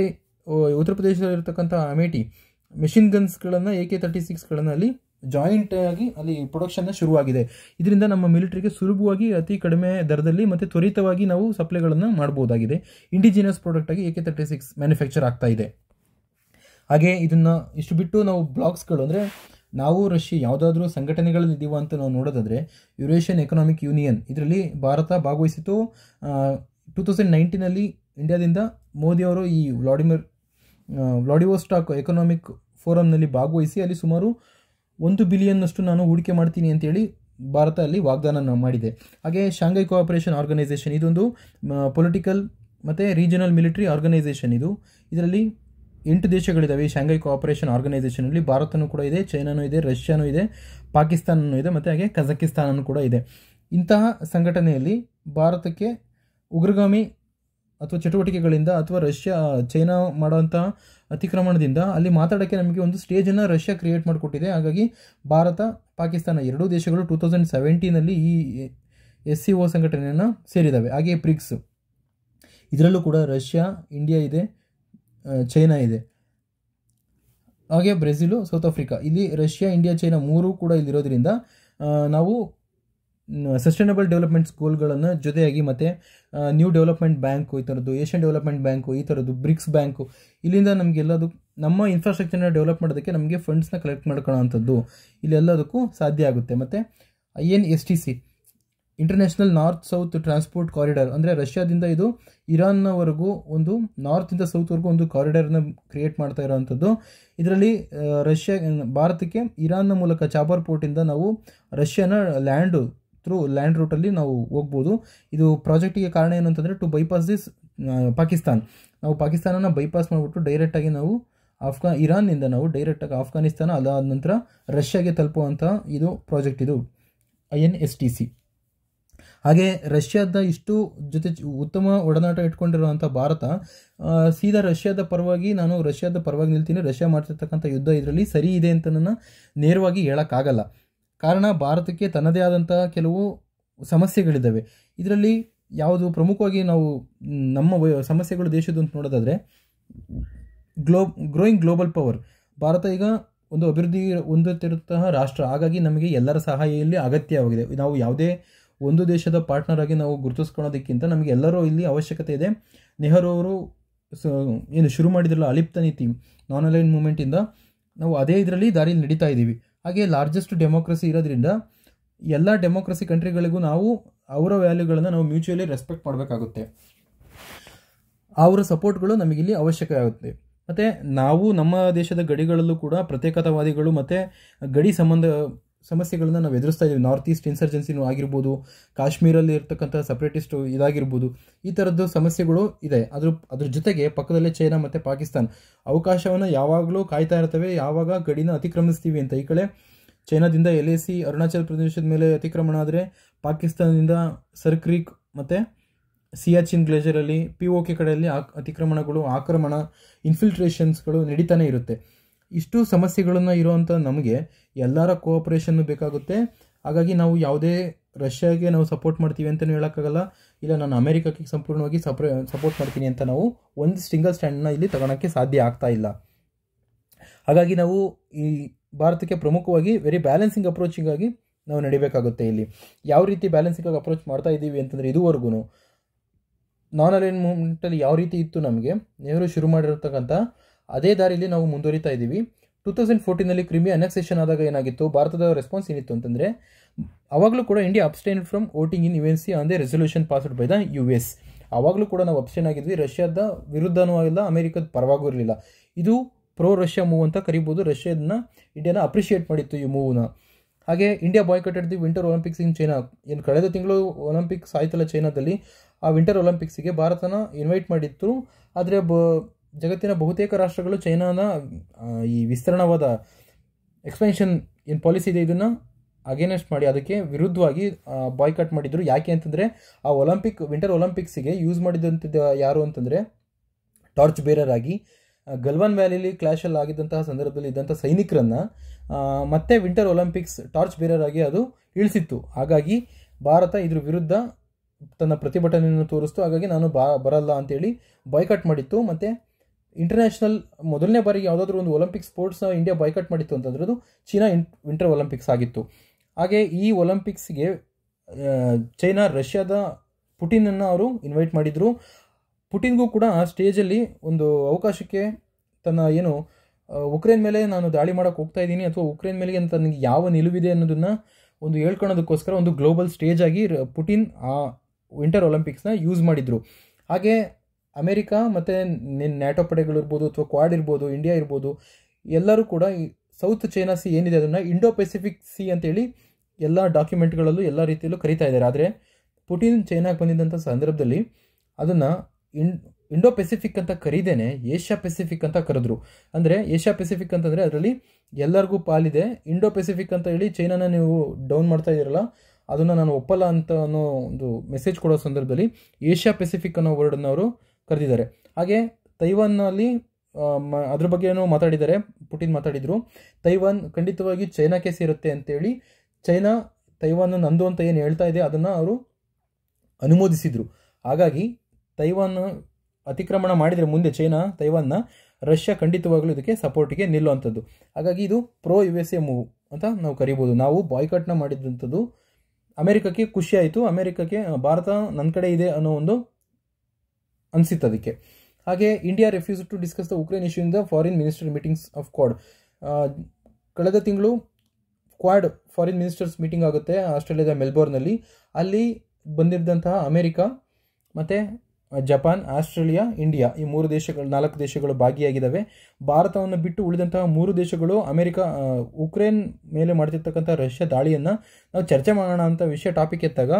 A: ಉತ್ತರ ಪ್ರದೇಶದಲ್ಲಿರ್ತಕ್ಕಂಥ ಅಮೇಟಿ ಮೆಷಿನ್ ಗನ್ಸ್ಗಳನ್ನು ಎ ಕೆ ತರ್ಟಿ ಸಿಕ್ಸ್ಗಳನ್ನು ಅಲ್ಲಿ ಜಾಯಿಂಟ್ ಆಗಿ ಅಲ್ಲಿ ಪ್ರೊಡಕ್ಷನ್ನ ಶುರುವಾಗಿದೆ ಇದರಿಂದ ನಮ್ಮ ಮಿಲಿಟರಿಗೆ ಸುಲಭವಾಗಿ ಅತಿ ಕಡಿಮೆ ದರದಲ್ಲಿ ಮತ್ತು ತ್ವರಿತವಾಗಿ ನಾವು ಸಪ್ಲೈಗಳನ್ನು ಮಾಡ್ಬೋದಾಗಿದೆ ಇಂಡಿಜಿನಿಯಸ್ ಪ್ರಾಡಕ್ಟಾಗಿ A K thirty six manufacture ಆಗ್ತಾ ಇದೆ ಹಾಗೆ ಇದನ್ನು ಇಷ್ಟು ಬಿಟ್ಟು ನಾವು ಬ್ಲಾಕ್ಸ್ಗಳು ಅಂದರೆ ನಾವು ರಷ್ಯಾ ಯಾವುದಾದ್ರೂ ಸಂಘಟನೆಗಳಲ್ಲಿ ಅಂತ ನಾವು ನೋಡೋದಾದರೆ ಯುರೇಷಿಯನ್ ಎಕನಾಮಿಕ್ ಯೂನಿಯನ್ ಇದರಲ್ಲಿ ಭಾರತ ಭಾಗವಹಿಸಿತು ಟೂ ತೌಸಂಡ್ ನೈನ್ಟೀನಲ್ಲಿ ಇಂಡಿಯಾದಿಂದ ಮೋದಿಯವರು ಈ ವ್ಲಾಡಿಮಿರ್ ವ್ಲಾಡಿವೋಸ್ಟಾಕ್ ಎಕನಾಮಿಕ್ ಫೋರಮ್ನಲ್ಲಿ ಭಾಗವಹಿಸಿ ಅಲ್ಲಿ ಸುಮಾರು ಒಂದು ಬಿಲಿಯನ್ನಷ್ಟು ನಾನು ಹೂಡಿಕೆ ಮಾಡ್ತೀನಿ ಅಂತೇಳಿ ಭಾರತ ಅಲ್ಲಿ ವಾಗ್ದಾನ ಮಾಡಿದೆ ಹಾಗೆ ಶಾಂಘೈ ಕೋಆಪರೇಷನ್ ಆರ್ಗನೈಸೇಷನ್ ಇದೊಂದು ಪೊಲಿಟಿಕಲ್ ಮತ್ತು ರೀಜನಲ್ ಮಿಲಿಟರಿ ಆರ್ಗನೈಸೇಷನ್ ಇದು ಇದರಲ್ಲಿ ಎಂಟು ದೇಶಗಳಿದ್ದಾವೆ ಶಾಂಘೈ ಕೋಆಪರೇಷನ್ ಆರ್ಗನೈಸೇಷನಲ್ಲಿ ಭಾರತನೂ ಕೂಡ ಇದೆ ಚೈನಾನೂ ಇದೆ ರಷ್ಯಾನೂ ಇದೆ ಪಾಕಿಸ್ತಾನನೂ ಇದೆ ಮತ್ತು ಹಾಗೆ ಕಜಕಿಸ್ತಾನನೂ ಕೂಡ ಇದೆ ಇಂತಹ ಸಂಘಟನೆಯಲ್ಲಿ ಭಾರತಕ್ಕೆ ಉಗ್ರಗಾಮಿ ಅಥವಾ ಚಟುವಟಿಕೆಗಳಿಂದ ಅಥವಾ ರಷ್ಯಾ ಚೈನಾ ಮಾಡೋಂಥ ಅತಿಕ್ರಮಣದಿಂದ ಅಲ್ಲಿ ಮಾತಾಡೋಕ್ಕೆ ನಮಗೆ ಒಂದು ಸ್ಟೇಜನ್ನು ರಷ್ಯಾ ಕ್ರಿಯೇಟ್ ಮಾಡಿಕೊಟ್ಟಿದೆ ಹಾಗಾಗಿ ಭಾರತ ಪಾಕಿಸ್ತಾನ ಎರಡೂ ದೇಶಗಳು ಟೂ ತೌಸಂಡ್ ಸೆವೆಂಟೀನಲ್ಲಿ ಈ ಎಸ್ ಸಿ ಒ ಸಂಘಟನೆಯನ್ನು ಸೇರಿದ್ದಾವೆ ಹಾಗೆಯೇ ಬ್ರಿಕ್ಸ್ ಇದರಲ್ಲೂ ಕೂಡ ರಷ್ಯಾ ಇಂಡಿಯಾ ಇದೆ ಚೈನಾ ಇದೆ ಹಾಗೆ ಬ್ರೆಜಿಲು ಸೌತ್ ಆಫ್ರಿಕಾ ಇಲ್ಲಿ ರಷ್ಯಾ ಇಂಡಿಯಾ ಚೈನಾ ಮೂರೂ ಕೂಡ ಇಲ್ಲಿರೋದ್ರಿಂದ ನಾವು ಸಸ್ಟೈನಬಲ್ ಡೆವಲಪ್ಮೆಂಟ್ ಸ್ಕೂಲ್ಗಳನ್ನು ಜೊತೆಯಾಗಿ ಮತ್ತು ನ್ಯೂ ಡೆವಲಪ್ಮೆಂಟ್ ಬ್ಯಾಂಕು ಈ ಥರದ್ದು ಏಷ್ಯನ್ ಡೆವಲಪ್ಮೆಂಟ್ ಬ್ಯಾಂಕು ಈ ಥರದ್ದು ಬ್ರಿಕ್ಸ್ ಬ್ಯಾಂಕು ಇಲ್ಲಿಂದ ನಮಗೆಲ್ಲದಕ್ಕೂ ನಮ್ಮ ಇನ್ಫ್ರಾಸ್ಟ್ರಕ್ಚರ್ನ ಡೆವಲಪ್ ಮಾಡೋದಕ್ಕೆ ನಮಗೆ ಫಂಡ್ಸ್ನ ಕಲೆಕ್ಟ್ ಮಾಡ್ಕೊಳ್ಳೋವಂಥದ್ದು ಇಲ್ಲೆಲ್ಲದಕ್ಕೂ ಸಾಧ್ಯ ಆಗುತ್ತೆ ಮತ್ತು I N S T C international north south transport corridor ಅಂದರೆ ರಷ್ಯಾದಿಂದ ಇದು ಇರಾನ್ನವರೆಗೂ ಒಂದು ನಾರ್ತಿಂದ ಸೌತ್ವರೆಗೂ ಒಂದು ಕಾರಿಡಾರ್ನ ಕ್ರಿಯೇಟ್ ಮಾಡ್ತಾ ಇರೋವಂಥದ್ದು ಇದರಲ್ಲಿ ರಷ್ಯಾ ಭಾರತಕ್ಕೆ ಇರಾನ್ನ ಮೂಲಕ ಚಾಬರ್ ಪೋರ್ಟಿಂದ ನಾವು ರಷ್ಯಾನ ಲ್ಯಾಂಡು ಥ್ರೂ ಲ್ಯಾಂಡ್ ರೂಟಲ್ಲಿ ನಾವು ಹೋಗ್ಬೋದು ಇದು ಪ್ರಾಜೆಕ್ಟಿಗೆ ಕಾರಣ ಏನು ಅಂತಂದರೆ ಟು ಬೈಪಾಸ್ ದಿಸ್ ಪಾಕಿಸ್ತಾನ್ ನಾವು ಪಾಕಿಸ್ತಾನನ ಬೈಪಾಸ್ ಮಾಡಿಬಿಟ್ಟು ಡೈರೆಕ್ಟಾಗಿ ನಾವು ಆಫ್ಘಾ ಇರಾನ್ನಿಂದ ನಾವು ಡೈರೆಕ್ಟಾಗಿ ಆಫ್ಘಾನಿಸ್ತಾನ ಅದಾದ ನಂತರ ರಷ್ಯಾಗೆ ತಲುಪುವಂಥ ಇದು ಪ್ರಾಜೆಕ್ಟ್ ಇದು I N S T C ಹಾಗೆ ರಷ್ಯಾದ ಇಷ್ಟು ಜೊತೆ ಉತ್ತಮ ಒಡನಾಟ ಇಟ್ಕೊಂಡಿರುವಂಥ ಭಾರತ ಸೀದಾ ರಷ್ಯಾದ ಪರವಾಗಿ ನಾನು ರಷ್ಯಾದ ಪರವಾಗಿ ನಿಲ್ತೀನಿ ರಷ್ಯಾ ಮಾಡ್ತಿರ್ತಕ್ಕಂಥ ಯುದ್ಧ ಇದರಲ್ಲಿ ಸರಿ ಇದೆ ಅಂತ ನನ್ನ ನೇರವಾಗಿ ಹೇಳೋಕ್ಕಾಗಲ್ಲ ಕಾರಣ ಭಾರತಕ್ಕೆ ತನ್ನದೇ ಆದಂತಹ ಕೆಲವು ಸಮಸ್ಯೆಗಳಿದ್ದಾವೆ ಇದರಲ್ಲಿ ಯಾವುದು ಪ್ರಮುಖವಾಗಿ ನಾವು ನಮ್ಮ ಸಮಸ್ಯೆಗಳು ದೇಶದ್ದು ಅಂತ ನೋಡೋದಾದರೆ ಗ್ಲೋ ಗ್ರೋಯಿಂಗ್ ಗ್ಲೋಬಲ್ ಪವರ್ ಭಾರತ ಈಗ ಒಂದು ಅಭಿವೃದ್ಧಿ ಹೊಂದುತ್ತಿರುವಂತಹ ರಾಷ್ಟ್ರ ಹಾಗಾಗಿ ನಮಗೆ ಎಲ್ಲರ ಇಲ್ಲಿ ಅಗತ್ಯವಾಗಿದೆ ನಾವು ಯಾವುದೇ ಒಂದು ದೇಶದ ಪಾರ್ಟ್ನರ್ ಆಗಿ ನಾವು ಗುರುತಿಸ್ಕೊಳ್ಳೋದಕ್ಕಿಂತ ನಮಗೆ ಎಲ್ಲರೂ ಇಲ್ಲಿ ಅವಶ್ಯಕತೆ ಇದೆ ನೆಹರು ಅವರು ಏನು ಶುರು ಮಾಡಿದ್ರಲ್ಲ ಅಲಿಪ್ತ ನೀತಿ ನಾನ್ ಅಲೈನ್ ಮೂಮೆಂಟಿಂದ ನಾವು ಅದೇ ಇದರಲ್ಲಿ ದಾರಿಯಲ್ಲಿ ನಡೀತಾ ಇದ್ದೀವಿ ಹಾಗೆ ಲಾರ್ಜೆಸ್ಟ್ ಡೆಮೋಕ್ರಸಿ ಇರೋದ್ರಿಂದ ಎಲ್ಲ ಡೆಮೋಕ್ರಸಿ ಕಂಟ್ರಿಗಳಿಗೂ ನಾವು ಅವರ ವ್ಯಾಲ್ಯೂಗಳನ್ನು ನಾವು ಮ್ಯೂಚುವಲಿ ರೆಸ್ಪೆಕ್ಟ್ ಮಾಡಬೇಕಾಗುತ್ತೆ ಅವರ ಸಪೋರ್ಟ್ಗಳು ನಮಗಿಲ್ಲಿ ಅವಶ್ಯಕ ಆಗುತ್ತೆ ಮತ್ತು ನಾವು ನಮ್ಮ ದೇಶದ ಗಡಿಗಳಲ್ಲೂ ಕೂಡ ಪ್ರತ್ಯೇಕತಾವಾದಿಗಳು ಮತ್ತು ಗಡಿ ಸಂಬಂಧ ಸಮಸ್ಯೆಗಳನ್ನು ನಾವು ಎದುರಿಸ್ತಾ ಇದ್ದೀವಿ ನಾರ್ತ್ ಈಸ್ಟ್ ಇನ್ಸರ್ಜೆನ್ಸಿನೂ ಆಗಿರ್ಬೋದು ಕಾಶ್ಮೀರಲ್ಲಿ ಇರ್ತಕ್ಕಂಥ ಸಪ್ರೇಟಿಸ್ಟು ಇದಾಗಿರ್ಬೋದು ಈ ಥರದ್ದು ಸಮಸ್ಯೆಗಳು ಇದೆ ಅದ್ರ ಅದ್ರ ಜೊತೆಗೆ ಪಕ್ಕದಲ್ಲೇ ಚೈನಾ ಮತ್ತು ಪಾಕಿಸ್ತಾನ ಅವಕಾಶವನ್ನು ಯಾವಾಗಲೂ ಕಾಯ್ತಾ ಇರ್ತವೆ ಯಾವಾಗ ಗಡಿನ ಅತಿಕ್ರಮಿಸ್ತೀವಿ ಅಂತ ಈ ಕಡೆ ಚೈನಾದಿಂದ ಎಲ್ ಎ ಸಿ ಅರುಣಾಚಲ ಪ್ರದೇಶದ ಮೇಲೆ ಅತಿಕ್ರಮಣ ಆದರೆ ಪಾಕಿಸ್ತಾನದಿಂದ ಸರ್ಕ್ರೀಕ್ ಮತ್ತು ಸಿಯಾಚಿನ್ ಗ್ಲೇಜರಲ್ಲಿ ಪಿ ಓ ಕೆ ಕಡೆಯಲ್ಲಿ ಆಕ್ ಅತಿಕ್ರಮಣಗಳು ಆಕ್ರಮಣ ಇನ್ಫಿಲ್ಟ್ರೇಷನ್ಸ್ಗಳು ನಡೀತಾನೆ ಇರುತ್ತೆ ಇಷ್ಟು ಸಮಸ್ಯೆಗಳನ್ನು ಇರೋವಂಥ ನಮಗೆ ಎಲ್ಲರ ಕೋಆಪ್ರೇಷನ್ನು ಬೇಕಾಗುತ್ತೆ ಹಾಗಾಗಿ ನಾವು ಯಾವುದೇ ರಷ್ಯಾಗೆ ನಾವು ಸಪೋರ್ಟ್ ಮಾಡ್ತೀವಿ ಅಂತಲೂ ಹೇಳೋಕ್ಕಾಗಲ್ಲ ಇಲ್ಲ ನಾನು ಅಮೆರಿಕಕ್ಕೆ ಸಂಪೂರ್ಣವಾಗಿ ಸಪ್ರೇ ಸಪೋರ್ಟ್ ಮಾಡ್ತೀನಿ ಅಂತ ನಾವು ಒಂದು ಸಿಂಗಲ್ ಸ್ಟ್ಯಾಂಡನ್ನ ಇಲ್ಲಿ ತಗೊಳಕ್ಕೆ ಸಾಧ್ಯ ಆಗ್ತಾ ಇಲ್ಲ ಹಾಗಾಗಿ ನಾವು ಈ ಭಾರತಕ್ಕೆ ಪ್ರಮುಖವಾಗಿ ವೆರಿ ಬ್ಯಾಲೆನ್ಸಿಂಗ್ ಅಪ್ರೋಚಿಂಗಾಗಿ ನಾವು ನಡಿಬೇಕಾಗುತ್ತೆ ಇಲ್ಲಿ ಯಾವ ರೀತಿ ಬ್ಯಾಲೆನ್ಸಿಂಗಾಗಿ ಅಪ್ರೋಚ್ ಮಾಡ್ತಾ ಇದ್ದೀವಿ ಅಂತಂದರೆ ಇದುವರೆಗೂ ನಾನ್ ಅಲೈನ್ ಮೂಮೆಂಟಲ್ಲಿ ಯಾವ ರೀತಿ ಇತ್ತು ನಮಗೆ ನೆಹರು ಶುರು ಮಾಡಿರತಕ್ಕಂಥ ಅದೇ ದಾರಿಯಲ್ಲಿ ನಾವು ಮುಂದುವರಿತಾ ಇದ್ದೀವಿ ಟೂ ತೌಸಂಡ್ ಫೋರ್ಟೀನಲ್ಲಿ ಕ್ರಿಮಿ ಅನೆಕ್ಸೇಷನ್ ಆದಾಗ ಏನಾಗಿತ್ತು ಭಾರತದ ರೆಸ್ಪಾನ್ಸ್ ಏನಿತ್ತು ಅಂತಂದರೆ ಅವಾಗಲೂ ಕೂಡ India abstain from voting in U N C on the resolution passed by the U S ಆವಾಗಲೂ ಕೂಡ ನಾವು ಅಬ್ಸ್ಟೈನ್ ಆಗಿದ್ವಿ ರಷ್ಯಾದ ವಿರುದ್ಧನೂ ಆಗಿಲ್ಲ ಅಮೆರಿಕದ ಪರವಾಗೂ ಇರಲಿಲ್ಲ ಇದು ಪ್ರೋ ರಷ್ಯಾ ಮೂವ್ ಅಂತ ಕರಿಬೋದು ರಷ್ಯಾದನ್ನ ಇಂಡಿಯಾನ ಅಪ್ರಿಷಿಯೇಟ್ ಮಾಡಿತ್ತು ಈ ಮೂವ್ನ ಹಾಗೆ India boy the winter Olympics in China ಏನು ಕಳೆದ ತಿಂಗಳು ಒಲಿಂಪಿಕ್ಸ್ ಆಯ್ತಲ್ಲ ಚೈನಾದಲ್ಲಿ ಆ ವಿಂಟರ್ ಒಲಿಂಪಿಕ್ಸಿಗೆ ಭಾರತನ ಇನ್ವೈಟ್ ಮಾಡಿತ್ತು ಆದರೆ ಬ ಜಗತ್ತಿನ ಬಹುತೇಕ ರಾಷ್ಟ್ರಗಳು ಚೈನಾನ ಈ ವಿಸ್ತರಣವಾದ ಎಕ್ಸ್ಪೆನ್ಷನ್ ಏನು ಪಾಲಿಸಿ ಇದೆ ಇದನ್ನು ಅಗೇನೆಸ್ಟ್ ಮಾಡಿ ಅದಕ್ಕೆ ವಿರುದ್ಧವಾಗಿ ಬಾಯ್ಕಾಟ್ ಮಾಡಿದ್ರು ಯಾಕೆ ಅಂತಂದರೆ ಆ ಒಲಂಪಿಕ್ ವಿಂಟರ್ ಒಲಂಪಿಕ್ಸಿಗೆ ಯೂಸ್ ಮಾಡಿದಂಥದ್ದು ಯಾರು ಅಂತಂದರೆ ಟಾರ್ಚ್ ಬೇರರ್ ಆಗಿ ಗಲ್ವಾನ್ ವ್ಯಾಲಿಲಿ ಕ್ಲಾಶಲ್ಲಿ ಆಗಿದ್ದಂತಹ ಸಂದರ್ಭದಲ್ಲಿ ಇದ್ದಂಥ ಸೈನಿಕರನ್ನು ಮತ್ತೆ ವಿಂಟರ್ ಒಲಿಂಪಿಕ್ಸ್ ಟಾರ್ಚ್ ಬೇರರ್ ಆಗಿ ಅದು ಇಳಿಸಿತ್ತು ಹಾಗಾಗಿ ಭಾರತ ಇದ್ರ ವಿರುದ್ಧ ತನ್ನ ಪ್ರತಿಭಟನೆಯನ್ನು ತೋರಿಸ್ತು ಹಾಗಾಗಿ ನಾನು ಬಾ ಬರಲ್ಲ ಅಂತೇಳಿ ಬಾಯ್ಕಾಟ್ ಮಾಡಿತ್ತು ಮತ್ತು ಇಂಟರ್ನ್ಯಾಷನಲ್ ಮೊದಲನೇ ಬಾರಿಗೆ ಯಾವುದಾದ್ರೂ ಒಂದು ಒಲಿಂಪಿಕ್ ಸ್ಪೋರ್ಟ್ಸ್ನ ಇಂಡಿಯಾ ಬಾಯ್ಕಟ್ ಮಾಡಿತ್ತು ಅಂತಂದ್ರೆ ಚೀನಾ ಇನ್ ವಿಂಟರ್ ಒಲಿಂಪಿಕ್ಸ್ ಆಗಿತ್ತು ಹಾಗೆ ಈ ಒಲಿಂಪಿಕ್ಸ್ಗೆ ಚೈನಾ ರಷ್ಯಾದ ಪುಟಿನನ್ನು ಅವರು ಇನ್ವೈಟ್ ಮಾಡಿದರು ಪುಟಿನ್ಗೂ ಕೂಡ ಆ ಸ್ಟೇಜಲ್ಲಿ ಒಂದು ಅವಕಾಶಕ್ಕೆ ತನ್ನ ಏನು ಉಕ್ರೇನ್ ಮೇಲೆ ನಾನು ದಾಳಿ ಮಾಡೋಕೆ ಹೋಗ್ತಾ ಇದ್ದೀನಿ ಅಥವಾ ಉಕ್ರೇನ್ ಮೇಲೆ ನನಗೆ ಯಾವ ನಿಲುವಿದೆ ಅನ್ನೋದನ್ನು ಒಂದು ಹೇಳ್ಕೊಳೋದಕ್ಕೋಸ್ಕರ ಒಂದು ಗ್ಲೋಬಲ್ ಸ್ಟೇಜ್ ಆಗಿ ಪುಟಿನ್ ಆ ವಿಂಟರ್ ಒಲಿಂಪಿಕ್ಸ್ನ ಯೂಸ್ ಮಾಡಿದರು ಹಾಗೆ ಅಮೆರಿಕ ಮತ್ತು ನಿನ್ನ ನ್ಯಾಟೋ ಇರ್ಬೋದು ಅಥವಾ ಕ್ವಾಡ್ ಇರ್ಬೋದು ಇಂಡಿಯಾ ಇರ್ಬೋದು ಎಲ್ಲರೂ ಕೂಡ ಈ ಸೌತ್ ಚೈನಾ ಸಿ ಏನಿದೆ ಅದನ್ನು ಇಂಡೋ ಪೆಸಿಫಿಕ್ ಸಿ ಅಂತೇಳಿ ಎಲ್ಲ ಡಾಕ್ಯುಮೆಂಟ್ಗಳಲ್ಲೂ ಎಲ್ಲ ರೀತಿಯಲ್ಲೂ ಕರಿತಾ ಇದ್ದಾರೆ ಆದರೆ ಪುಟಿನ್ ಚೈನಾಗೆ ಬಂದಿದ್ದಂಥ ಸಂದರ್ಭದಲ್ಲಿ ಅದನ್ನು ಇನ್ ಇಂಡೋ ಪೆಸಿಫಿಕ್ ಅಂತ ಕರೀದೇನೆ ಏಷ್ಯಾ ಪೆಸಿಫಿಕ್ ಅಂತ ಕರೆದ್ರು ಅಂದರೆ ಏಷ್ಯಾ ಪೆಸಿಫಿಕ್ ಅಂತಂದರೆ ಅದರಲ್ಲಿ ಎಲ್ಲರಿಗೂ ಪಾಲಿದೆ ಇಂಡೋ ಪೆಸಿಫಿಕ್ ಅಂತ ಹೇಳಿ ಚೈನಾನ ನೀವು ಡೌನ್ ಮಾಡ್ತಾ ಇದ್ದೀರಲ್ಲ ಅದನ್ನು ನಾನು ಒಪ್ಪಲ್ಲ ಅಂತ ಅನ್ನೋ ಒಂದು ಮೆಸೇಜ್ ಕೊಡೋ ಸಂದರ್ಭದಲ್ಲಿ ಏಷ್ಯಾ ಪೆಸಿಫಿಕ್ ಅನ್ನೋ ವರ್ಡನ್ನು ಅವರು ಕರೆದಿದ್ದಾರೆ ಹಾಗೆ ತೈವಾನ್ನಲ್ಲಿ ಅದ್ರ ಬಗ್ಗೆ ಏನೋ ಮಾತಾಡಿದ್ದಾರೆ ಪುಟಿನ್ ಮಾತಾಡಿದರು ತೈವಾನ್ ಖಂಡಿತವಾಗಿ ಚೈನಾಕ್ಕೆ ಸೇರುತ್ತೆ ಅಂತೇಳಿ ಚೈನಾ ತೈವಾನ್ ನಂದು ಅಂತ ಏನು ಹೇಳ್ತಾ ಇದೆ ಅದನ್ನು ಅವರು ಅನುಮೋದಿಸಿದರು ಹಾಗಾಗಿ ತೈವಾನ್ ಅತಿಕ್ರಮಣ ಮಾಡಿದರೆ ಮುಂದೆ ಚೈನಾ ತೈವಾನ್ನ ರಷ್ಯಾ ಖಂಡಿತವಾಗಲೂ ಇದಕ್ಕೆ ಸಪೋರ್ಟಿಗೆ ನಿಲ್ಲುವಂಥದ್ದು ಹಾಗಾಗಿ ಇದು pro U S A move ಅಂತ ನಾವು ಕರಿಬೋದು ನಾವು ಬಾಯ್ಕಟ್ನ ಮಾಡಿದಂಥದ್ದು ಅಮೆರಿಕಕ್ಕೆ ಖುಷಿಯಾಯಿತು ಅಮೆರಿಕಕ್ಕೆ ಭಾರತ ನನ್ನ ಕಡೆ ಇದೆ ಅನ್ನೋ ಒಂದು ಅನಿಸಿತ್ತು ಅದಕ್ಕೆ ಹಾಗೆ India refuse to discuss the Ukraine issue in the foreign minister meetings of Quad ಕಳೆದ ತಿಂಗಳು ಕ್ವಾಡ್ ಫಾರಿನ್ ಮಿನಿಸ್ಟರ್ಸ್ ಮೀಟಿಂಗ್ ಆಗುತ್ತೆ ಆಸ್ಟ್ರೇಲಿಯಾದ ಮೆಲ್ಬೋರ್ನಲ್ಲಿ ಅಲ್ಲಿ ಬಂದಿದ್ದಂತಹ ಅಮೆರಿಕಾ ಮತ್ತು ಜಪಾನ್ ಆಸ್ಟ್ರೇಲಿಯಾ ಇಂಡಿಯಾ ಈ ಮೂರು ದೇಶಗಳು ನಾಲ್ಕು ದೇಶಗಳು ಭಾಗಿಯಾಗಿದ್ದಾವೆ ಭಾರತವನ್ನು ಬಿಟ್ಟು ಉಳಿದಂತಹ ಮೂರು ದೇಶಗಳು ಅಮೆರಿಕ ಉಕ್ರೇನ್ ಮೇಲೆ ಮಾಡ್ತಿರ್ತಕ್ಕಂಥ ರಷ್ಯಾ ದಾಳಿಯನ್ನು ನಾವು ಚರ್ಚೆ ಮಾಡೋಣ ಅಂತ ವಿಷಯ ಟಾಪಿಕ್ ಎತ್ತಾಗ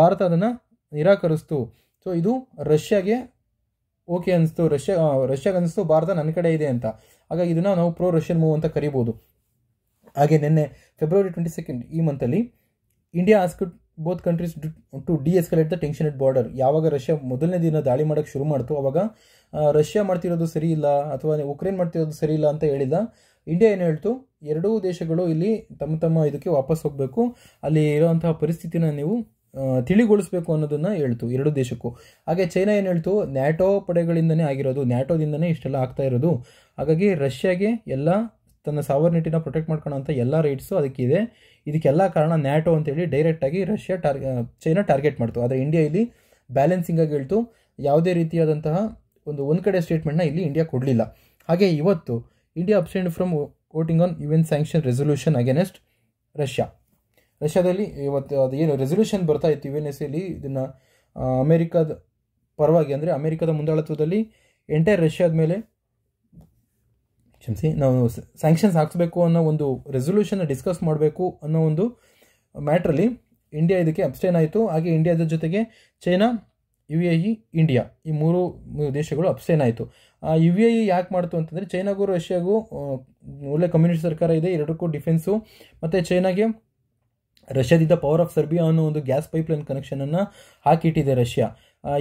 A: ಭಾರತ ಅದನ್ನು ನಿರಾಕರಿಸ್ತು ಸೊ ಇದು ರಷ್ಯಾಗೆ ಓಕೆ ಅನ್ನಿಸ್ತು ರಷ್ಯಾ ರಷ್ಯಾಗ ಅನ್ನಿಸ್ತು ಭಾರತ ನನ್ನ ಕಡೆ ಇದೆ ಅಂತ ಹಾಗಾಗಿ ಇದನ್ನು ನಾವು ಪ್ರೋ ರಷ್ಯನ್ ಮೂವ್ ಅಂತ ಕರಿಬೋದು ಹಾಗೆ ನಿನ್ನೆ ಫೆಬ್ರವರಿ ಟ್ವೆಂಟಿ ಸೆಕೆಂಡ್ ಈ ಮಂತಲ್ಲಿ India asked both countries to de escalate the tension at border ಯಾವಾಗ ರಷ್ಯಾ ಮೊದಲನೇ ದಿನ ದಾಳಿ ಮಾಡೋಕ್ಕೆ ಶುರು ಮಾಡ್ತು ಅವಾಗ ರಷ್ಯಾ ಮಾಡ್ತಿರೋದು ಸರಿ ಇಲ್ಲ ಅಥವಾ ಉಕ್ರೇನ್ ಮಾಡ್ತಿರೋದು ಸರಿ ಇಲ್ಲ ಅಂತ ಹೇಳಿದ ಇಂಡಿಯಾ ಏನು ಹೇಳ್ತು ಎರಡೂ ದೇಶಗಳು ಇಲ್ಲಿ ತಮ್ಮ ತಮ್ಮ ಇದಕ್ಕೆ ವಾಪಸ್ ಹೋಗಬೇಕು ಅಲ್ಲಿ ಇರೋವಂತಹ ಪರಿಸ್ಥಿತಿನ ನೀವು ತಿಳಿಗೊಳಿಸ್ಬೇಕು ಅನ್ನೋದನ್ನು ಹೇಳ್ತು ಎರಡು ದೇಶಕ್ಕೂ ಹಾಗೆ ಚೈನಾ ಏನು ಹೇಳ್ತು ನ್ಯಾಟೋ ಪಡೆಗಳಿಂದನೇ ಆಗಿರೋದು ನ್ಯಾಟೋದಿಂದನೇ ಇಷ್ಟೆಲ್ಲ ಆಗ್ತಾ ಇರೋದು ಹಾಗಾಗಿ ರಷ್ಯಾಗೆ ಎಲ್ಲ ತನ್ನ ಸಾವರ್ನಿಟಿನ ಪ್ರೊಟೆಕ್ಟ್ ಅಂತ ಎಲ್ಲ ರೈಟ್ಸು ಅದಕ್ಕಿದೆ ಇದಕ್ಕೆಲ್ಲ ಕಾರಣ ನ್ಯಾಟೋ ಅಂತೇಳಿ ಡೈರೆಕ್ಟಾಗಿ ರಷ್ಯಾ ಟಾರ್ ಚೈನಾ ಟಾರ್ಗೆಟ್ ಮಾಡ್ತು ಆದರೆ ಇಂಡಿಯಾ ಇಲ್ಲಿ ಬ್ಯಾಲೆನ್ಸಿಂಗಾಗಿ ಹೇಳ್ತು ಯಾವುದೇ ರೀತಿಯಾದಂತಹ ಒಂದು ಒಂದು ಕಡೆ ಸ್ಟೇಟ್ಮೆಂಟ್ನ ಇಲ್ಲಿ ಇಂಡಿಯಾ ಕೊಡಲಿಲ್ಲ ಹಾಗೆ ಇವತ್ತು India absent from voting on U N sanction resolution against Russia ರಷ್ಯಾದಲ್ಲಿ ಇವತ್ತು ಅದು ಏನು ರೆಸೊಲ್ಯೂಷನ್ ಬರ್ತಾ ಇತ್ತು ಯು ಎನ್ ಎಸ್ ಎಲ್ಲಿ ಇದನ್ನು ಅಮೇರಿಕಾದ ಪರವಾಗಿ ಅಂದರೆ ಅಮೆರಿಕದ ಮುಂದಾಳತ್ವದಲ್ಲಿ ಎಂಟೈರ್ ರಷ್ಯಾದ ಮೇಲೆ ಕ್ಷಮಿಸಿ ನಾವು ಸ್ಯಾಂಕ್ಷನ್ಸ್ ಹಾಕಿಸ್ಬೇಕು ಅನ್ನೋ ಒಂದು ರೆಸೊಲ್ಯೂಷನ್ನ ಡಿಸ್ಕಸ್ ಮಾಡಬೇಕು ಅನ್ನೋ ಒಂದು ಮ್ಯಾಟ್ರಲ್ಲಿ ಇಂಡಿಯಾ ಇದಕ್ಕೆ ಅಬ್ಸ್ಟೇನ್ ಆಯಿತು ಹಾಗೆ ಇಂಡಿಯಾದ ಜೊತೆಗೆ China U A E India ಈ ಮೂರು ದೇಶಗಳು ಅಬ್ಸ್ಟೇನ್ ಆಯಿತು ಆ ಯು ಎ ಇ e ಯಾಕೆ ಮಾಡ್ತು ಅಂತಂದರೆ ಚೈನಾಗೂ ರಷ್ಯಾಗೂ ಒಳ್ಳೆ ಕಮ್ಯುನಿಸ್ಟ್ ಸರ್ಕಾರ ಇದೆ ಎರಡಕ್ಕೂ ಡಿಫೆನ್ಸು ಮತ್ತು ಚೈನಾಗೆ ರಷ್ಯಾದಿಂದ ಪವರ್ ಆಫ್ ಸರ್ಬಿಯಾ ಅನ್ನೋ ಒಂದು ಗ್ಯಾಸ್ ಪೈಪ್ಲೈನ್ ಕನೆಕ್ಷನನ್ನು ಹಾಕಿಟ್ಟಿದೆ ರಷ್ಯಾ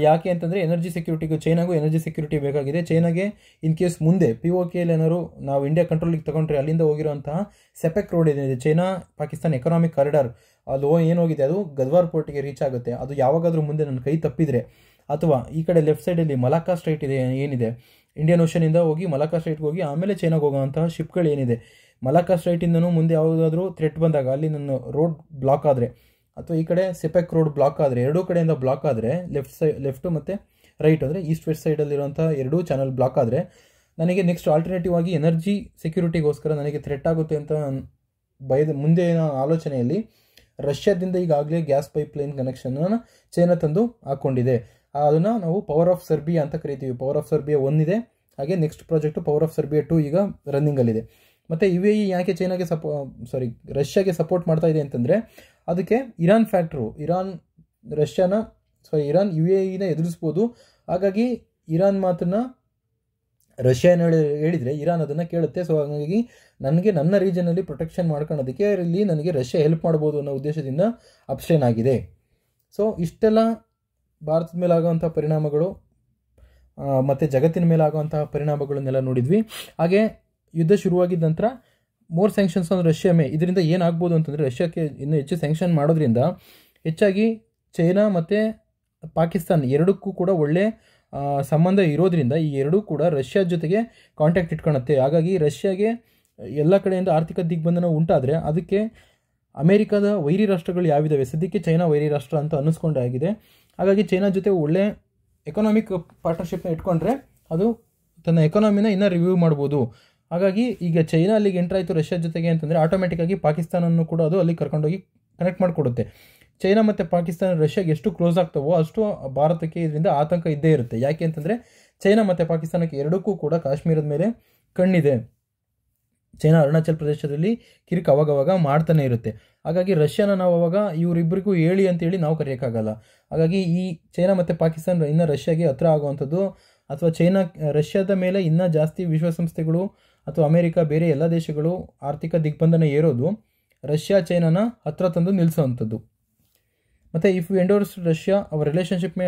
A: ಯಾಕೆ ಅಂತಂದರೆ ಎನರ್ಜಿ ಸೆಕ್ಯೂರಿಟಿಗೂ ಚೈನಾಗೂ ಎನರ್ಜಿ ಸೆಕ್ಯೂರಿಟಿ ಬೇಕಾಗಿದೆ ಚೈನಾಗೆ ಇನ್ ಕೇಸ್ ಮುಂದೆ ಪಿ ಒ ಕೆಯಲ್ಲಿ ಏನಾದ್ರು ನಾವು ಇಂಡಿಯಾ ಕಂಟ್ರೋಲಿಗೆ ತಗೊಂಡ್ರೆ ಅಲ್ಲಿಂದ ಹೋಗಿರುವಂತಹ ಸೆಪೆಕ್ ರೋಡ್ ಏನಿದೆ ಚೈನಾ ಪಾಕಿಸ್ತಾನ ಎಕನಾಮಿಕ್ ಕಾರಿಡಾರ್ ಅದು ಏನೋಗಿದೆ ಅದು ಗದ್ವಾರ್ ಪೋರ್ಟ್ಗೆ ರೀಚ್ ಆಗುತ್ತೆ ಅದು ಯಾವಾಗಾದರೂ ಮುಂದೆ ನನ್ನ ಕೈ ತಪ್ಪಿದರೆ ಅಥವಾ ಈ ಕಡೆ ಲೆಫ್ಟ್ ಸೈಡಲ್ಲಿ ಮಲಾಕಾ ಸ್ಟ್ರೈಟ್ ಇದೆ ಏನಿದೆ ಇಂಡಿಯನ್ ಓಷನಿಂದ ಹೋಗಿ ಮಲಾಕಾ ಸ್ಟ್ರೈಟ್ಗೆ ಹೋಗಿ ಆಮೇಲೆ ಚೈನಾಗೆ ಹೋಗುವಂತಹ ಶಿಪ್ಗಳು ಏನಿದೆ ಮಲಕಾ ಸ್ಟ್ರೈಟಿಂದನೂ ಮುಂದೆ ಯಾವುದಾದ್ರೂ ಥ್ರೆಟ್ ಬಂದಾಗ ಅಲ್ಲಿ ನನ್ನ ರೋಡ್ ಬ್ಲಾಕ್ ಆದರೆ ಅಥವಾ ಈ ಕಡೆ ಸೆಪೆಕ್ ರೋಡ್ ಬ್ಲಾಕ್ ಆದರೆ ಎರಡೂ ಕಡೆಯಿಂದ ಬ್ಲಾಕ್ ಆದರೆ ಲೆಫ್ಟ್ ಸೈ ಲೆಫ್ಟು ಮತ್ತು ರೈಟ್ ಅಂದರೆ ಈಸ್ಟ್ ವೆಸ್ಟ್ ಸೈಡಲ್ಲಿರುವಂಥ ಎರಡೂ ಚಾನಲ್ ಬ್ಲಾಕ್ ಆದರೆ ನನಗೆ ನೆಕ್ಸ್ಟ್ ಆಲ್ಟರ್ನೇಟಿವ್ ಆಗಿ ಎನರ್ಜಿ ಸೆಕ್ಯೂರಿಟಿಗೋಸ್ಕರ ನನಗೆ ಥ್ರೆಟ್ ಆಗುತ್ತೆ ಅಂತ ಬಯದ ಮುಂದಿನ ಆಲೋಚನೆಯಲ್ಲಿ ರಷ್ಯಾದಿಂದ ಈಗಾಗಲೇ ಗ್ಯಾಸ್ ಪೈಪ್ಲೈನ್ ಕನೆಕ್ಷನ್ನ ಚೈನಾ ತಂದು ಹಾಕ್ಕೊಂಡಿದೆ ಅದನ್ನು ನಾವು ಪವರ್ ಆಫ್ ಸರ್ಬಿಯಾ ಅಂತ ಕರಿತೀವಿ ಪವರ್ ಆಫ್ ಸರ್ಬಿಯಾ ಒನ್ ಇದೆ ಹಾಗೆ ನೆಕ್ಸ್ಟ್ ಪ್ರಾಜೆಕ್ಟು ಪವರ್ ಆಫ್ ಸರ್ಬಿಯಾ ಟು ಈಗ ರನ್ನಿಂಗಲ್ಲಿದೆ ಮತ್ತು ಯು ಎ ಇ ಯಾಕೆ ಚೈನಾಗೆ ಸಪೋ ಸಾರಿ ರಷ್ಯಾಗೆ ಸಪೋರ್ಟ್ ಮಾಡ್ತಾ ಇದೆ ಅಂತಂದರೆ ಅದಕ್ಕೆ ಇರಾನ್ ಫ್ಯಾಕ್ಟ್ರು ಇರಾನ್ ರಷ್ಯಾನ ಸಾರಿ ಇರಾನ್ ಯು ಎ ಇನ ಎದುರಿಸ್ಬೋದು ಹಾಗಾಗಿ ಇರಾನ್ ಮಾತನ್ನ ರಷ್ಯಾ ಹೇಳಿ ಹೇಳಿದರೆ ಇರಾನ್ ಅದನ್ನು ಕೇಳುತ್ತೆ ಸೊ ಹಾಗಾಗಿ ನನಗೆ ನನ್ನ ರೀಜನಲ್ಲಿ ಪ್ರೊಟೆಕ್ಷನ್ ಮಾಡ್ಕೊಳ್ಳೋದಕ್ಕೆ ಇಲ್ಲಿ ನನಗೆ ರಷ್ಯಾ ಹೆಲ್ಪ್ ಮಾಡ್ಬೋದು ಅನ್ನೋ ಉದ್ದೇಶದಿಂದ ಅಪ್ಷನ್ ಆಗಿದೆ ಸೊ ಇಷ್ಟೆಲ್ಲ ಭಾರತದ ಮೇಲೆ ಪರಿಣಾಮಗಳು ಮತ್ತು ಜಗತ್ತಿನ ಮೇಲೆ ಪರಿಣಾಮಗಳನ್ನೆಲ್ಲ ನೋಡಿದ್ವಿ ಹಾಗೆ ಯುದ್ಧ ಶುರುವಾಗಿದ್ದ ನಂತರ more sanctions on Russia may ಇದರಿಂದ ಏನಾಗ್ಬೋದು ಅಂತಂದರೆ ರಷ್ಯಾಕ್ಕೆ ಇನ್ನೂ ಹೆಚ್ಚು ಸ್ಯಾಂಕ್ಷನ್ ಮಾಡೋದ್ರಿಂದ ಹೆಚ್ಚಾಗಿ ಚೈನಾ ಮತ್ತು ಪಾಕಿಸ್ತಾನ್ ಎರಡಕ್ಕೂ ಕೂಡ ಒಳ್ಳೆ ಸಂಬಂಧ ಇರೋದ್ರಿಂದ ಈ ಎರಡೂ ಕೂಡ ರಷ್ಯಾ ಜೊತೆಗೆ ಕಾಂಟ್ಯಾಕ್ಟ್ ಇಟ್ಕೊಳತ್ತೆ ಹಾಗಾಗಿ ರಷ್ಯಾಗೆ ಎಲ್ಲ ಕಡೆಯಿಂದ ಆರ್ಥಿಕ ದಿಗ್ಬಂಧನ ಉಂಟಾದರೆ ಅದಕ್ಕೆ ಅಮೇರಿಕಾದ ವೈರಿ ರಾಷ್ಟ್ರಗಳು ಯಾವಿದ್ದಾವೆ ಸದ್ಯಕ್ಕೆ ಚೈನಾ ವೈರಿ ರಾಷ್ಟ್ರ ಅಂತ ಅನ್ನಿಸ್ಕೊಂಡಾಗಿದೆ ಹಾಗಾಗಿ ಚೈನಾ ಜೊತೆ ಒಳ್ಳೆ ಎಕನಾಮಿಕ್ ಪಾರ್ಟ್ನರ್ಶಿಪ್ನ ಇಟ್ಕೊಂಡ್ರೆ ಅದು ತನ್ನ ಎಕನಾಮಿನ ಇನ್ನೂ ರಿವ್ಯೂ ಮಾಡ್ಬೋದು ಹಾಗಾಗಿ ಈಗ ಚೈನಾ ಅಲ್ಲಿಗೆ ಎಂಟ್ರ್ ಆಯಿತು ರಷ್ಯಾ ಜೊತೆಗೆ ಅಂತಂದರೆ ಆಟೋಮೆಟಿಕ್ಕಾಗಿ ಪಾಕಿಸ್ತಾನನ್ನು ಕೂಡ ಅದು ಅಲ್ಲಿ ಕರ್ಕೊಂಡೋಗಿ ಕನೆಕ್ಟ್ ಮಾಡಿಕೊಡುತ್ತೆ ಚೈನಾ ಮತ್ತು ಪಾಕಿಸ್ತಾನ ರಷ್ಯಾಗೆ ಎಷ್ಟು ಕ್ಲೋಸ್ ಆಗ್ತವೋ ಅಷ್ಟು ಭಾರತಕ್ಕೆ ಇದರಿಂದ ಆತಂಕ ಇದ್ದೇ ಇರುತ್ತೆ ಯಾಕೆ ಅಂತಂದರೆ ಚೈನಾ ಮತ್ತು ಪಾಕಿಸ್ತಾನಕ್ಕೆ ಎರಡಕ್ಕೂ ಕೂಡ ಕಾಶ್ಮೀರದ ಮೇಲೆ ಕಣ್ಣಿದೆ ಚೈನಾ ಅರುಣಾಚಲ ಪ್ರದೇಶದಲ್ಲಿ ಕಿರಿಕ್ ಅವಾಗವಾಗ ಮಾಡ್ತಾನೆ ಇರುತ್ತೆ ಹಾಗಾಗಿ ರಷ್ಯಾನ ನಾವು ಅವಾಗ ಇವರಿಬ್ಬರಿಗೂ ಹೇಳಿ ಅಂತೇಳಿ ನಾವು ಕರೆಯೋಕ್ಕಾಗಲ್ಲ ಹಾಗಾಗಿ ಈ ಚೈನಾ ಮತ್ತು ಪಾಕಿಸ್ತಾನ ಇನ್ನೂ ರಷ್ಯಾಗೆ ಹತ್ರ ಆಗುವಂಥದ್ದು ಅಥವಾ ಚೈನಾ ರಷ್ಯಾದ ಮೇಲೆ ಇನ್ನೂ ಜಾಸ್ತಿ ವಿಶ್ವಸಂಸ್ಥೆಗಳು ಅಥವಾ ಅಮೆರಿಕ ಬೇರೆ ಎಲ್ಲ ದೇಶಗಳು ಆರ್ಥಿಕ ದಿಗ್ಬಂಧನ ಏರೋದು ರಷ್ಯಾ ಚೈನಾನ ಹತ್ರ ತಂದು ನಿಲ್ಲಿಸೋವಂಥದ್ದು ಮತ್ತು if you endorse Russia our relationship may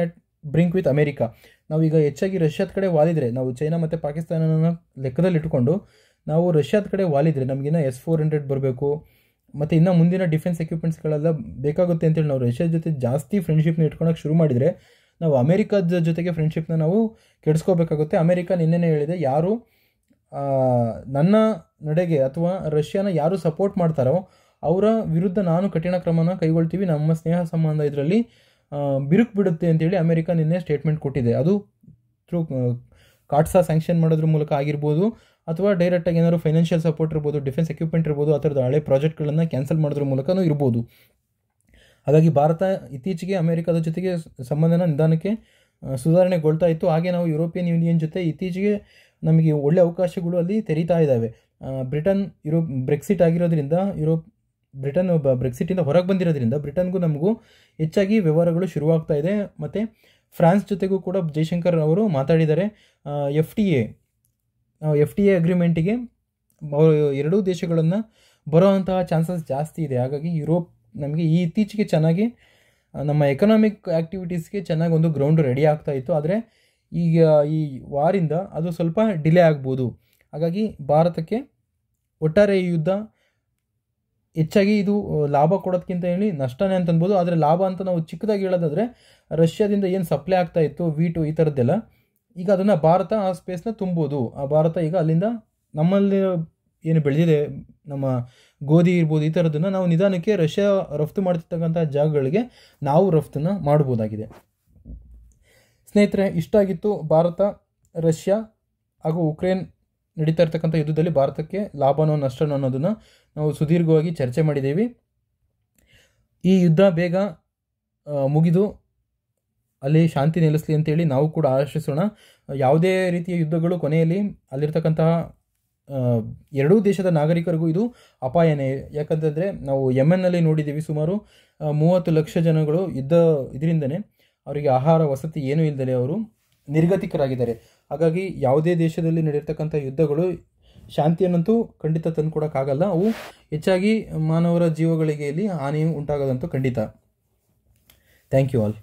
A: brink with America ನಾವೀಗ ಹೆಚ್ಚಾಗಿ ರಷ್ಯಾದ ಕಡೆ ವಾಲಿದರೆ ನಾವು ಚೈನಾ ಮತ್ತು ಪಾಕಿಸ್ತಾನನ ಲೆಕ್ಕದಲ್ಲಿ ನಾವು ರಷ್ಯಾದ ಕಡೆ ವಾಲಿದರೆ ನಮಗಿನ್ನ ಎಸ್ ಫೋರ್ ಹಂಡ್ರೆಡ್ ಬರಬೇಕು ಮತ್ತು ಇನ್ನು ಮುಂದಿನ ಡಿಫೆನ್ಸ್ ಎಕ್ವಿಪ್ಮೆಂಟ್ಸ್ಗಳೆಲ್ಲ ಬೇಕಾಗುತ್ತೆ ಅಂತೇಳಿ ನಾವು ರಷ್ಯಾದ ಜೊತೆ ಜಾಸ್ತಿ ಫ್ರೆಂಡ್ಶಿಪ್ನ ಇಟ್ಕೊಳಕ್ಕೆ ಶುರು ಮಾಡಿದರೆ ನಾವು ಅಮೇರಿಕಾದ ಜೊತೆಗೆ ಫ್ರೆಂಡ್ಶಿಪ್ನ ನಾವು ಕೆಡಿಸ್ಕೋಬೇಕಾಗುತ್ತೆ ಅಮೆರಿಕಾ ನಿನ್ನೆನೇ ಹೇಳಿದೆ ಯಾರು ನನ್ನ ನಡೆಗೆ ಅಥವಾ ರಷ್ಯಾನ ಯಾರು ಸಪೋರ್ಟ್ ಮಾಡ್ತಾರೋ ಅವರ ವಿರುದ್ಧ ನಾನು ಕಠಿಣ ಕ್ರಮನ ಕೈಗೊಳ್ತೀವಿ ನಮ್ಮ ಸ್ನೇಹ ಸಂಬಂಧ ಇದರಲ್ಲಿ ಬಿರುಕು ಬಿಡುತ್ತೆ ಅಂತೇಳಿ ಅಮೆರಿಕ ನಿನ್ನೆ ಸ್ಟೇಟ್ಮೆಂಟ್ ಕೊಟ್ಟಿದೆ ಅದು ಥ್ರೂ ಕಾಟ್ಸಾ ಸ್ಯಾಂಕ್ಷನ್ ಮಾಡೋದ್ರ ಮೂಲಕ ಆಗಿರ್ಬೋದು ಅಥವಾ ಡೈರೆಕ್ಟಾಗಿ ಏನಾದರೂ ಫೈನಾನ್ಷಿಯಲ್ ಸಪೋರ್ಟ್ ಇರ್ಬೋದು ಡಿಫೆನ್ಸ್ ಎಕ್ವಿಪ್ಮೆಂಟ್ ಇರ್ಬೋದು ಆ ಥರದ ಹಳೆ ಪ್ರಾಜೆಕ್ಟ್ಗಳನ್ನು ಕ್ಯಾನ್ಸಲ್ ಮಾಡೋದ್ರ ಮೂಲಕನೂ ಇರ್ಬೋದು ಹಾಗಾಗಿ ಭಾರತ ಇತ್ತೀಚೆಗೆ ಅಮೆರಿಕದ ಜೊತೆಗೆ ಸಂಬಂಧನ ನಿಧಾನಕ್ಕೆ ಸುಧಾರಣೆಗೊಳ್ತಾ ಇತ್ತು ಹಾಗೆ ನಾವು ಯುರೋಪಿಯನ್ ಯೂನಿಯನ್ ಜೊತೆ ಇತ್ತೀಚೆಗೆ ನಮಗೆ ಒಳ್ಳೆ ಅವಕಾಶಗಳು ಅಲ್ಲಿ ತೆರೀತಾ ಇದ್ದಾವೆ ಬ್ರಿಟನ್ ಯುರೋಪ್ ಬ್ರೆಕ್ಸಿಟ್ ಆಗಿರೋದ್ರಿಂದ ಯುರೋಪ್ ಬ್ರಿಟನ್ ಬ್ರೆಕ್ಸಿಟಿಂದ ಹೊರಗೆ ಬಂದಿರೋದ್ರಿಂದ ಬ್ರಿಟನ್ಗೂ ನಮಗೂ ಹೆಚ್ಚಾಗಿ ವ್ಯವಹಾರಗಳು ಶುರುವಾಗ್ತಾ ಇದೆ ಮತ್ತು ಫ್ರಾನ್ಸ್ ಜೊತೆಗೂ ಕೂಡ ಜೈಶಂಕರ್ ಅವರು ಮಾತಾಡಿದ್ದಾರೆ F T A F T A ಅಗ್ರಿಮೆಂಟಿಗೆ ಎರಡೂ ದೇಶಗಳನ್ನು ಬರೋವಂತಹ ಚಾನ್ಸಸ್ ಜಾಸ್ತಿ ಇದೆ ಹಾಗಾಗಿ ಯುರೋಪ್ ನಮಗೆ ಈ ಇತ್ತೀಚೆಗೆ ಚೆನ್ನಾಗಿ ನಮ್ಮ ಎಕನಾಮಿಕ್ ಆ್ಯಕ್ಟಿವಿಟೀಸ್ಗೆ ಚೆನ್ನಾಗಿ ಒಂದು ಗ್ರೌಂಡ್ ರೆಡಿ ಆಗ್ತಾ ಇತ್ತು ಆದರೆ ಈಗ ಈ ವಾರಿಂದ ಅದು ಸ್ವಲ್ಪ ಡಿಲೇ ಆಗ್ಬೋದು ಹಾಗಾಗಿ ಭಾರತಕ್ಕೆ ಒಟ್ಟಾರೆ ಯುದ್ಧ ಹೆಚ್ಚಾಗಿ ಇದು ಲಾಭ ಕೊಡೋದಕ್ಕಿಂತ ಹೇಳಿ ನಷ್ಟನೇ ಅಂತ ಅನ್ಬೋದು ಆದರೆ ಲಾಭ ಅಂತ ನಾವು ಚಿಕ್ಕದಾಗಿ ಹೇಳೋದಾದರೆ ರಷ್ಯಾದಿಂದ ಏನು ಸಪ್ಲೈ ಆಗ್ತಾ ಇತ್ತು ವೀಟು ಈ ಥರದ್ದೆಲ್ಲ ಈಗ ಅದನ್ನು ಭಾರತ ಆ ಸ್ಪೇಸ್ನ ತುಂಬೋದು ಆ ಭಾರತ ಈಗ ಅಲ್ಲಿಂದ ನಮ್ಮಲ್ಲಿ ಏನು ಬೆಳೆದಿದೆ ನಮ್ಮ ಗೋಧಿ ಇರ್ಬೋದು ಈ ಥರದ್ದನ್ನು ನಾವು ನಿಧಾನಕ್ಕೆ ರಷ್ಯಾ ರಫ್ತು ಮಾಡ್ತಿರ್ತಕ್ಕಂಥ ಜಾಗಗಳಿಗೆ ನಾವು ರಫ್ತನ್ನು ಮಾಡ್ಬೋದಾಗಿದೆ ಸ್ನೇಹಿತರೆ ಇಷ್ಟಾಗಿತ್ತು ಭಾರತ ರಷ್ಯಾ ಹಾಗೂ ಉಕ್ರೇನ್ ನಡೀತಾ ಇರ್ತಕ್ಕಂಥ ಯುದ್ಧದಲ್ಲಿ ಭಾರತಕ್ಕೆ ಲಾಭನೋ ನಷ್ಟನೋ ಅನ್ನೋದನ್ನು ನಾವು ಸುದೀರ್ಘವಾಗಿ ಚರ್ಚೆ ಮಾಡಿದ್ದೀವಿ ಈ ಯುದ್ಧ ಬೇಗ ಮುಗಿದು ಅಲ್ಲಿ ಶಾಂತಿ ನೆಲೆಸಲಿ ಅಂತೇಳಿ ನಾವು ಕೂಡ ಆಶಿಸೋಣ ಯಾವುದೇ ರೀತಿಯ ಯುದ್ಧಗಳು ಕೊನೆಯಲ್ಲಿ ಅಲ್ಲಿರ್ತಕ್ಕಂತಹ ಎರಡೂ ದೇಶದ ನಾಗರಿಕರಿಗೂ ಇದು ಅಪಾಯನೇ ಯಾಕಂತಂದರೆ ನಾವು ಎಮ್ ಎನ್ನಲ್ಲಿ ನೋಡಿದ್ದೀವಿ ಸುಮಾರು ಮೂವತ್ತು ಲಕ್ಷ ಜನಗಳು ಯುದ್ಧ ಇದರಿಂದನೇ ಅವರಿಗೆ ಆಹಾರ ವಸತಿ ಏನೂ ಇಲ್ಲದೆ ಅವರು ನಿರ್ಗತಿಕರಾಗಿದ್ದಾರೆ ಹಾಗಾಗಿ ಯಾವುದೇ ದೇಶದಲ್ಲಿ ನಡೆಯತಕ್ಕಂಥ ಯುದ್ಧಗಳು ಶಾಂತಿಯನ್ನಂತೂ ಖಂಡಿತ ತಂದುಕೊಡೋಕ್ಕಾಗಲ್ಲ ಅವು ಹೆಚ್ಚಾಗಿ ಮಾನವರ ಜೀವಗಳಿಗೆ ಇಲ್ಲಿ ಹಾನಿ ಉಂಟಾಗೋದಂತೂ ಖಂಡಿತ ಥ್ಯಾಂಕ್ ಯು ಆಲ್